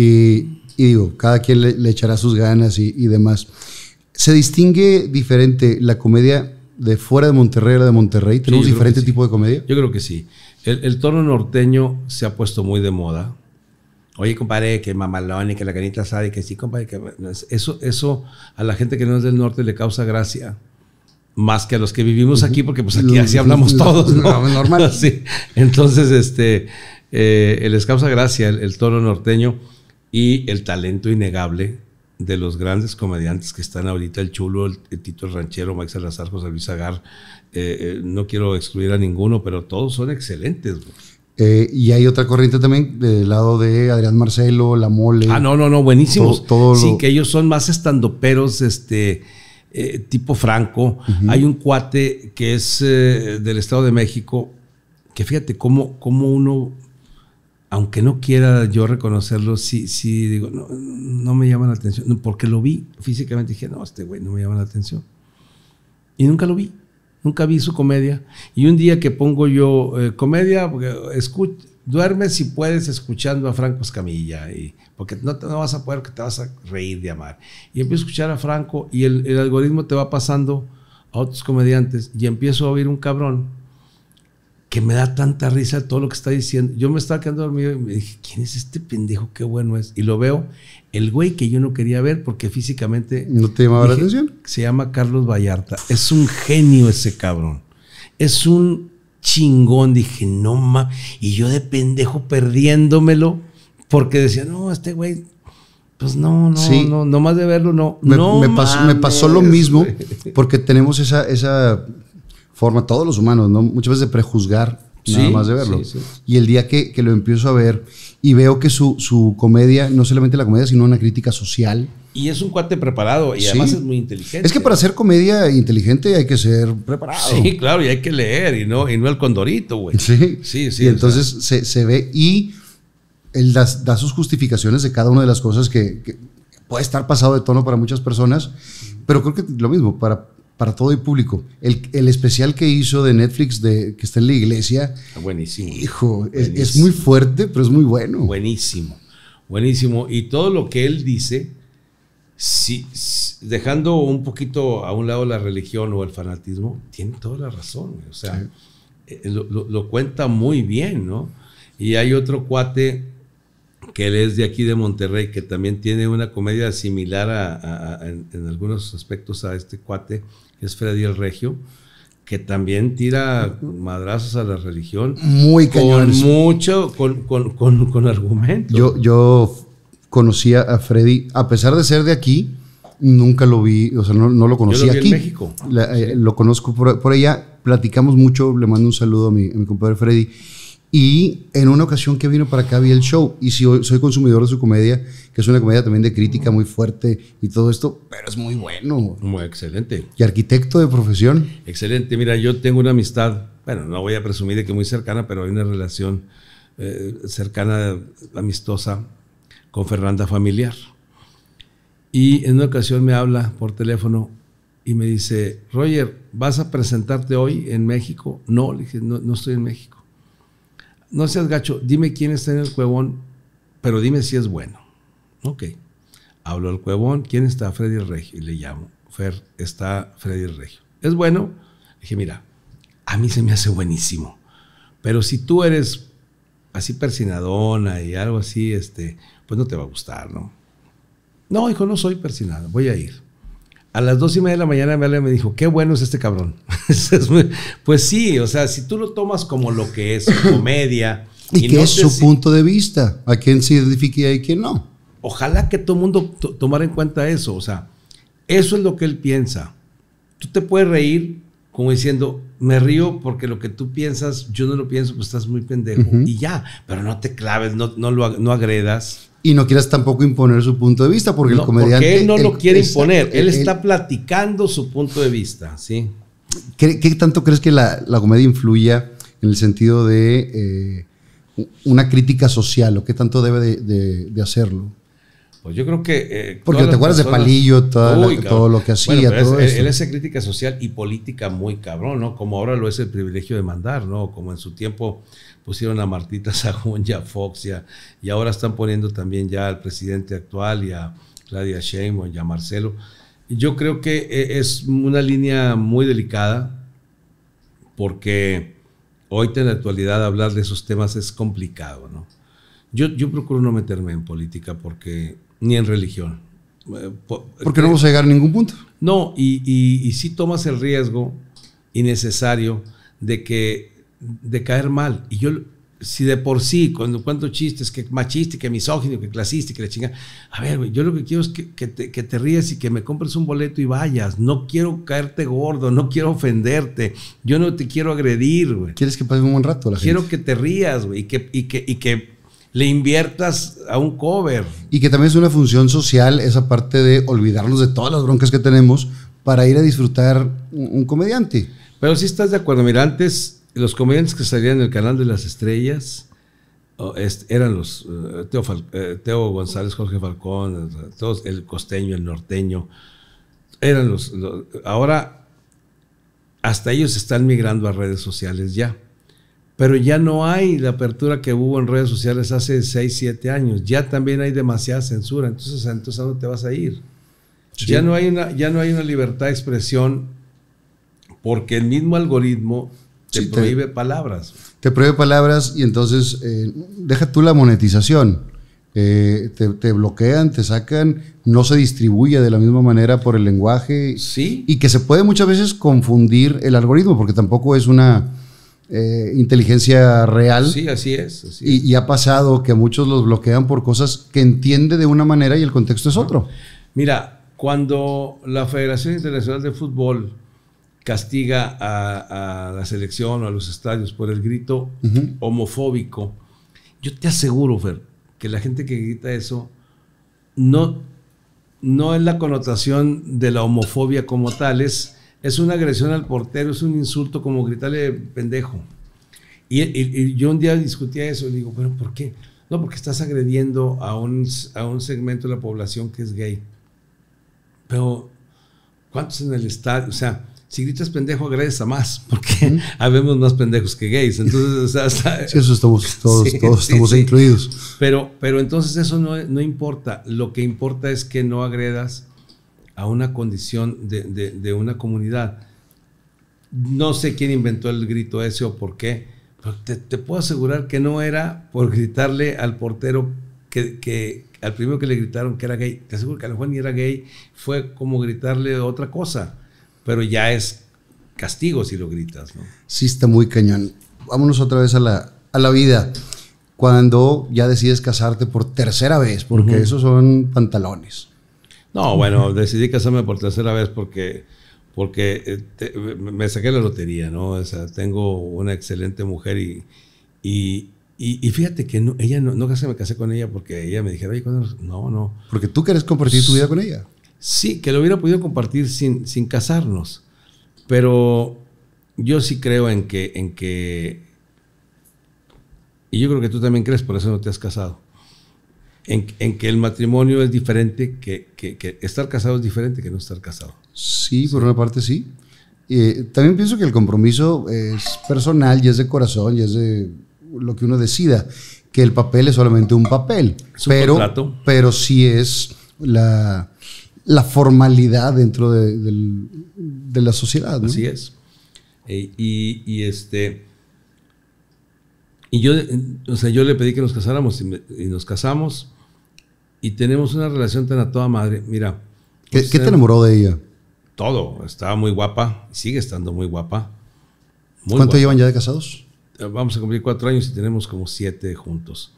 Y, digo, cada quien le, echará sus ganas y, demás. Se distingue diferente la comedia de fuera de Monterrey a la de Monterrey? ¿Tenemos un diferente tipo de comedia? Yo creo que sí. El, tono norteño se ha puesto muy de moda. Oye, compadre, que mamalón y que la canita sabe que sí, compadre. Que... Eso, eso a la gente que no es del norte le causa gracia. Más que a los que vivimos aquí, porque pues aquí así hablamos todos. ¿no? <laughs> Normal. <laughs> sí. Entonces, este, eh, les causa gracia el, el tono norteño y el talento innegable de los grandes comediantes que están ahorita, el Chulo, el, Tito el Ranchero, Max Salazar, José Luis Agar, eh, eh, no quiero excluir a ninguno, pero todos son excelentes. Eh, y hay otra corriente también del lado de Adrián Marcelo, La Mole. Ah, no, no, no, buenísimos. sí, que ellos son más estandoperos, este, tipo Franco. Hay un cuate que es del Estado de México, que fíjate cómo, cómo uno aunque no quiera yo reconocerlo, sí, sí digo, no, no me llama la atención. Porque lo vi físicamente, dije, no, este güey no me llama la atención. Y nunca lo vi, nunca vi su comedia. Y un día que pongo yo eh, comedia, porque duerme si puedes escuchando a Franco Escamilla, y, porque no, vas a poder, que te vas a reír de amar. Y empiezo a escuchar a Franco y el, el algoritmo te va pasando a otros comediantes y empiezo a oír un cabrón que me da tanta risa todo lo que está diciendo. Yo me estaba quedando dormido y me dije, ¿quién es este pendejo? Qué bueno es. Y lo veo, el güey que yo no quería ver porque físicamente... ¿No te llamaba la atención? Se llama Carlos Vallarta. Es un genio ese cabrón. Es un chingón. Dije, no ma... Y yo de pendejo perdiéndomelo porque decía, no, este güey... Pues no, no, no, más de verlo, no. Me, pasó, me pasó, lo mismo porque tenemos esa, esa forma, todos los humanos, ¿no? Muchas veces de prejuzgar nada más de verlo. Y el día que, lo empiezo a ver y veo que su, su, comedia, no solamente la comedia, sino una crítica social. Y es un cuate preparado y además es muy inteligente. Es que para hacer comedia inteligente hay que ser preparado. Sí, claro, y hay que leer y no, y no el condorito, güey. Sí, sí, sí. Y entonces se, ve y él da, sus justificaciones de cada una de las cosas que, que puede estar pasado de tono para muchas personas, pero creo que lo mismo, para para todo el público. El, el, especial que hizo de Netflix de que está en la iglesia. Ah, buenísimo. Hijo, Es, es, muy fuerte, pero es muy bueno. Buenísimo, buenísimo. Y todo lo que él dice, si, dejando un poquito a un lado la religión o el fanatismo, tiene toda la razón. O sea, eh, lo, lo, lo, cuenta muy bien, ¿no? Y hay otro cuate que él es de aquí de Monterrey, que también tiene una comedia similar a, en, algunos aspectos a este cuate, que es Freddy el Regio, que también tira madrazos a la religión. Muy cañones. Con mucho, con, con, con, Yo, yo conocía a Freddy, a pesar de ser de aquí, nunca lo vi, o sea, no, no lo conocí yo aquí. En México. Eh, lo conozco por, por allá, platicamos mucho, le mando un saludo a mi, a mi compadre Freddy. Y en una ocasión que vino para acá vi el show. Y si soy consumidor de su comedia, que es una comedia también de crítica muy fuerte y todo esto, pero es muy bueno. Muy excelente. Y arquitecto de profesión. Excelente. Mira, yo tengo una amistad, bueno, no voy a presumir de que muy cercana, pero hay una relación eh, cercana, amistosa, con Fernanda Familiar. Y en una ocasión me habla por teléfono y me dice, Roger, ¿vas a presentarte hoy en México? No, le dije, no estoy en México no seas gacho, dime quién está en el cuevón, pero dime si es bueno. Ok. Hablo al cuevón, ¿quién está? Freddy Reggio, Regio. Y le llamo, Fer, está Freddy Regio. ¿Es bueno? Le dije, mira, a mí se me hace buenísimo. Pero si tú eres así persinadona y algo así, este, pues no te va a gustar, ¿no? No, hijo, no soy persinada, voy a ir. A las dos y media de la mañana me dijo, qué bueno es este cabrón. <laughs> pues sí, o sea, si tú lo tomas como lo que es, comedia. <laughs> Y, no es su punto de vista, a quién se identifica y a quién no. Ojalá que todo el mundo tomara en cuenta eso, o sea, eso es lo que él piensa. Tú te puedes reír como diciendo, me río porque lo que tú piensas, yo no lo pienso, pues estás muy pendejo. Y ya, pero no te claves, no, no, lo, no agredas y no quieras tampoco imponer su punto de vista, porque el comediante... Porque él no lo quiere imponer, él, está platicando su punto de vista, ¿sí? ¿Qué, tanto crees que la, comedia influya en el sentido de eh, una crítica social o qué tanto debe de, hacerlo? Pues yo creo que... Eh, porque te acuerdas de Palillo, todo lo que hacía, todo es, Él hace crítica social y política muy cabrón, ¿no? Como ahora lo es el privilegio de mandar, ¿no? Como en su tiempo pusieron a Martita <laughs> Sajón y a Fox y, y ahora están poniendo también ya al presidente actual y a Claudia Sheinbaum y a Marcelo. Yo creo que e, es una línea muy delicada porque hoy en la actualidad hablar de esos temas es complicado, ¿no? Yo, yo procuro no meterme en política porque ni en religión. Eh, porque no vamos a llegar a ningún punto. No, y, y, si sí tomas el riesgo innecesario de que de caer mal. Y yo, si de por sí, cuando cuento chistes, que machista, que misógino, que clasista, que la chinga, a ver, güey, yo lo que quiero es que, te, que, rías y que me compres un boleto y vayas. No quiero caerte gordo, no quiero ofenderte, yo no te quiero agredir, güey. ¿Quieres que pase un buen rato la Quiero que te rías, güey, y que, y que, le inviertas a un cover. Y que también es una función social esa parte de olvidarnos de todas las broncas que tenemos para ir a disfrutar un, comediante. Pero si estás de acuerdo, mira, antes los comediantes que salían en el canal de las estrellas eran los eh, eh, Teo, González, Jorge Falcón, el costeño, el norteño. Eran los, Ahora, hasta ellos están migrando a redes sociales ya. Pero ya no hay la apertura que hubo en redes sociales hace 6, 7 años. Ya también hay demasiada censura. Entonces, entonces ¿a dónde te vas a ir? Ya, no hay ya no hay una libertad de expresión porque el mismo algoritmo te prohíbe palabras. Te prohíbe palabras y entonces eh, deja tú la monetización. Eh, te, bloquean, te sacan, no se distribuye de la misma manera por el lenguaje. Sí. Y que se puede muchas veces confundir el algoritmo, porque tampoco es una eh, inteligencia real. Sí, así es. y, ha pasado que muchos los bloquean por cosas que entiende de una manera y el contexto es otro. Mira, cuando la Federación Internacional de Fútbol castiga a, la selección o a los estadios por el grito homofóbico. Yo te aseguro, Fer, que la gente que grita eso no, no es la connotación de la homofobia como tal, es, una agresión al portero, es un insulto como gritarle pendejo. Y, yo un día discutía eso y digo, bueno, ¿por qué? No, porque estás agrediendo a un, a un segmento de la población que es gay. Pero, ¿cuántos en el estadio? O sea, si gritas pendejo, a más, porque <laughs> habemos más pendejos que gays. Entonces, sí, eso <laughs> estamos, todos, todos estamos incluidos. Pero, pero entonces eso no, no, importa. Lo que importa es que no agredas a una condición de, de, una comunidad. No sé quién inventó el grito ese o por qué, pero te, puedo asegurar que no era por gritarle al portero que, que, al primero que le gritaron que era gay. Te aseguro que a lo ni era gay, fue como gritarle otra cosa pero ya es castigo si lo gritas. ¿no? Sí, está muy cañón. Vámonos otra vez a la, a la vida. Cuando ya decides casarte por tercera vez, porque esos son pantalones. No, bueno, decidí casarme por tercera vez porque, porque eh, me saqué la lotería, ¿no? O sea, tengo una excelente mujer y, y, y, fíjate que ella no, no, me casé con ella porque ella me dijera, ¿cuándo? no, no. Porque tú quieres compartir tu vida con ella. Sí, que lo hubiera podido compartir sin, sin casarnos. Pero yo sí creo en que, en que, y yo creo que tú también crees, por eso no te has casado, en, que el matrimonio es diferente, que, estar casado es diferente que no estar casado. Sí, por una parte sí. Eh, también pienso que el compromiso es personal y es de corazón y es de lo que uno decida, que el papel es solamente un papel, pero, pero sí es la la formalidad dentro de, la sociedad. ¿no? Así es. Eh, y, este. Y yo, o sea, yo le pedí que nos casáramos y, nos casamos y tenemos una relación tan a toda madre. Mira. ¿Qué, te enamoró de ella? Todo. Estaba muy guapa, sigue estando muy guapa. ¿Cuánto llevan ya de casados? Eh, vamos a cumplir cuatro años y tenemos como siete juntos.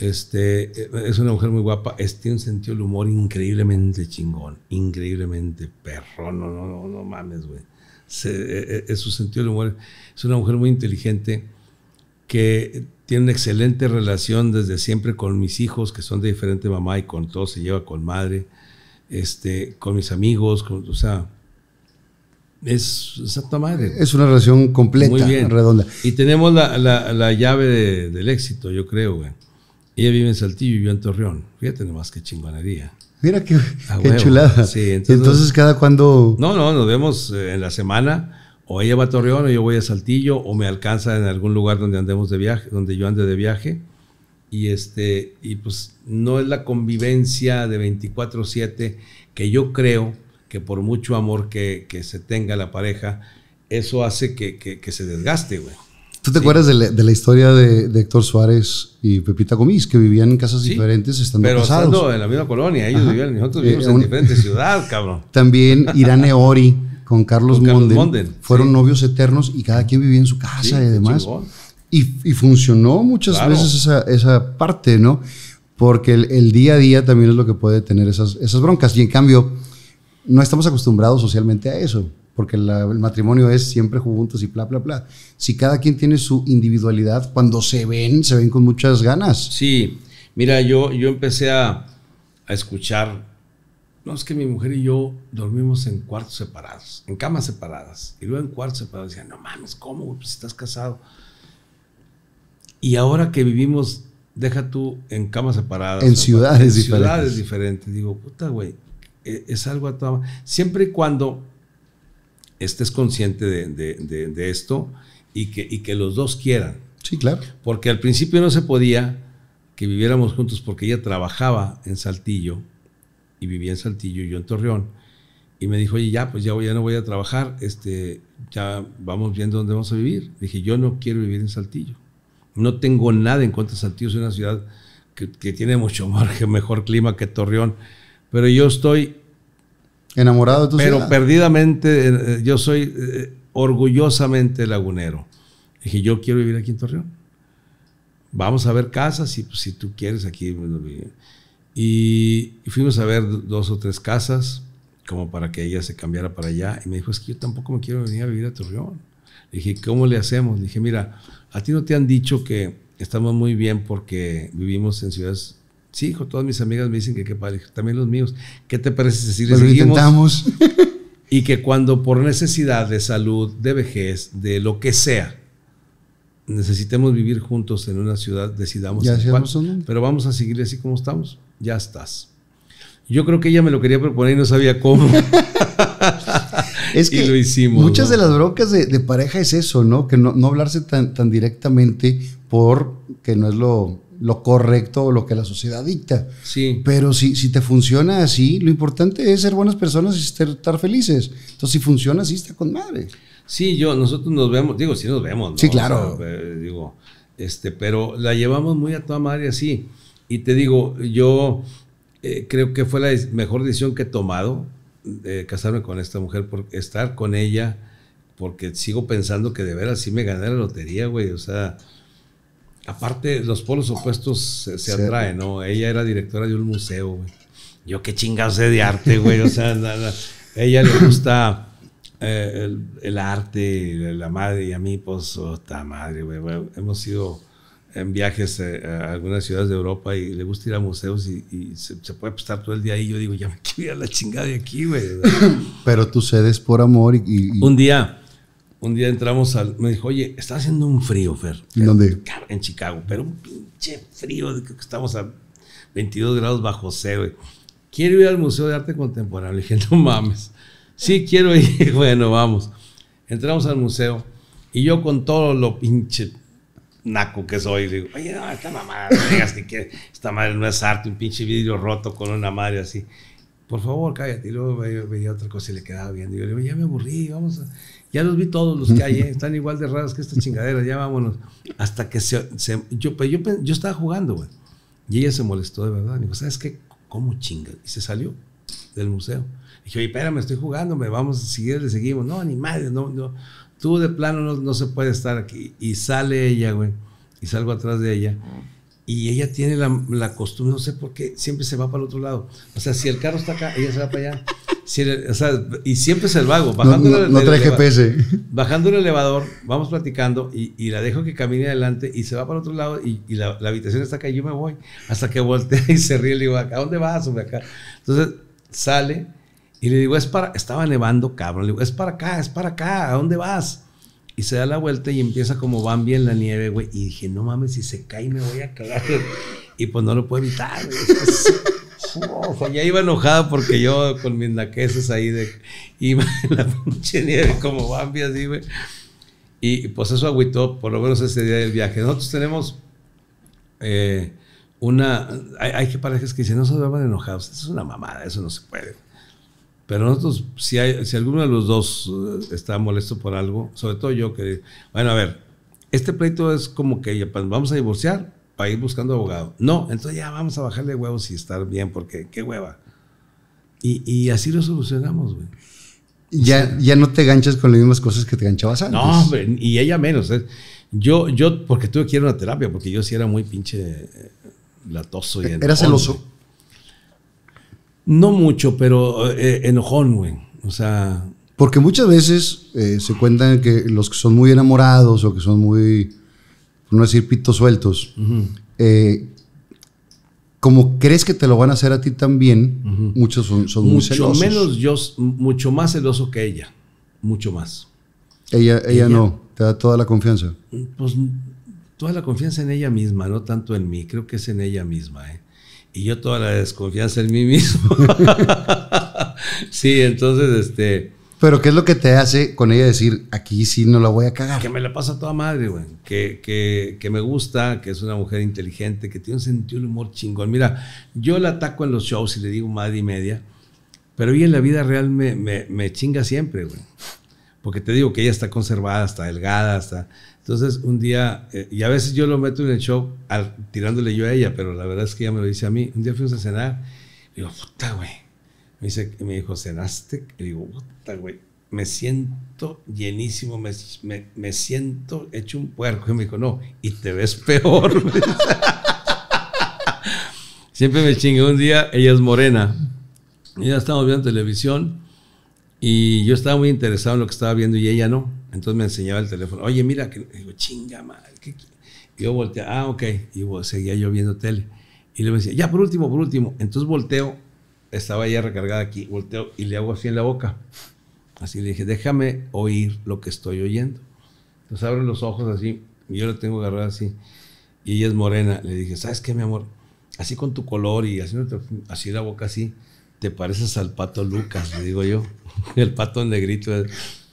Este, eh, es una mujer muy guapa, es, tiene un sentido del humor increíblemente chingón, increíblemente perro, no, no, no, no mames, güey. Eh, eh, es, su sentido del humor. Es una mujer muy inteligente que tiene una excelente relación desde siempre con mis hijos, que son de diferente mamá y con todos se lleva con madre, este, con mis amigos, o sea, es Santa Madre. Es una relación completa, Muy bien. redonda. Y tenemos la, la, la llave del éxito, yo creo, güey. Ella vive en Saltillo y yo en Torreón. Fíjate nomás qué chingonería. Mira qué, ah, chulada. Sí, entonces, cada cuando... No, no, nos vemos eh, en la semana. O ella va a Torreón o yo voy a Saltillo o me alcanza en algún lugar donde andemos de viaje, donde yo ande de viaje. Y, este, y pues no es la convivencia de 24/7 que yo creo que por mucho amor que, se tenga la pareja, eso hace que, que se desgaste, güey. ¿Tú te acuerdas de la, historia de, Héctor Suárez y Pepita Comís, que vivían en casas diferentes estando pero casados? Pero estando en la misma colonia, ellos vivían, nosotros eh, vivimos en ciudad, cabrón. <laughs> También Irán Eori con Carlos, con fueron novios eternos y cada quien vivía en su casa y demás. Y, funcionó muchas veces esa, parte, ¿no? Porque el, día a día también es lo que puede tener esas, esas broncas. Y en cambio, no estamos acostumbrados socialmente a eso porque el matrimonio es siempre juntos y bla, bla, bla. Si cada quien tiene su individualidad, cuando se ven, se ven con muchas ganas. Sí, mira, yo, yo empecé a, a escuchar, no, es que mi mujer y yo dormimos en cuartos separados, en camas separadas, y luego en cuartos separados, decía, no mames, ¿cómo? Pues estás casado. Y ahora que vivimos, deja tú en camas separadas. En ciudades en diferentes. ciudades diferentes. Digo, puta, güey, e-, es, algo a toda... Siempre y cuando estés consciente de, esto y que, los dos quieran. Sí, claro. Porque al principio no se podía que viviéramos juntos porque ella trabajaba en Saltillo y vivía en Saltillo y yo en Torreón. Y me dijo, oye, ya, pues ya, no voy a trabajar, este, ya vamos viendo dónde vamos a vivir. dije, yo no quiero vivir en Saltillo. No tengo nada en cuanto a Saltillo, es una ciudad que, que tiene mucho <laughs> mejor clima que Torreón, pero yo estoy Enamorado de tu Pero perdidamente, eh, eh, yo soy eh, orgullosamente lagunero. Dije, yo quiero vivir aquí en Torreón. Vamos a ver casas, si, pues, si tú quieres aquí. y fuimos a ver dos o tres casas, como para que ella se cambiara para allá. Y me dijo, es que yo tampoco me quiero venir a vivir a Torreón. Dije, ¿cómo le hacemos? Dije, mira, a ti no te han dicho que estamos muy bien porque vivimos en ciudades Sí, hijo, todas mis amigas me dicen que qué padre. También los míos. ¿Qué te parece decir? Pues intentamos. <laughs> Y que cuando por necesidad de salud, de vejez, de lo que sea, necesitemos vivir juntos en una ciudad, decidamos. pero vamos a seguir así como estamos. Ya estás. Yo creo que ella me lo quería proponer y no sabía cómo. <laughs> es y lo hicimos, muchas de las broncas de, pareja es eso, ¿no? Que no, hablarse tan, tan directamente porque no es lo, lo correcto o lo que la sociedad dicta. Sí. Pero si, si te funciona así, lo importante es ser buenas personas y estar felices. Entonces, si funciona así, está con madre. Sí, yo, nosotros nos vemos, digo, sí nos vemos, ¿no? Sí, claro. Eh, digo, este, pero la llevamos muy a toda madre así. Y te digo, yo eh, creo que fue la mejor decisión que he tomado de casarme con esta mujer, por estar con ella, porque sigo pensando que de veras sí me gané la lotería, güey. O sea, Aparte, los polos opuestos se, atraen, ¿no? Ella era directora de un museo, güey. Yo qué chingados sé de arte, güey. O sea, <laughs> nada. ella le gusta eh, el, arte, la madre, y a mí, pues, esta madre, güey. hemos ido en viajes eh, a, algunas ciudades de Europa y le gusta ir a museos y, se, puede estar todo el día ahí. Yo digo, ya me quiero ir a la chingada de aquí, güey. Pero tú cedes por amor y, y... Un día un día entramos al. Me dijo, oye, está haciendo un frío, Fer. ¿En dónde? En Chicago, pero un pinche frío, estamos a 22 grados bajo cero. Quiero ir al Museo de Arte Contemporáneo. Le dije, no mames. Sí, quiero ir. <laughs> bueno, vamos. Entramos al museo y yo con todo lo pinche naco que soy, le digo, oye, no, esta mamada, no que esta madre no es arte, un pinche vidrio roto con una madre así. Por favor, cállate. Y luego veía, otra cosa y le quedaba bien. le digo, ya me aburrí, vamos a ya los vi todos los que hay, ¿eh? <laughs> están igual de raras que estas chingaderas, ya vámonos. Hasta que se, yo, pues, yo, yo, estaba jugando, güey. Y ella se molestó de verdad. Me ¿sabes qué? ¿Cómo chinga? Y se salió del museo. Y dije, oye, espérame, estoy jugando, me vamos a seguir, le seguimos. No, ni madre, no, no. Tú de plano no, no se puede estar aquí. Y sale ella, güey. Y salgo atrás de ella. Y ella tiene la, la, costumbre, no sé por qué, siempre se va para el otro lado. O sea, si el carro está acá, ella se va para allá y siempre es el vago. Bajando no, trae GPS. Bajando el elevador, vamos platicando y, la dejo que camine adelante y se va para otro lado y, la, habitación está acá y yo me voy. Hasta que voltea <laughs> y se ríe y le digo, ¿a dónde vas, Acá. Entonces sale y le digo, es para, estaba nevando, cabrón. Le digo, es para acá, es para acá, ¿a dónde vas? Y se da la vuelta y empieza como van bien la nieve, güey. Y dije, no mames, si se cae me voy a cagar. <laughs> Y pues no lo puedo evitar, güey ya iba enojada porque yo con mis naqueses ahí de, iba <laughs> en la pinche nieve como Bambi así, Y pues eso agüitó por lo menos ese día del viaje. Nosotros tenemos eh, una... Hay, que parejas que dicen, no se van enojados. Eso es una mamada, eso no se puede. Pero nosotros, si, si alguno de los dos eh, está molesto por algo, sobre todo yo que... Bueno, a ver, este pleito es como que pues, vamos a divorciar, para ir buscando abogado. No, entonces ya vamos a bajarle huevos y estar bien, porque qué hueva. Y, así lo solucionamos, güey. Ya, ya no te ganchas con las mismas cosas que te ganchabas antes. No, hombre, y ella menos. ¿eh? Yo, yo, porque tuve que ir a una terapia, porque yo sí era muy pinche eh, latoso. Y ¿Era celoso? No mucho, pero eh, enojón, güey. O sea. Porque muchas veces se cuentan que los que son muy enamorados o que son muy no decir pitos sueltos, eh, como crees que te lo van a hacer a ti también, muchos son, mucho muy celosos. menos yo, mucho más celoso que ella, mucho más. Ella, ella, no, te da toda la confianza. Pues toda la confianza en ella misma, no tanto en mí, creo que es en ella misma. ¿eh? Y yo toda la desconfianza en mí mismo. <laughs> sí, entonces, este, pero ¿qué es lo que te hace con ella decir, aquí sí no la voy a cagar? Que me la pasa toda madre, güey. Que, que, que, me gusta, que es una mujer inteligente, que tiene un sentido del humor chingón. Mira, yo la ataco en los shows y le digo madre y media, pero ella en la vida real me, me, me chinga siempre, güey. Porque te digo que ella está conservada, está delgada, está... Entonces, un día, eh, y a veces yo lo meto en el show al, tirándole yo a ella, pero la verdad es que ella me lo dice a mí. Un día fuimos a cenar, y digo, puta, güey me, dice, me dijo, ¿cenaste? Y digo, puta, güey, me siento llenísimo, me, siento hecho un puerco. Y me dijo, no, y te ves peor. <laughs> Siempre me chingué. Un día, ella es morena. Ya estábamos viendo televisión y yo estaba muy interesado en lo que estaba viendo y ella no. Entonces me enseñaba el teléfono. Oye, mira, que digo, chinga mal Y yo volteé, ah, ok. Y seguía yo viendo tele. Y le decía, ya por último, por último. Entonces volteo estaba ya recargada aquí, volteo y le hago así en la boca. Así le dije, déjame oír lo que estoy oyendo. Entonces abre los ojos así, y yo la tengo agarrada así, y ella es morena. Le dije, ¿sabes qué, mi amor? Así con tu color y así, así la boca así, te pareces al pato Lucas, le digo yo. <laughs> El pato negrito. Es,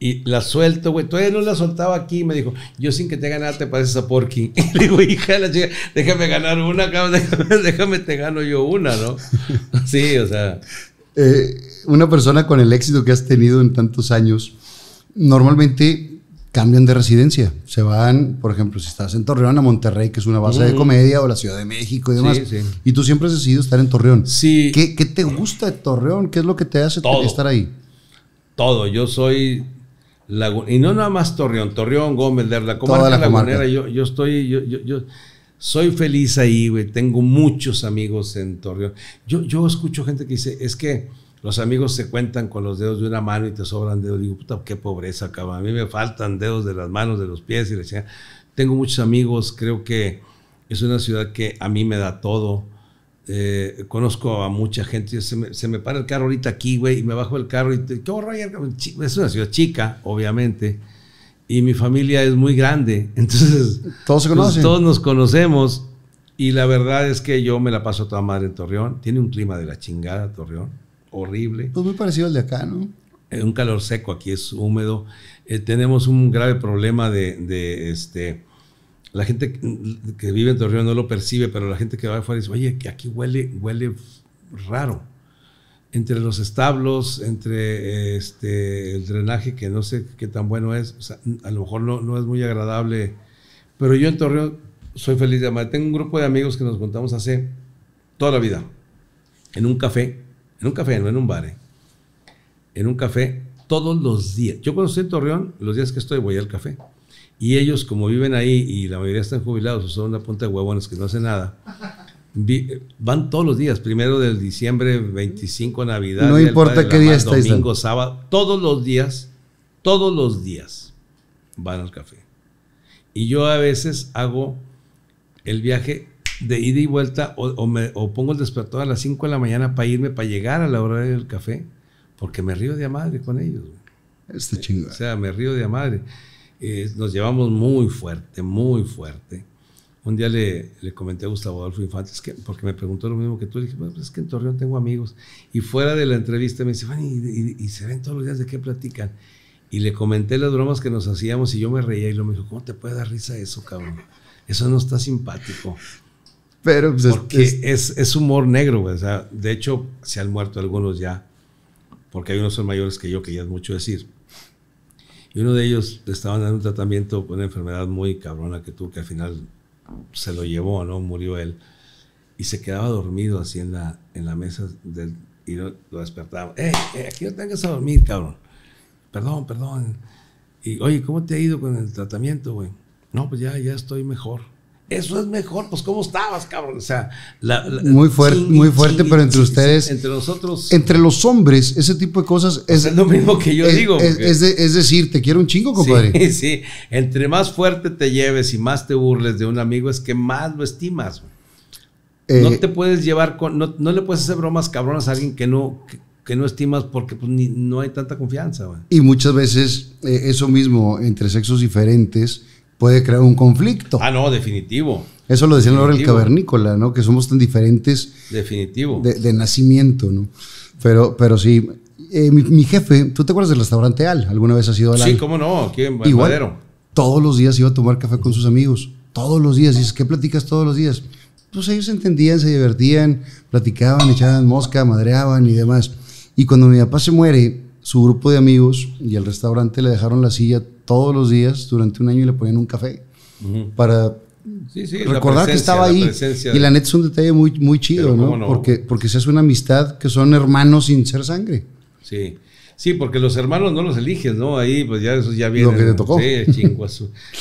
y la suelto, güey. Todavía no la soltaba aquí. Me dijo, yo sin que te gane, te pareces a Porky. Y <laughs> le digo, hija, la chica, déjame ganar una, déjame, déjame te gano yo una, ¿no? <laughs> sí, o sea. Eh, una persona con el éxito que has tenido en tantos años, normalmente cambian de residencia. Se van, por ejemplo, si estás en Torreón a Monterrey, que es una base de comedia, o la Ciudad de México y demás. Y tú siempre has decidido estar en Torreón. Sí. ¿Qué, te gusta de Torreón? ¿Qué es lo que te hace estar ahí? Todo. Yo soy y no nada más Torreón, Torreón, Gómez, de la comarca la lagunera, Yo, yo, estoy, yo, yo, soy feliz ahí, güey, tengo muchos amigos en Torreón. Yo, yo escucho gente que dice, es que los amigos se cuentan con los dedos de una mano y te sobran dedos. Digo, puta, qué pobreza, cabrón, a mí me faltan dedos de las manos, de los pies y decía, Tengo muchos amigos, creo que es una ciudad que a mí me da todo eh, conozco a mucha gente, se me, para el carro ahorita aquí, güey, y me bajo el carro y ¿qué Es una ciudad chica, obviamente, y mi familia es muy grande, <laughs> entonces todos, pues, todos nos conocemos y la verdad es que yo me la paso toda madre en Torreón, tiene un clima de la chingada Torreón, horrible. Pues muy parecido al de acá, ¿no? Eh, un calor seco, aquí es húmedo, eh, tenemos un grave problema de, de este la gente que vive en Torreón no lo percibe, pero la gente que va afuera dice, oye, que aquí huele, huele raro. Entre los establos, entre este, el drenaje, que no sé qué tan bueno es, a lo mejor no, no es muy agradable. Pero yo en Torreón soy feliz de amar. Tengo un grupo de amigos que nos juntamos hace toda la vida, en un café, en un café, no en un bar, eh, en un café todos los días. Yo cuando estoy en Torreón, los días que estoy voy al café y ellos, como viven ahí y la mayoría están jubilados, son una punta de huevones que no hacen nada, van todos los días, primero del diciembre, 25, Navidad. No importa qué día esté, Domingo, sábado, todos los días, todos los días van al café. Y yo a veces hago el viaje de ida y vuelta o, me, o pongo el despertador a las 5 de la mañana para irme, para llegar a la hora del café, porque me río de madre con ellos. este chingada. O sea, me río de madre. Eh, nos llevamos muy fuerte, muy fuerte. Un día le, le comenté a Gustavo Adolfo Infante, que, porque me preguntó lo mismo que tú, dije, pues es que en Torreón tengo amigos. Y fuera de la entrevista me dice, ¿Y, y, se ven todos los días de qué platican. Y le comenté las bromas que nos hacíamos y yo me reía y lo me dijo, ¿cómo te puede dar risa eso, cabrón? Eso no está simpático. Pero pues, porque es, es, humor negro, O sea, de hecho, se han muerto algunos ya, porque hay unos son mayores que yo, que ya es mucho decir. Y uno de ellos le estaban dando un tratamiento por una enfermedad muy cabrona que tuvo, que al final se lo llevó, ¿no? Murió él. Y se quedaba dormido así en la, en la mesa del, y lo, despertaba. ¡Eh, eh, aquí no tengas a dormir, cabrón! Perdón, perdón. Y, oye, ¿cómo te ha ido con el tratamiento, güey? No, pues ya, ya estoy mejor. Eso es mejor, pues ¿cómo estabas, cabrón? O sea, la, muy fuerte, muy fuerte, pero entre ustedes, entre nosotros, entre los hombres, ese tipo de cosas es, es lo mismo que yo digo. Es, decir, te quiero un chingo, compadre. Sí, <laughs> sí, entre más fuerte te lleves y más te burles de un amigo es que más lo estimas. Eh, no te puedes llevar con, no, le puedes hacer bromas cabronas a alguien que no, que, no estimas porque pues, no hay tanta confianza. Y muchas veces eh, eso mismo entre sexos diferentes puede crear un conflicto. Ah, no, definitivo. Eso lo decía Laura el Cavernícola, ¿no? Que somos tan diferentes. Definitivo. De, nacimiento, ¿no? Pero, pero sí. Eh, mi, jefe, ¿tú te acuerdas del restaurante Al? ¿Alguna vez has ido al Al? Sí, cómo no, aquí en Igual, Todos los días iba a tomar café con sus amigos. Todos los días. Dices, ¿qué platicas todos los días? Pues ellos entendían, se divertían, platicaban, echaban mosca, madreaban y demás. Y cuando mi papá se muere, su grupo de amigos y el restaurante le dejaron la silla todos los días durante un año y le ponían un café para recordar que estaba ahí. y la neta es un detalle muy, muy chido, ¿no? Porque, porque se hace una amistad que son hermanos sin ser sangre. Sí. Sí, porque los hermanos no los eliges, ¿no? Ahí pues ya eso ya viene. Lo que te Sí,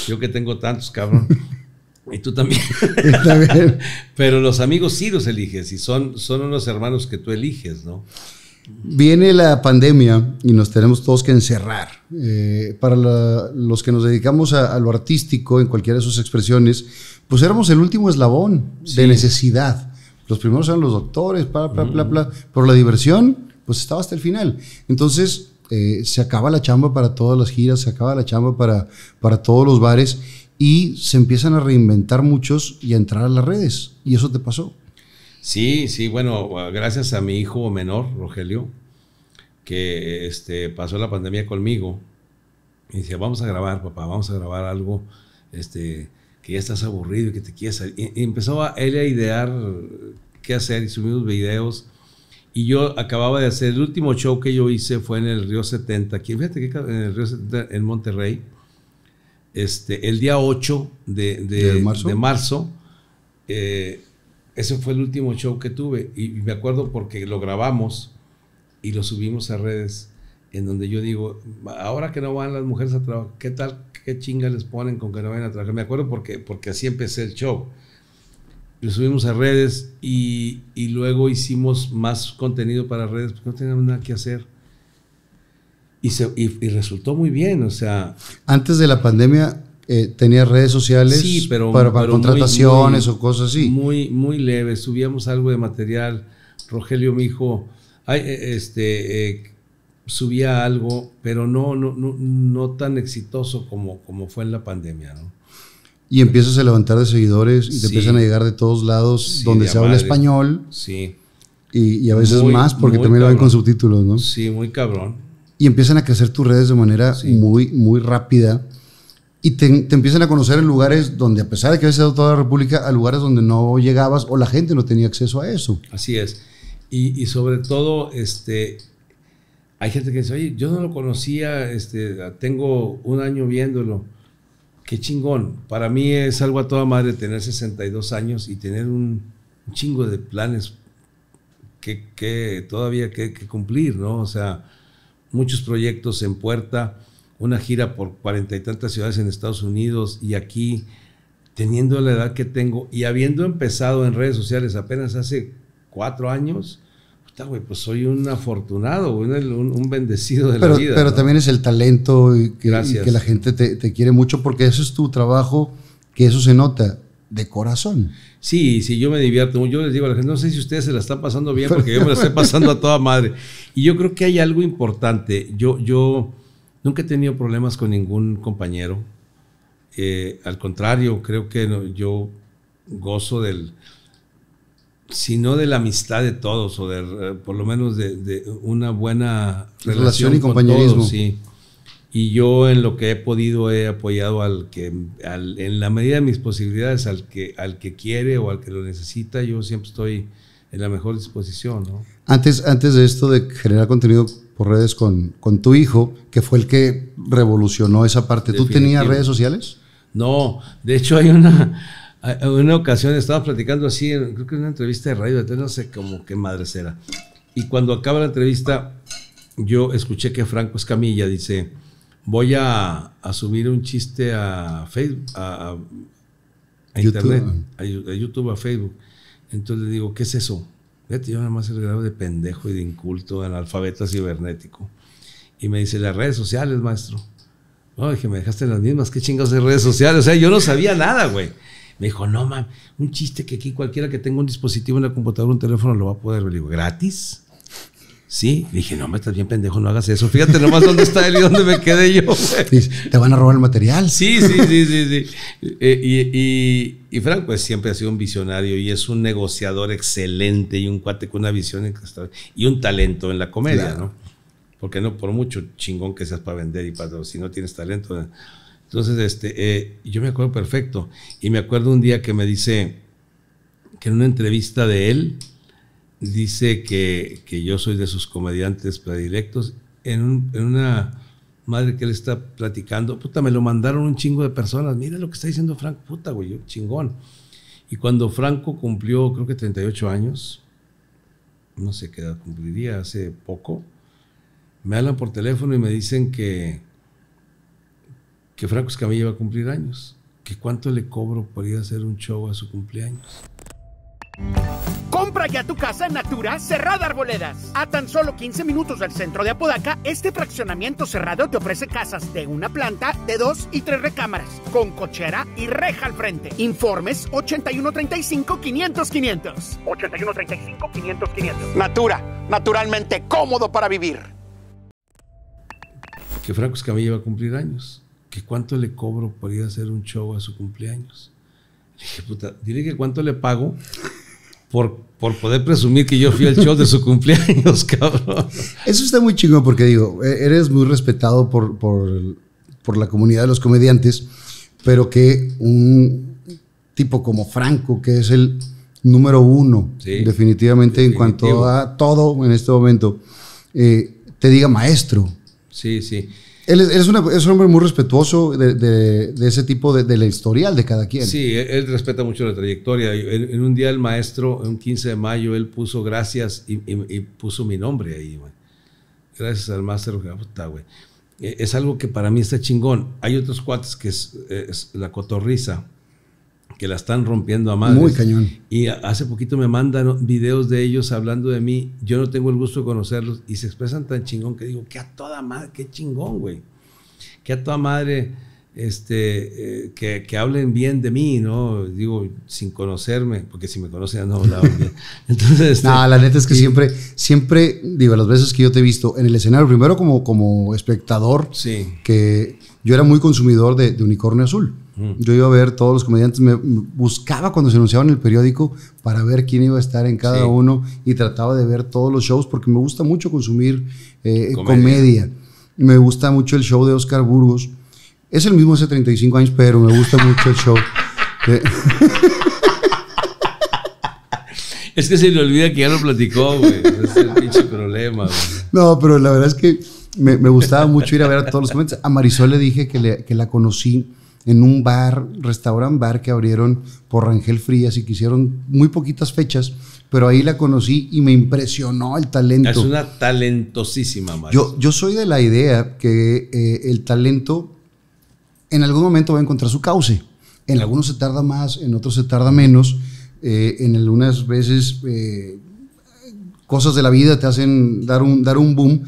Yo que tengo tantos, cabrón. Y tú <laughs> también. Pero los amigos sí los eliges y son, son unos hermanos que tú eliges, ¿no? Viene la pandemia y nos tenemos todos que encerrar. Eh, para los que nos dedicamos a, lo artístico, en cualquiera de sus expresiones, pues éramos el último eslabón de necesidad. Los primeros eran los doctores, para, bla, bla, bla. Pero la diversión, pues estaba hasta el final. Entonces, eh, se acaba la chamba para todas las giras, se acaba la chamba para, para todos los bares y se empiezan a reinventar muchos y a entrar a las redes. Y eso te pasó. Sí, sí, bueno, gracias a mi hijo menor, Rogelio, que este, pasó la pandemia conmigo. Y decía, vamos a grabar, papá, vamos a grabar algo este, que ya estás aburrido y que te quieres salir. Y, empezó él a idear qué hacer y subimos videos. Y yo acababa de hacer, el último show que yo hice fue en el Río 70, aquí, fíjate que en el Río 70, en Monterrey, este, el día 8 de, marzo. De marzo eh, ese fue el último show que tuve y me acuerdo porque lo grabamos y lo subimos a redes en donde yo digo, ahora que no van las mujeres a trabajar, ¿qué tal, qué chinga les ponen con que no vayan a trabajar? Me acuerdo porque, porque así empecé el show. Lo subimos a redes y, luego hicimos más contenido para redes porque no teníamos nada que hacer. Y, se, y resultó muy bien, o sea... Antes de la pandemia, eh, tenías redes sociales para, contrataciones o cosas así. Muy, muy leve. Subíamos algo de material. Rogelio, mi hijo, eh, este, eh, subía algo, pero no, no, no, tan exitoso como, como fue en la pandemia, ¿no? Y empiezas a levantar de seguidores y te empiezan a llegar de todos lados donde se habla español. Sí. Y, a veces más porque también lo ven con subtítulos, ¿no? Sí, muy cabrón. Y empiezan a crecer tus redes de manera muy, muy rápida y te, empiezan a conocer en lugares donde, a pesar de que habías estado toda la República, a lugares donde no llegabas o la gente no tenía acceso a eso. Así es. Y, sobre todo, este, hay gente que dice, oye, yo no lo conocía, este, tengo un año viéndolo. Qué chingón. Para mí es algo a toda madre tener 62 años y tener un, chingo de planes que, todavía que, que cumplir, ¿no? O sea, muchos proyectos en puerta una gira por cuarenta y tantas ciudades en Estados Unidos y aquí, teniendo la edad que tengo y habiendo empezado en redes sociales apenas hace cuatro años, puta, pues soy un afortunado, un, bendecido de la vida. Pero también es el talento y que, la gente te, te, quiere mucho porque eso es tu trabajo, que eso se nota. De corazón. Sí, sí, yo me divierto. Yo les digo a la gente, no sé si ustedes se la están pasando bien, <laughs> porque yo me la estoy pasando a toda madre. Y yo creo que hay algo importante. Yo, yo, Nunca he tenido problemas con ningún compañero. Eh, al contrario, creo que yo gozo del, si no de la amistad de todos, o de, eh, por lo menos de, una buena relación, y compañerismo. sí. Y yo en lo que he podido he apoyado al que, en la medida de mis posibilidades, al que, al que quiere o al que lo necesita, yo siempre estoy en la mejor disposición. Antes, antes de esto de generar contenido por redes con, tu hijo, que fue el que revolucionó esa parte. ¿Tú tenías redes sociales? No, de hecho hay una, una ocasión, estaba platicando así, creo que en una entrevista de radio, no sé, cómo, qué que será Y cuando acaba la entrevista, yo escuché que Franco Escamilla dice, voy a, subir un chiste a Facebook, a, Internet, ah. a YouTube, a Facebook. Entonces le digo, ¿qué es eso? yo nada más el grado de pendejo y de inculto, alfabeto cibernético. Y me dice, las redes sociales, maestro. No, dije, me dejaste las mismas, qué chingados de redes sociales. O sea, yo no sabía nada, güey. Me dijo, no, man un chiste que aquí cualquiera que tenga un dispositivo, en la computadora, un teléfono, lo va a poder ver. digo, ¿gratis? Sí, dije, no, me estás bien pendejo, no hagas eso. Fíjate nomás dónde está él y dónde me quedé yo. <laughs> Te van a robar el material. Sí, sí, sí, sí. sí. Eh, y, Franco pues, siempre ha sido un visionario y es un negociador excelente y un cuate con una visión y un talento en la comedia, ¿no? Porque no, por mucho chingón que seas para vender y para si no tienes talento. Entonces, este, eh, yo me acuerdo perfecto. Y me acuerdo un día que me dice que en una entrevista de él, dice que, yo soy de sus comediantes predilectos. En, en, una madre que le está platicando, puta, me lo mandaron un chingo de personas. Mira lo que está diciendo Franco, puta, güey, chingón. Y cuando Franco cumplió, creo que 38 años, no sé qué edad cumpliría, hace poco, me hablan por teléfono y me dicen que, que Franco Escamilla va a cumplir años. Que cuánto le cobro por ir hacer un show a su cumpleaños. Compra ya tu casa en Natura Cerrada Arboledas. A tan solo 15 minutos del centro de Apodaca, este fraccionamiento cerrado te ofrece casas de una planta, de dos y tres recámaras, con cochera y reja al frente. Informes 8135 500 8135 500 Natura, naturalmente cómodo para vivir. Que Franco Escamilla va a cumplir años. Que cuánto le cobro por ir a hacer un show a su cumpleaños. dije, puta, dile que cuánto le pago por, poder presumir que yo fui el show de su cumpleaños, <laughs> cabrón. Eso está muy chingón porque digo, e, eres muy respetado por, la comunidad de los comediantes, pero que un tipo como Franco, que es el número uno, definitivamente en cuanto a todo en este momento, eh, te diga maestro. Sí, sí. Él es, es, un hombre muy respetuoso de, de, ese tipo de, la historial de cada quien. Sí, él, respeta mucho la trayectoria. En, un día el maestro, un 15 de mayo, él puso gracias y, puso mi nombre ahí, Gracias al maestro güey. E, es algo que para mí está chingón. Hay otros cuates que es, es la cotorriza que la están rompiendo a madre Muy cañón. Y hace poquito me mandan videos de ellos hablando de mí. Yo no tengo el gusto de conocerlos y se expresan tan chingón que digo, qué a toda madre, qué chingón, güey. Que a toda madre este, eh, que, que, hablen bien de mí, ¿no? Digo, sin conocerme, porque si me conocen no hablaban <laughs> bien. Entonces, este, no, la neta es que siempre, siempre, digo, las veces que yo te he visto en el escenario, primero como, como espectador, sí. que yo era muy consumidor de, Unicornio Azul. Mm. Yo iba a ver todos los comediantes, me buscaba cuando se anunciaban en el periódico para ver quién iba a estar en cada uno y trataba de ver todos los shows porque me gusta mucho consumir eh, eh, comedia. Me gusta mucho el show de Oscar Burgos. Es el mismo hace 35 años, pero me gusta mucho el show. <laughs> es que se le olvida que ya lo platicó, güey. es el pinche problema, güey. No, pero la verdad es que me, gustaba mucho ir a ver a todos los comediantes. A Marisol le dije que, la conocí en un bar, restaurant bar que abrieron por Rangel Frías y que hicieron muy poquitas fechas, pero ahí la conocí y me impresionó el talento. Es una talentosísima, Marisol. Yo, yo soy de la idea que eh, el talento en algún momento va a encontrar su cauce. En algunos se tarda más, en otros se tarda menos. Eh, en algunas veces eh, cosas de la vida te hacen dar un, dar un boom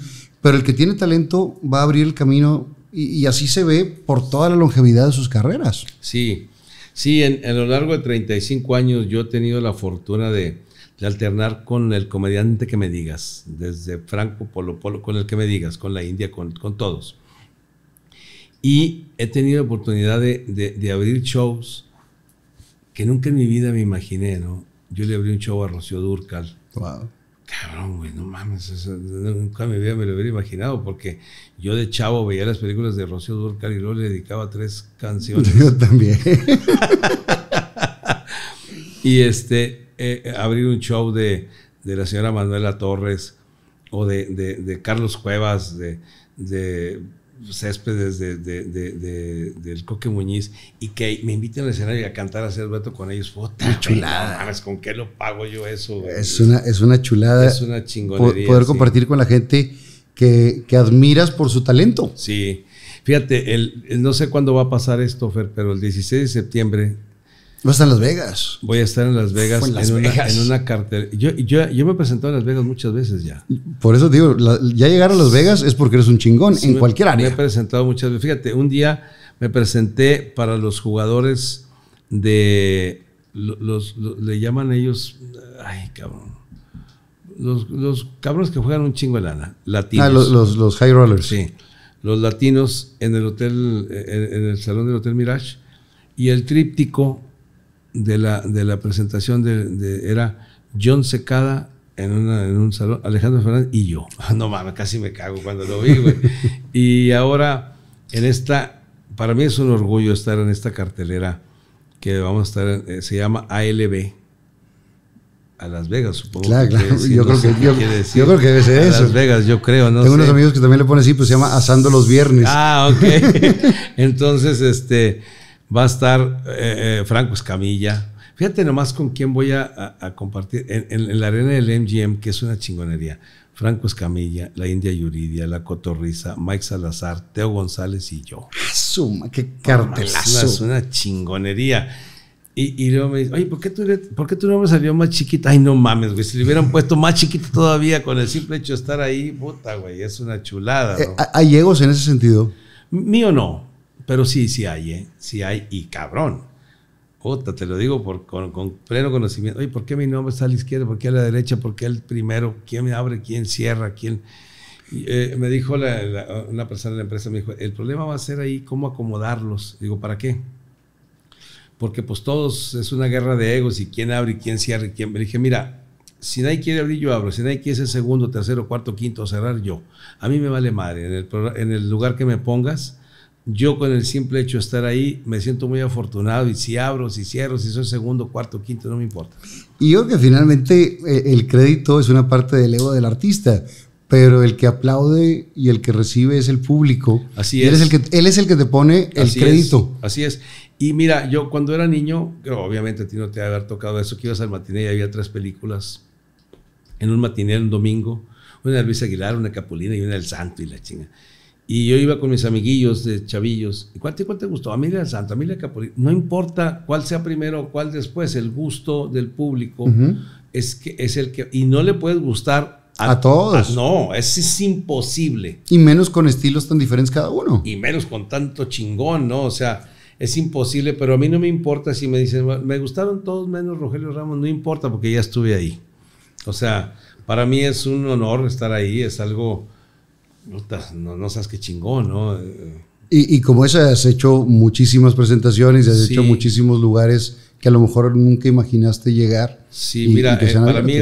pero el que tiene talento va a abrir el camino y, así se ve por toda la longevidad de sus carreras. Sí, sí, en, a lo largo de 35 años yo he tenido la fortuna de, alternar con el comediante que me digas, desde Franco Polo Polo, con el que me digas, con la India, con, todos. Y he tenido la oportunidad de, abrir shows que nunca en mi vida me imaginé, ¿no? Yo le abrí un show a Rocío Durcal. Cabrón, güey, no mames, nunca me, me lo hubiera imaginado, porque yo de chavo veía las películas de Rocío Durcal y luego le dedicaba tres canciones. <laughs> Yo también. <laughs> y este, eh, abrir un show de, la señora Manuela Torres o de Carlos Cuevas, de Céspedes, del Coque Muñiz, y que me inviten al escenario a cantar a hacer reto con ellos. ¡Qué chulada. ¿Con qué lo pago yo eso? Es una, es una chulada. Es una chingonería. Poder compartir con la gente que, admiras por su talento. Sí. Fíjate, el, no sé cuándo va a pasar esto, Fer, pero el 16 de septiembre ¿Vas a estar en Las Vegas? Voy a estar en Las Vegas. En, Una, cartera. Yo, me he presentado en Las Vegas muchas veces ya. Por eso digo, ya llegar a Las Vegas es porque eres un chingón en cualquier área. Me he presentado muchas veces. Fíjate, un día me presenté para los jugadores de. Los, le llaman ellos. Ay, cabrón. Los, los cabrones que juegan un chingo de lana. Latinos. Ah, los, los, los high rollers. Sí los latinos en el hotel, en, el salón del Hotel Mirage, y el tríptico de la, de la presentación de, era John Secada en, una, en, un salón, Alejandro Fernández y yo. Ah, no mames, casi me cago cuando lo vi, güey. <laughs> y ahora, en esta, para mí es un orgullo estar en esta cartelera que vamos a estar, eh, se llama ALB. A Las Vegas, supongo. Claro, claro. yo, creo que, yo, yo, creo que, debe ser eso. Las Vegas, yo creo, ¿no? Tengo unos amigos que también le ponen así, pues se llama Asando los Viernes. Ah, ok. <laughs> Entonces, este, va a estar eh, eh, Franco Escamilla. Fíjate nomás con quién voy a, compartir. En, la arena del MGM, que es una chingonería. Franco Escamilla, la India Yuridia, la Cotorriza, Mike Salazar, Teo González y yo. Ah, ¡Suma! ¡Qué cartelazo! Es una, chingonería. Y, luego me dice, oye, ¿por qué, tu, nombre salió más chiquita? Ay, no mames, güey. Si le hubieran puesto más chiquito todavía con el simple hecho de estar ahí, puta, güey, es una chulada. Eh, ¿Hay egos en ese sentido? Mío no. Pero sí, sí hay, ¿eh? Sí hay, y cabrón. Otra, te lo digo por, con, pleno conocimiento. Oye, ¿por qué mi nombre está a la izquierda? ¿Por qué a la derecha? ¿Por qué el primero? ¿Quién me abre? ¿Quién cierra? ¿Quién...? Eh, me dijo una persona de la empresa, me dijo, el problema va a ser ahí cómo acomodarlos. Digo, ¿para qué? Porque pues todos es una guerra de egos y quién abre y quién cierra y quién... Me dije, mira, si nadie quiere abrir, yo abro. Si nadie quiere ser segundo, tercero, cuarto, quinto, cerrar, yo. A mí me vale madre. En el, en el lugar que me pongas, yo con el simple hecho de estar ahí me siento muy afortunado y si abro, si cierro, si soy segundo, cuarto, quinto, no me importa. Y yo que finalmente eh, el crédito es una parte del ego del artista, pero el que aplaude y el que recibe es el público. Así es. Él es el que, él es el que te pone el crédito. así es. Y mira, yo cuando era niño, obviamente a ti no te va haber tocado eso, que ibas al matiné y había tres películas. En un matiné, un domingo, una de Luis Aguilar, una Capulina y una del Santo y la chinga. Y yo iba con mis amiguillos de chavillos. ¿Y cuál, te, cuál te gustó? A mí la Santa, a mí No importa cuál sea primero o cuál después, el gusto del público es, que, es el que... Y no le puedes gustar a, todos. no, es, es imposible. Y menos con estilos tan diferentes cada uno. Y menos con tanto chingón, ¿no? O sea, es imposible, pero a mí no me importa si me dicen, me gustaron todos menos Rogelio Ramos, no importa porque ya estuve ahí. O sea, para mí es un honor estar ahí, es algo no, no sabes qué chingón, ¿no? Y, como eso has hecho muchísimas presentaciones, has hecho muchísimos lugares que a lo mejor nunca imaginaste llegar. Sí, mira, eh, para mí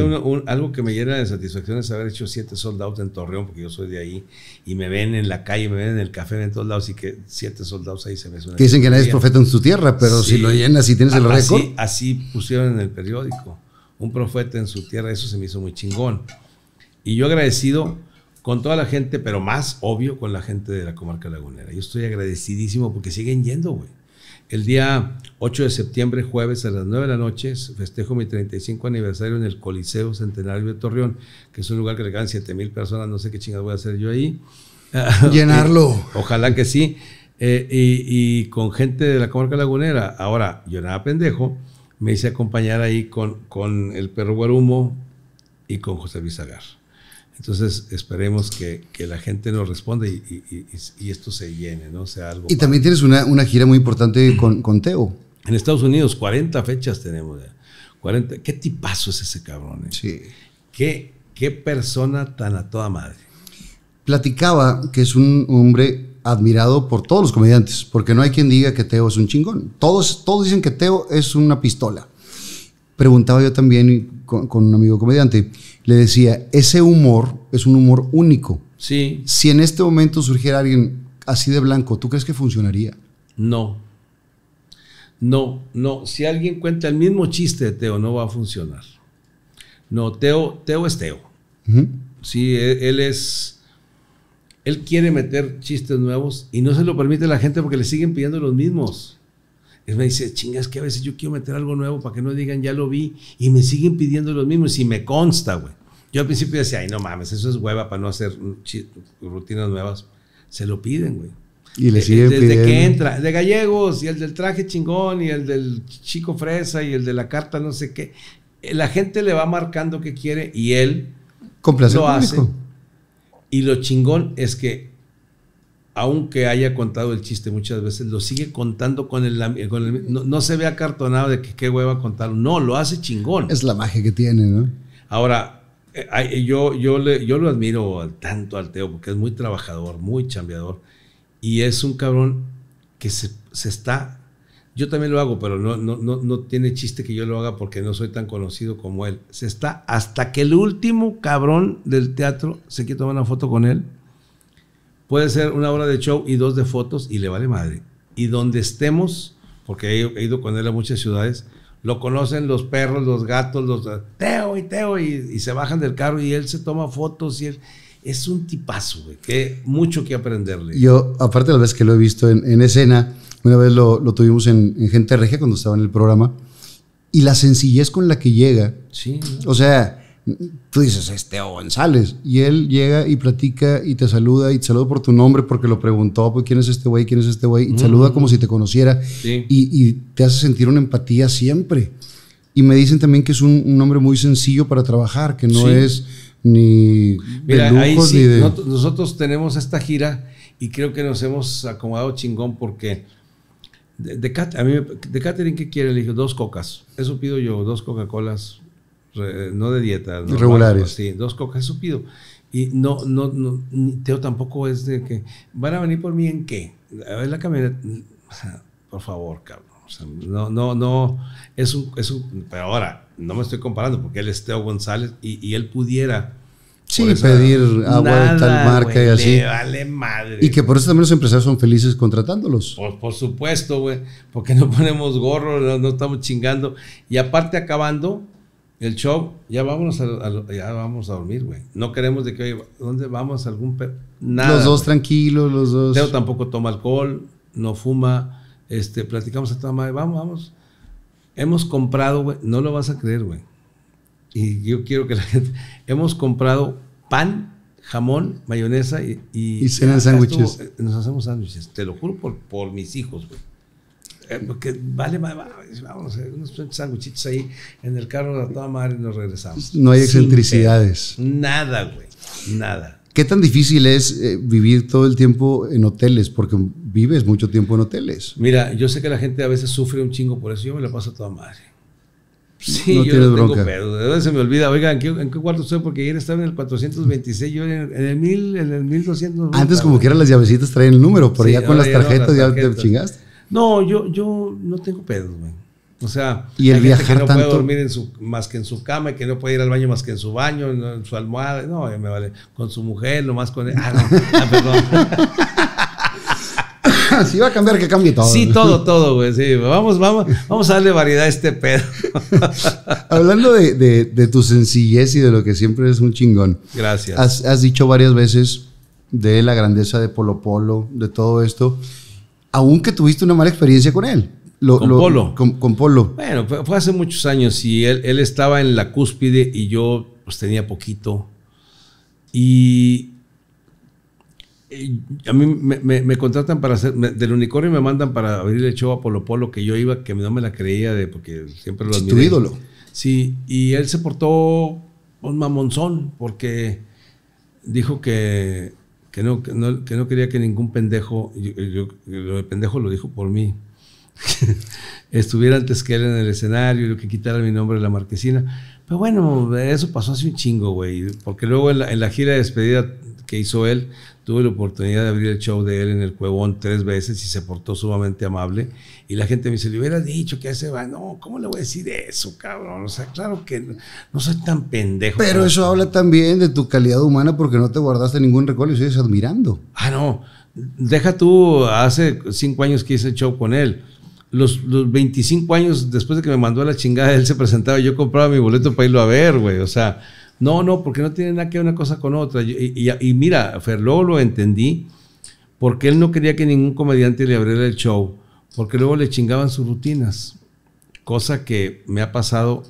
algo que me llena de satisfacción es haber hecho siete soldados en Torreón, porque yo soy de ahí, y me ven en la calle, me ven en el café, en todos lados, y que siete soldados ahí se me suena. Que dicen que nadie es profeta en su tierra, pero si lo llenas y tienes el récord. Así, así pusieron en el periódico, un profeta en su tierra, eso se me hizo muy chingón. Y yo agradecido con toda la gente, pero más obvio con la gente de la comarca lagunera. Yo estoy agradecidísimo porque siguen yendo, güey. El día 8 de septiembre, jueves a las 9 de la noche, festejo mi 35 aniversario en el Coliseo Centenario de Torreón, que es un lugar que le siete 7 mil personas, no sé qué chingas voy a hacer yo ahí. <laughs> Llenarlo. <laughs> Ojalá que sí. Eh, y, con gente de la comarca lagunera. Ahora, yo nada pendejo, me hice acompañar ahí con, con el perro Guarumo y con José Luis entonces esperemos que, la gente nos responda y, esto se llene, ¿no? sea algo. Y también tienes una, gira muy importante con, Teo. En Estados Unidos, 40 fechas tenemos ¿Qué tipazo es ese cabrón? ¿eh? Sí. ¿Qué, ¿Qué, persona tan a toda madre. Platicaba que es un hombre admirado por todos los comediantes, porque no hay quien diga que Teo es un chingón. Todos, todos dicen que Teo es una pistola preguntaba yo también con, un amigo comediante, le decía, ese humor es un humor único. Sí. Si en este momento surgiera alguien así de blanco, ¿tú crees que funcionaría? No. No, no. Si alguien cuenta el mismo chiste de Teo, no va a funcionar. No, Teo, Teo es Teo. Sí, e, él, es... Él quiere meter chistes nuevos y no se lo permite la gente porque le siguen pidiendo los mismos me dice, chingas, que a veces yo quiero meter algo nuevo para que no digan, ya lo vi, y me siguen pidiendo los mismos, y me consta, güey. Yo al principio decía, ay, no mames, eso es hueva para no hacer rutinas nuevas. Se lo piden, güey. Y le eh, siguen Desde que entra, de gallegos, y el del traje chingón, y el del chico fresa, y el de la carta, no sé qué. Eh, la gente le va marcando qué quiere, y él lo hace. Y lo chingón es que aunque haya contado el chiste muchas veces, lo sigue contando con el... Eh, no, se ve acartonado de que qué hueva contarlo. No, lo hace chingón. Es la magia que tiene, ¿no? Ahora, eh, eh, yo, yo, lo admiro tanto al Teo porque es muy trabajador, muy chambeador. Y es un cabrón que se, está... Yo también lo hago, pero no, no, tiene chiste que yo lo haga porque no soy tan conocido como él. Se está hasta que el último cabrón del teatro se que tomar una foto con él puede ser una hora de show y dos de fotos y le vale madre. Y donde estemos, porque he, ido con él a muchas ciudades, lo conocen los perros, los gatos, los Teo y Teo, y, se bajan del carro y él se toma fotos y él es un tipazo, que mucho que aprenderle. Yo, aparte de la vez que lo he visto en, escena, una vez lo, tuvimos en, Gente Regia cuando estaba en el programa, y la sencillez con la que llega. Sí. O sea, tú dices, Esteo González. Y él llega y platica y te saluda y te saluda por tu nombre porque lo preguntó, pues, ¿quién es este güey? ¿Quién es este güey? Y te saluda como si te conociera. Y, te hace sentir una empatía siempre. Y me dicen también que es un, nombre hombre muy sencillo para trabajar, que no es ni Mira, de Nosotros tenemos esta gira y creo que nos hemos acomodado chingón porque... De, de, a ¿qué quiere? Le dije, dos cocas. Eso pido yo, dos Coca-Colas, no de dieta. Regulares. Sí, dos cocas supido. Y no, no, no, Teo tampoco es de que, ¿van a venir por mí en qué? A ver la camioneta. Mm, por favor, cabrón. no, no, no. Es un, es un, pero ahora, no me estoy comparando porque él es Teo González y, él pudiera. Sí, pedir agua de tal marca y así. Vale madre. Y que por eso también los empresarios son felices contratándolos. Por, supuesto, güey. Porque no <laughs> ponemos gorro, no, estamos chingando. Y aparte, acabando, el show, ya vámonos a, ya vamos a dormir, güey. No queremos de que, oye, ¿dónde vamos? ¿Algún Nada. Los dos tranquilos, los dos. Teo tampoco toma alcohol, no fuma. Este, platicamos a toda madre, vamos, vamos. Hemos comprado, güey, no lo vas a creer, güey. Y yo quiero que la gente. <laughs> Hemos comprado pan, jamón, mayonesa y. Y, cenan sándwiches. Eh, nos hacemos sándwiches, te lo juro por, por mis hijos, güey porque eh, vale, vamos a hacer unos sanguchitos ahí en el carro a toda madre y nos regresamos. No hay excentricidades. nada, güey. Nada. ¿Qué tan difícil es eh, vivir todo el tiempo en hoteles? Porque vives mucho tiempo en hoteles. Mira, yo sé que la gente a veces sufre un chingo por eso. Yo me la paso a toda madre. Sí, no yo no tengo bronca. Se me olvida, oigan, ¿en qué, cuarto estoy? Porque ayer estaba en el 426, yo en, el, en 1000, en el 1200. Antes, como que eran las llavecitas, traían el número, pero allá con las tarjetas, las tarjetas, ya te chingaste. No, yo, yo no tengo pedos, güey. O sea, y el que no puede dormir en su, más que en su cama, y que no puede ir al baño más que en su baño, en su almohada, no, ya me vale. Con su mujer, nomás con él. Ah, no, ah, perdón. si <laughs> va a cambiar, que cambie todo. Sí, todo, todo, güey. Sí, vamos, vamos, vamos a darle variedad a este pedo. <laughs> Hablando de, tu sencillez y de lo que siempre es un chingón. Gracias. Has, has dicho varias veces de la grandeza de Polo Polo, de todo esto aunque tuviste una mala experiencia con él. Lo, con Polo. Con, Polo. Bueno, fue, hace muchos años y él, estaba en la cúspide y yo pues, tenía poquito. Y, a mí me, contratan para hacer, del unicornio me mandan para abrir el show a Polo Polo, que yo iba, que no me la creía, de, porque siempre lo admiré. Tu ídolo. Sí, y él se portó un mamonzón, porque dijo que que no, quería que ningún pendejo, lo de pendejo lo dijo por mí, <laughs> estuviera antes que él en el escenario, Y que quitara mi nombre de la marquesina. Pero bueno, eso pasó hace un chingo, güey, porque luego en la, en la gira de despedida hizo él. Tuve la oportunidad de abrir el show de él en el Cuevón tres veces y se portó sumamente amable. Y la gente me dice, le hubiera dicho que ese va. No, ¿cómo le voy a decir eso, cabrón? O sea, claro que no, soy tan pendejo. Pero eso habla también de tu calidad humana porque no te guardaste ningún recuerdo y sigues admirando. Ah, no. Deja tú, hace cinco años que hice el show con él. Los, los, 25 años después de que me mandó a la chingada, él se presentaba, y yo compraba mi boleto para irlo a ver, güey. O sea, no, no, porque no tiene nada que ver una cosa con otra. Y, mira, Fer, luego lo entendí, porque él no quería que ningún comediante le abriera el show, porque luego le chingaban sus rutinas. Cosa que me ha pasado,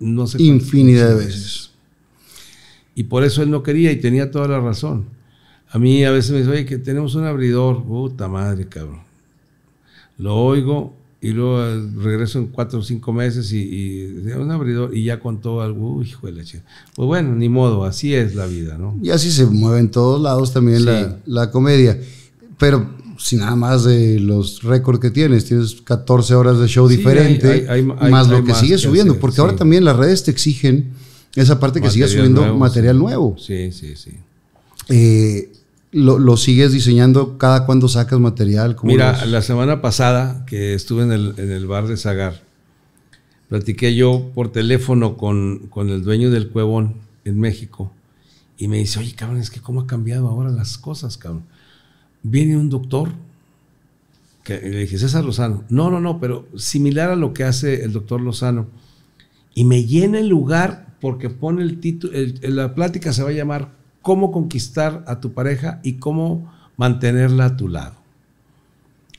no sé. Infinidad de veces. Y por eso él no quería y tenía toda la razón. A mí a veces me dice, oye, que tenemos un abridor. Puta madre, cabrón. Lo oigo y luego regreso en cuatro o cinco meses y, y, un abridor y ya contó algo, hijo de la Pues bueno, ni modo, así es la vida, ¿no? Y así se mueve en todos lados también la, la, comedia. Pero sin nada más de los récords que tienes, tienes 14 horas de show diferente, más lo que sigue subiendo, porque ahora también las redes te exigen esa parte que siga subiendo material nuevo. Sí, sí, sí. Eh, lo, sigues diseñando cada cuando sacas material? Mira, la semana pasada que estuve en el, bar de Zagar, platiqué yo por teléfono con, con, el dueño del Cuevón en México y me dice, oye, cabrón, es que cómo ha cambiado ahora las cosas, cabrón. Viene un doctor, que le dije, César Lozano, no, no, no, pero similar a lo que hace el doctor Lozano, y me llena el lugar porque pone el título, la plática se va a llamar cómo conquistar a tu pareja y cómo mantenerla a tu lado.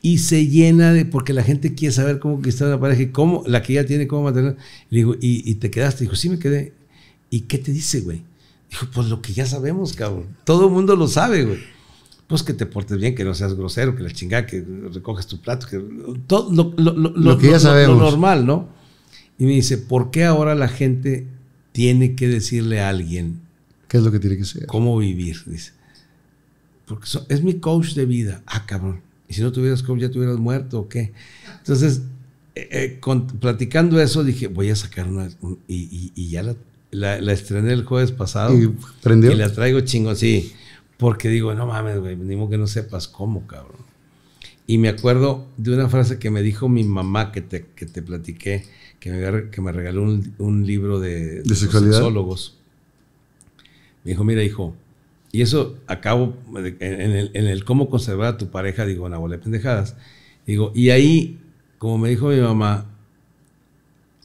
Y se llena de, porque la gente quiere saber cómo conquistar a la pareja y cómo, la que ya tiene, cómo mantenerla. Y digo, ¿y, te quedaste? Dijo, sí me quedé. ¿Y qué te dice, güey? Dijo, pues lo que ya sabemos, cabrón. Todo el mundo lo sabe, güey. Pues que te portes bien, que no seas grosero, que la chingada, que recoges tu plato, que todo lo, que ya sabemos. lo normal, ¿no? Y me dice, ¿por qué ahora la gente tiene que decirle a alguien ¿Qué es lo que tiene que ser? ¿Cómo vivir? Dice. Porque es mi coach de vida. Ah, cabrón. Y si no tuvieras coach, ya te hubieras muerto o qué. Entonces, eh, eh, platicando eso, dije, voy a sacar una. y, ya la, estrené el jueves pasado. ¿Y prendió? Y la traigo chingo sí. Porque digo, no mames, güey, ni que no sepas cómo, cabrón. Y me acuerdo de una frase que me dijo mi mamá que te, que te platiqué, que me, que me regaló un, un libro de, ¿De, sexólogos dijo, mira, hijo, y eso acabo en, el, cómo conservar a tu pareja, digo, una bola de pendejadas. Digo, y ahí, como me dijo mi mamá,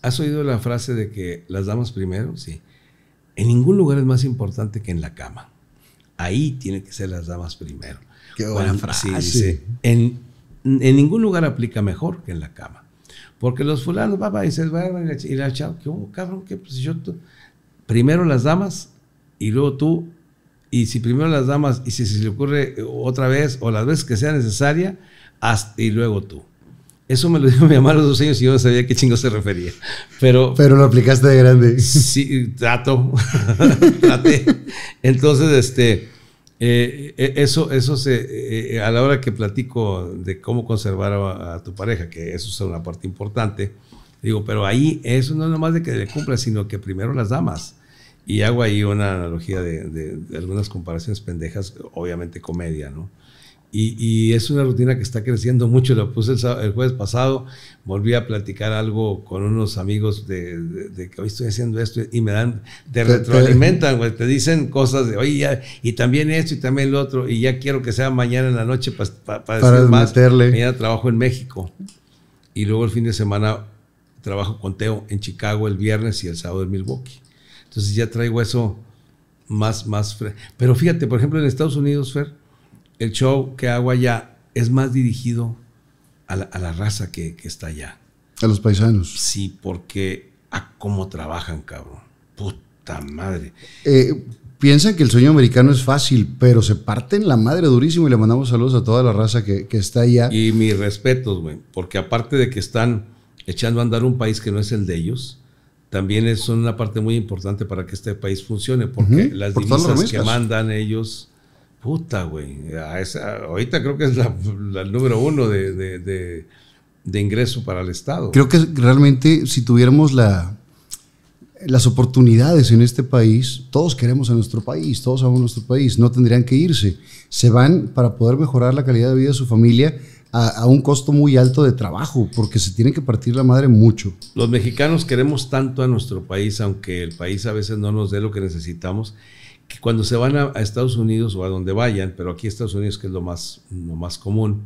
¿has oído la frase de que las damas primero? Sí. En ningún lugar es más importante que en la cama. Ahí tiene que ser las damas primero. Qué buena frase. Sí, dice, en, ningún lugar aplica mejor que en la cama. Porque los fulanos, papá, y se y la chava, ¿qué oh, cabrón? ¿Qué? Pues yo, primero las damas y luego tú, y si primero las damas, y si, se le ocurre eh, otra vez, o las veces que sea necesaria, y luego tú. Eso me lo <laughs> dijo mi mamá a los dos años y yo no sabía a qué chingo se refería. Pero, Pero lo aplicaste de grande. Sí, trato. <laughs> Entonces, este, eh, eh, eso, eso se, a la hora que platico de cómo conservar a, tu pareja, que eso es una parte importante, digo, pero ahí eso no es nomás de que le cumpla sino que primero las damas. Y hago ahí una analogía de, algunas comparaciones pendejas, obviamente comedia, ¿no? Y, es una rutina que está creciendo mucho. la puse el, jueves pasado, volví a platicar algo con unos amigos de, que hoy estoy haciendo esto y me dan, te retroalimentan, te dicen cosas de, oye, ya, y también esto y también lo otro, y ya quiero que sea mañana en la noche para más. Mañana trabajo en México. Y luego el fin de semana trabajo con Teo en Chicago el viernes y el sábado en Milwaukee. Entonces ya traigo eso más, más. Pero fíjate, por ejemplo, en Estados Unidos, Fer, el show que hago allá es más dirigido a la, raza que, está allá. A los paisanos. Sí, porque a cómo trabajan, cabrón. Puta madre. Eh, piensan que el sueño americano es fácil, pero se parten la madre durísimo y le mandamos saludos a toda la raza que, que está allá. Y mis respetos, güey, porque aparte de que están echando a andar un país que no es el de ellos, también es una parte muy importante para que este país funcione, porque las divisas que mandan ellos, puta, güey, ahorita creo que es el número uno de, ingreso para el Estado. Creo que realmente si tuviéramos la, las oportunidades en este país, todos queremos a nuestro país, todos amamos nuestro país, no tendrían que irse, se van para poder mejorar la calidad de vida de su familia a, un costo muy alto de trabajo, porque se tiene que partir la madre mucho. Los mexicanos queremos tanto a nuestro país, aunque el país a veces no nos dé lo que necesitamos, que cuando se van a, Estados Unidos o a donde vayan, pero aquí Estados Unidos que es lo más, lo más común,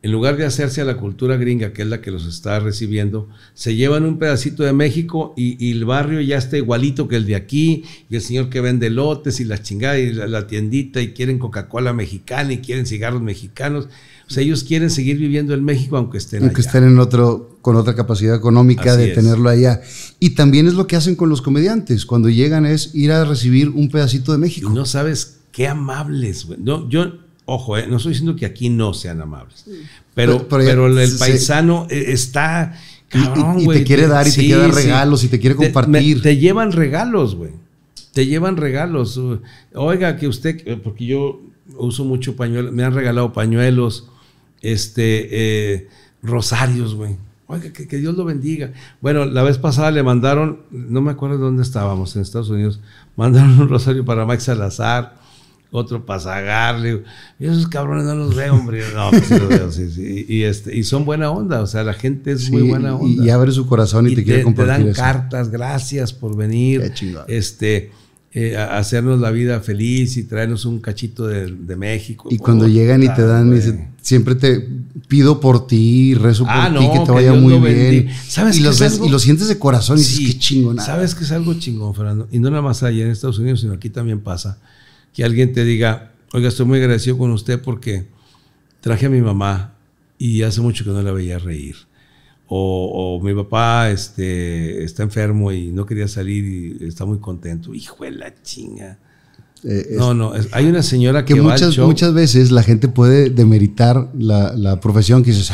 en lugar de hacerse a la cultura gringa, que es la que los está recibiendo, se llevan un pedacito de México y, el barrio ya está igualito que el de aquí, y el señor que vende lotes y la chingada y la tiendita, y quieren Coca-Cola mexicana y quieren cigarros mexicanos. O sea, ellos quieren seguir viviendo en México aunque estén aunque estén en otro, con otra capacidad económica de tenerlo allá. Y también es lo que hacen con los comediantes. Cuando llegan es ir a recibir un pedacito de México. Y no sabes qué amables, güey. yo, ojo, eh, no estoy diciendo que aquí no sean amables. Pero, pero, el paisano eh, está... y, te quiere dar, y te quiere dar regalos, y te quiere compartir. te, llevan regalos, güey te llevan regalos. Oiga, que usted, eh, porque yo uso mucho pañuelos, me han regalado pañuelos, este, eh, rosarios, güey. Oiga, que, Dios lo bendiga. Bueno, la vez pasada le mandaron, no me acuerdo dónde estábamos, en Estados Unidos, <laughs> mandaron un rosario para Max Salazar, otro para Zagarle. Y esos cabrones no los veo, hombre. No, pues sí sí, Y, este, y son buena onda, o sea, la gente es muy buena onda. Y, abre su corazón y, te, quiere compartir. Te dan cartas, gracias por venir. este. Eh, hacernos la vida feliz y traernos un cachito de, México. Y cuando llegan y te dan, y dicen, siempre te pido por ti, rezo por ah, ti, que te vaya muy bien. y, los y lo sientes de corazón y dices, qué chingón. Ah". Sabes que es algo chingón, Fernando. Y no nada más allá en Estados Unidos, sino aquí también pasa. Que alguien te diga, oiga, estoy muy agradecido con usted porque traje a mi mamá y hace mucho que no la veía reír. O, mi papá este, está enfermo y no quería salir y está muy contento. Hijo de la chinga eh, no, no, hay una señora que, muchas, muchas veces la gente puede demeritar la, profesión que dices,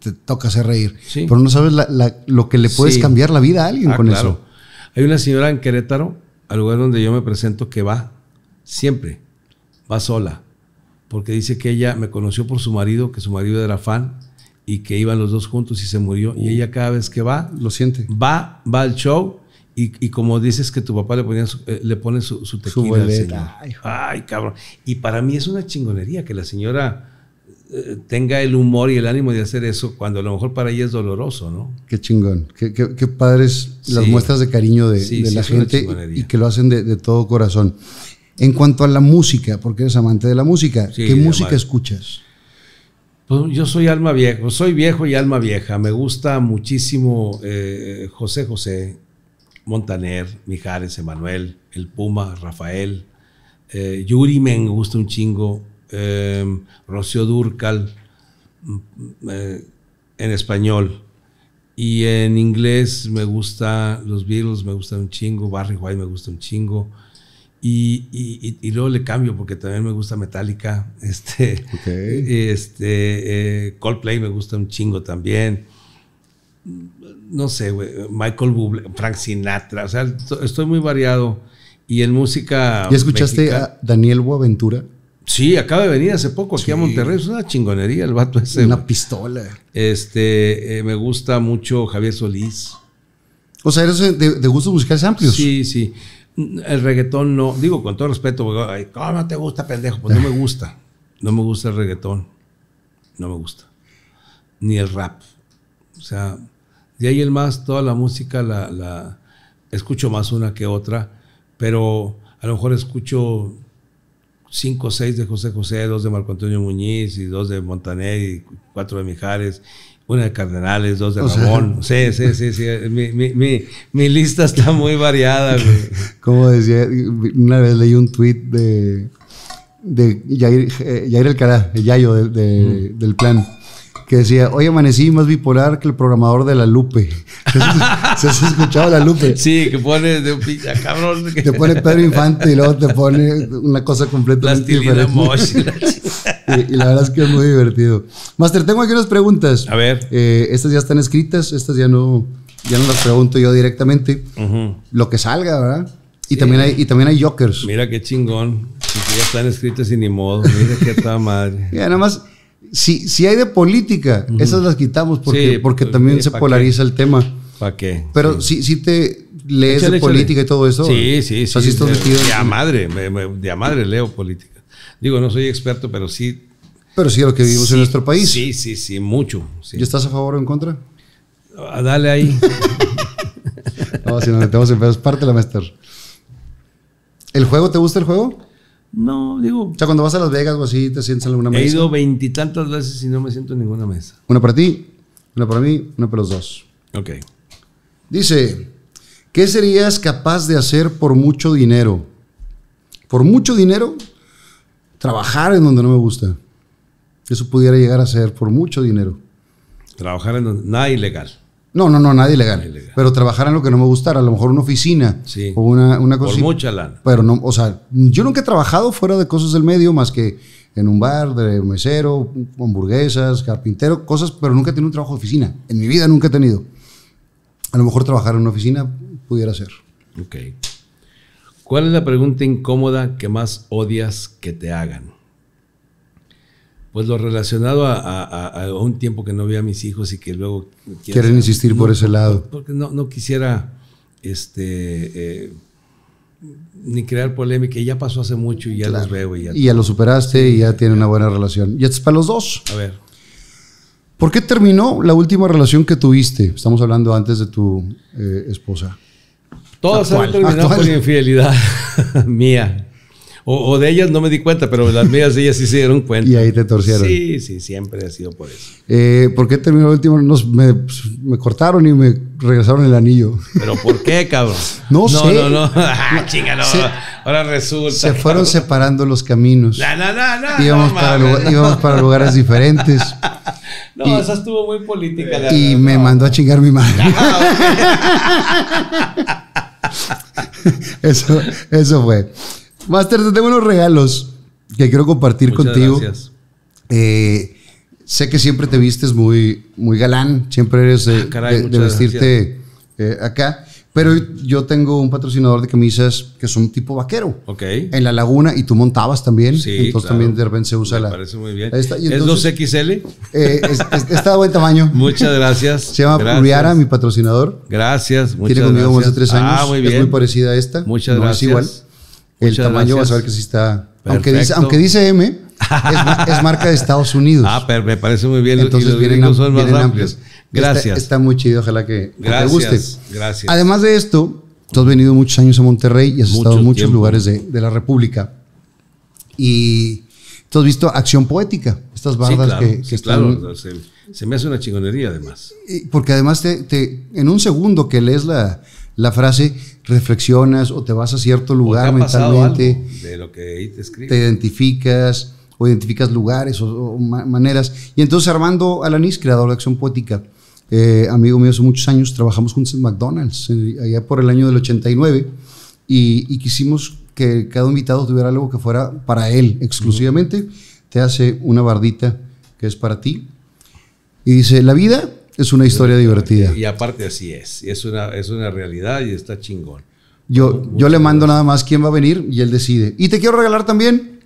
te toca hacer reír. Pero no sabes lo que le puedes cambiar la vida a alguien ah, con eso. Hay una señora en Querétaro, al lugar donde yo me presento, que va siempre, va sola, porque dice que ella me conoció por su marido, que su marido era fan y que iban los dos juntos y se murió. Y oh. ella cada vez que va, lo siente. Va, va al show y, como dices que tu papá le, ponía eh, le pone su, su tequila Ay, cabrón. Y para mí es una chingonería que la señora eh, tenga el humor y el ánimo de hacer eso cuando a lo mejor para ella es doloroso, ¿no? Qué chingón. Qué, padres las muestras de cariño de, la gente y que lo hacen de, todo corazón. En cuanto a la música, porque eres amante de la música, ¿qué música escuchas? Pues yo soy alma viejo, soy viejo y alma vieja. Me gusta muchísimo eh, José José, Montaner, Mijares, Emanuel, El Puma, Rafael, eh, Yuri me gusta un chingo, em, Rocío Durcal, mm, eh, en español. Y en inglés me gusta los Beatles, me gusta un chingo, Barry White me gusta un chingo. Y, luego le cambio porque también me gusta Metallica, <laughs> este, este eh, Coldplay me gusta un chingo también no sé, Michael Bublé, Frank Sinatra, o sea, estoy muy variado. Y en música. ¿Ya escuchaste a Daniel Boaventura? Sí, acaba de venir hace poco aquí a Monterrey. Es una chingonería el vato ese. Una pistola. Este, eh, me gusta mucho Javier Solís. O sea, eres de, gustos musicales amplios. Sí, sí. El reggaetón no. Digo, con todo respeto, ¿cómo no te gusta, pendejo? Pues no me gusta. No me gusta el reggaetón. No me gusta. Ni el rap. O sea, de ahí el más, toda la música la, escucho más una que otra, pero a lo mejor escucho cinco o seis de José José, dos de Marco Antonio Muñiz y dos de Montaner y cuatro de Mijares, una de Cardenales, dos de Ramón. Sí, sí, sí, sí. Mi, lista está muy variada. <laughs> Como decía, una vez leí un tweet de, de Yair, eh, Yair Cará, el Yayo del plan que decía, hoy amanecí más bipolar que el programador de la Lupe. <laughs> ¿Se has escuchado la Lupe? Sí, que pone de un pinche ah, cabrón. Te pone Pedro Infante y luego te pone una cosa completamente diferente. y, <laughs> y, la verdad es que es muy divertido. Master, tengo aquí unas preguntas. A ver. Eh, estas ya están escritas, estas ya no, ya no las pregunto yo directamente. Lo que salga, ¿verdad? Y, también hay, y también hay jokers. Mira qué chingón. Ya están escritas y ni modo. Mira qué tal madre. Ya, <laughs> nada más si, hay de política, esas las quitamos porque, porque pues, también se polariza el tema. ¿Para qué? Pero si, te lees de política y todo eso. Sí, sí, sí. Así De madre, de madre leo política. Digo, no soy experto, pero sí. Pero sí lo que vivimos en nuestro país. Sí, sí, sí, mucho. ¿Y estás a favor o en contra? Ah, dale ahí. <laughs> no, si nos metemos en es parte la ¿El juego? ¿Te gusta el juego? No, digo. O sea, cuando vas a Las Vegas o así, te sientes en alguna mesa. He ido veintitantas veces y no me siento en ninguna mesa. Una para ti, una para mí, una para los dos. Ok. Dice: ¿Qué serías capaz de hacer por mucho dinero? Por mucho dinero, trabajar en donde no me gusta. Eso pudiera llegar a ser por mucho dinero. Trabajar en donde. Nada ilegal. No, no, no, nadie ilegal. Pero trabajar en lo que no me gustara, a lo mejor una oficina sí. o una, cosa. Por mucha lana. Pero no, o sea, yo nunca he trabajado fuera de cosas del medio más que en un bar de mesero, hamburguesas, carpintero, cosas, pero nunca he tenido un trabajo de oficina. En mi vida nunca he tenido. A lo mejor trabajar en una oficina pudiera ser. Ok. ¿Cuál es la pregunta incómoda que más odias que te hagan? pues lo relacionado a, un tiempo que no vi a mis hijos y que luego... Quieren insistir por ese lado. Porque no, quisiera este, eh, ni crear polémica, ya pasó hace mucho y ya los veo. Y ya, y lo superaste y ya tiene una buena relación. Y es para los dos. A ver. ¿Por qué terminó la última relación que tuviste? Estamos hablando antes de tu eh, esposa. Todas han terminado con infidelidad <laughs> mía o, de ellas no me di cuenta, pero las mías ellas sí se dieron cuenta. Y ahí te torcieron. Sí, sí, siempre ha sido por eso. Eh, ¿Por qué terminó el último? me, cortaron y me regresaron el anillo. ¿Pero por qué, cabrón? <laughs> no, no, sé. No, no, <laughs> ah, no. Ah, Ahora resulta. Se fueron <laughs> separando los caminos. No, no, no, íbamos, para, lugares diferentes. No, esa estuvo muy política. La y me mandó a chingar mi madre. Ah, eso, eso fue. Master, te tengo unos regalos que quiero compartir Muchas contigo. Gracias. Eh, sé que siempre te vistes muy, muy galán, siempre eres de, ah, vestirte eh, acá. Pero yo tengo un patrocinador de camisas que es un tipo vaquero. Ok. En la laguna y tú montabas también. Sí, entonces también de repente se usa Me la. parece muy bien. ¿Es 2XL? Eh, está de buen tamaño. <laughs> Muchas gracias. Se llama Puriara, mi patrocinador. Gracias, muchas Tiene conmigo más de tres ah, años. Ah, muy bien. Es muy parecida a esta. Muchas no gracias. Es igual el tamaño vas a ver que sí está. Aunque dice, M, es, marca de Estados Unidos. Ah, pero me parece muy bien. Entonces vienen, Gracias. Está, muy chido, ojalá que, te guste. Gracias. Además de esto, tú has venido muchos años a Monterrey y has estado en muchos lugares de, la República. Y tú has visto acción poética, estas bardas que, están. se, me hace una chingonería además. Porque además te, en un segundo que lees la, la frase reflexionas o te vas a cierto lugar mentalmente. lo que te, identificas o identificas lugares o, maneras. Y entonces Armando Alanis, creador de Acción Poética, eh, amigo mío hace muchos años, trabajamos juntos en McDonald's, allá por el año del 89, y, y, quisimos que cada invitado tuviera algo que fuera para él exclusivamente. Te hace una bardita que es para ti. Y dice, la vida es una historia divertida. Y aparte así es, es una, es una realidad y está chingón. Yo, yo le mando nada más quién va a venir y él decide. Y te quiero regalar también.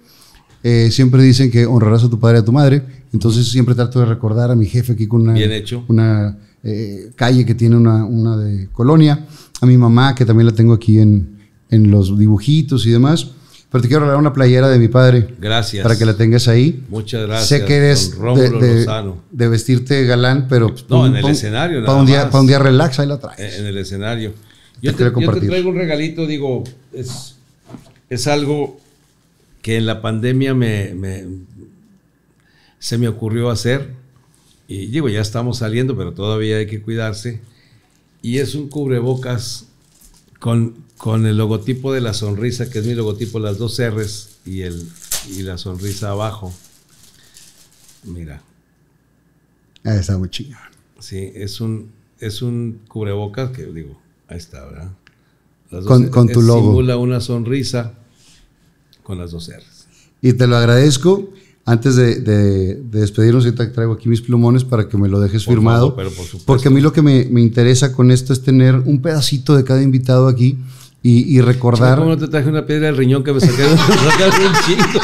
Eh, siempre dicen que honrarás a tu padre y a tu madre. Entonces siempre trato de recordar a mi jefe aquí con una, una eh, calle que tiene una, de colonia. A mi mamá, que también la tengo aquí en, en los dibujitos y demás. Pero te quiero regalar una playera de mi padre. Gracias. Para que la tengas ahí. Muchas gracias. Sé que eres de, de, vestirte galán, pero. No, en el escenario. Para, un día, para un día relax, ahí la traes. Eh, en el escenario. Yo te, te traigo un regalito, digo, es, algo que en la pandemia me, se me ocurrió hacer. Y digo, ya estamos saliendo, pero todavía hay que cuidarse. Y es un cubrebocas con, el logotipo de la sonrisa, que es mi logotipo, las dos R's y, el, la sonrisa abajo. Mira. Ahí está muy chingón. Sí, es un, es un cubrebocas que digo, ahí está, ¿verdad? con, con tu logo. Simula una sonrisa con las dos R's. Y te lo agradezco. Antes de, despedirnos, traigo aquí mis plumones para que me lo dejes firmado. porque a mí lo que me, interesa con esto es tener un pedacito de cada invitado aquí y, recordar. ¿Cómo no te traje una piedra del riñón que me sacaron, <laughs> un chingo?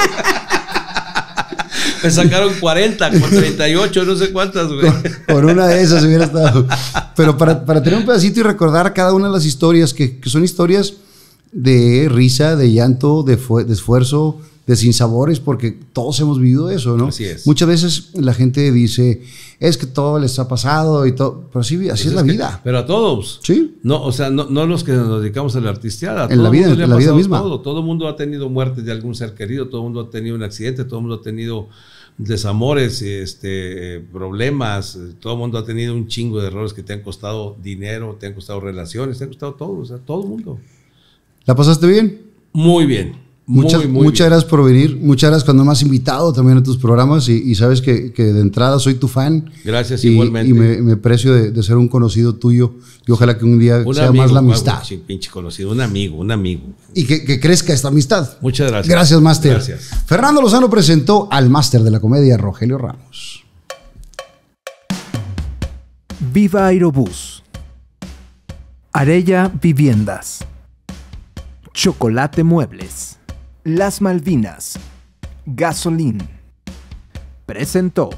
Me sacaron 40, con 38, no sé cuántas, güey. Por, una de esas hubiera estado. Pero para, tener un pedacito y recordar cada una de las historias, que, son historias de risa, de llanto, de, de esfuerzo, de sinsabores, porque todos hemos vivido eso, ¿no? Así es. Muchas veces la gente dice, es que todo les ha pasado y todo, pero así pues es, la vida. pero a todos. Sí. No, o sea, no, no los que nos dedicamos a la artisteada. En la vida, en la vida misma. Todo. el mundo ha tenido muerte de algún ser querido, todo el mundo ha tenido un accidente, todo el mundo ha tenido desamores, este, problemas, todo el mundo ha tenido un chingo de errores que te han costado dinero, te han costado relaciones, te han costado todo, o sea, todo el mundo. ¿La pasaste bien? Muy bien. Muchas, gracias por venir. Muchas gracias cuando me has invitado también a tus programas y, sabes que, de entrada soy tu fan. Gracias igualmente. Y me, de, ser un conocido tuyo y ojalá que un día sea más la amistad. Un pinche conocido, un amigo, un amigo. Y que, crezca esta amistad. Muchas gracias. Gracias, Master. Gracias. Fernando Lozano presentó al Máster de la Comedia, Rogelio Ramos. Viva Aerobús. Arella Viviendas. Chocolate Muebles. Las Malvinas, Gasolín, presentó.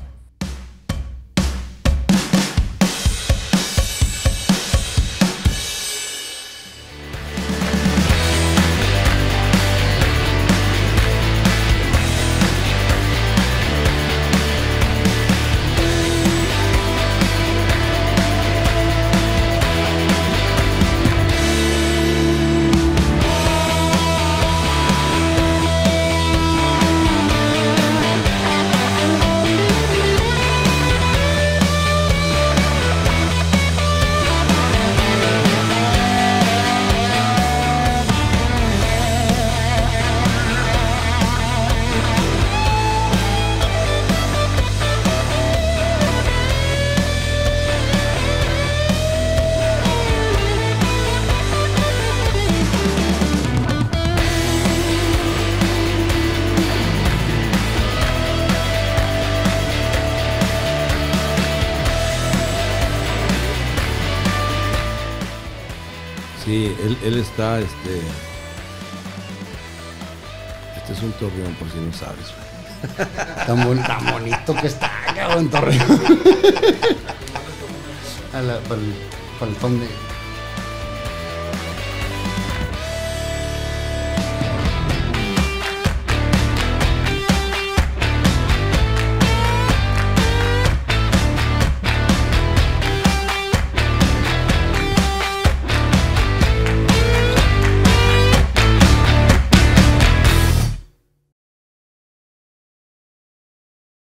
este. Este es un torreón, por si no sabes. <laughs> Tan, bonito que está, cabrón, torreón. <laughs> para el, fondo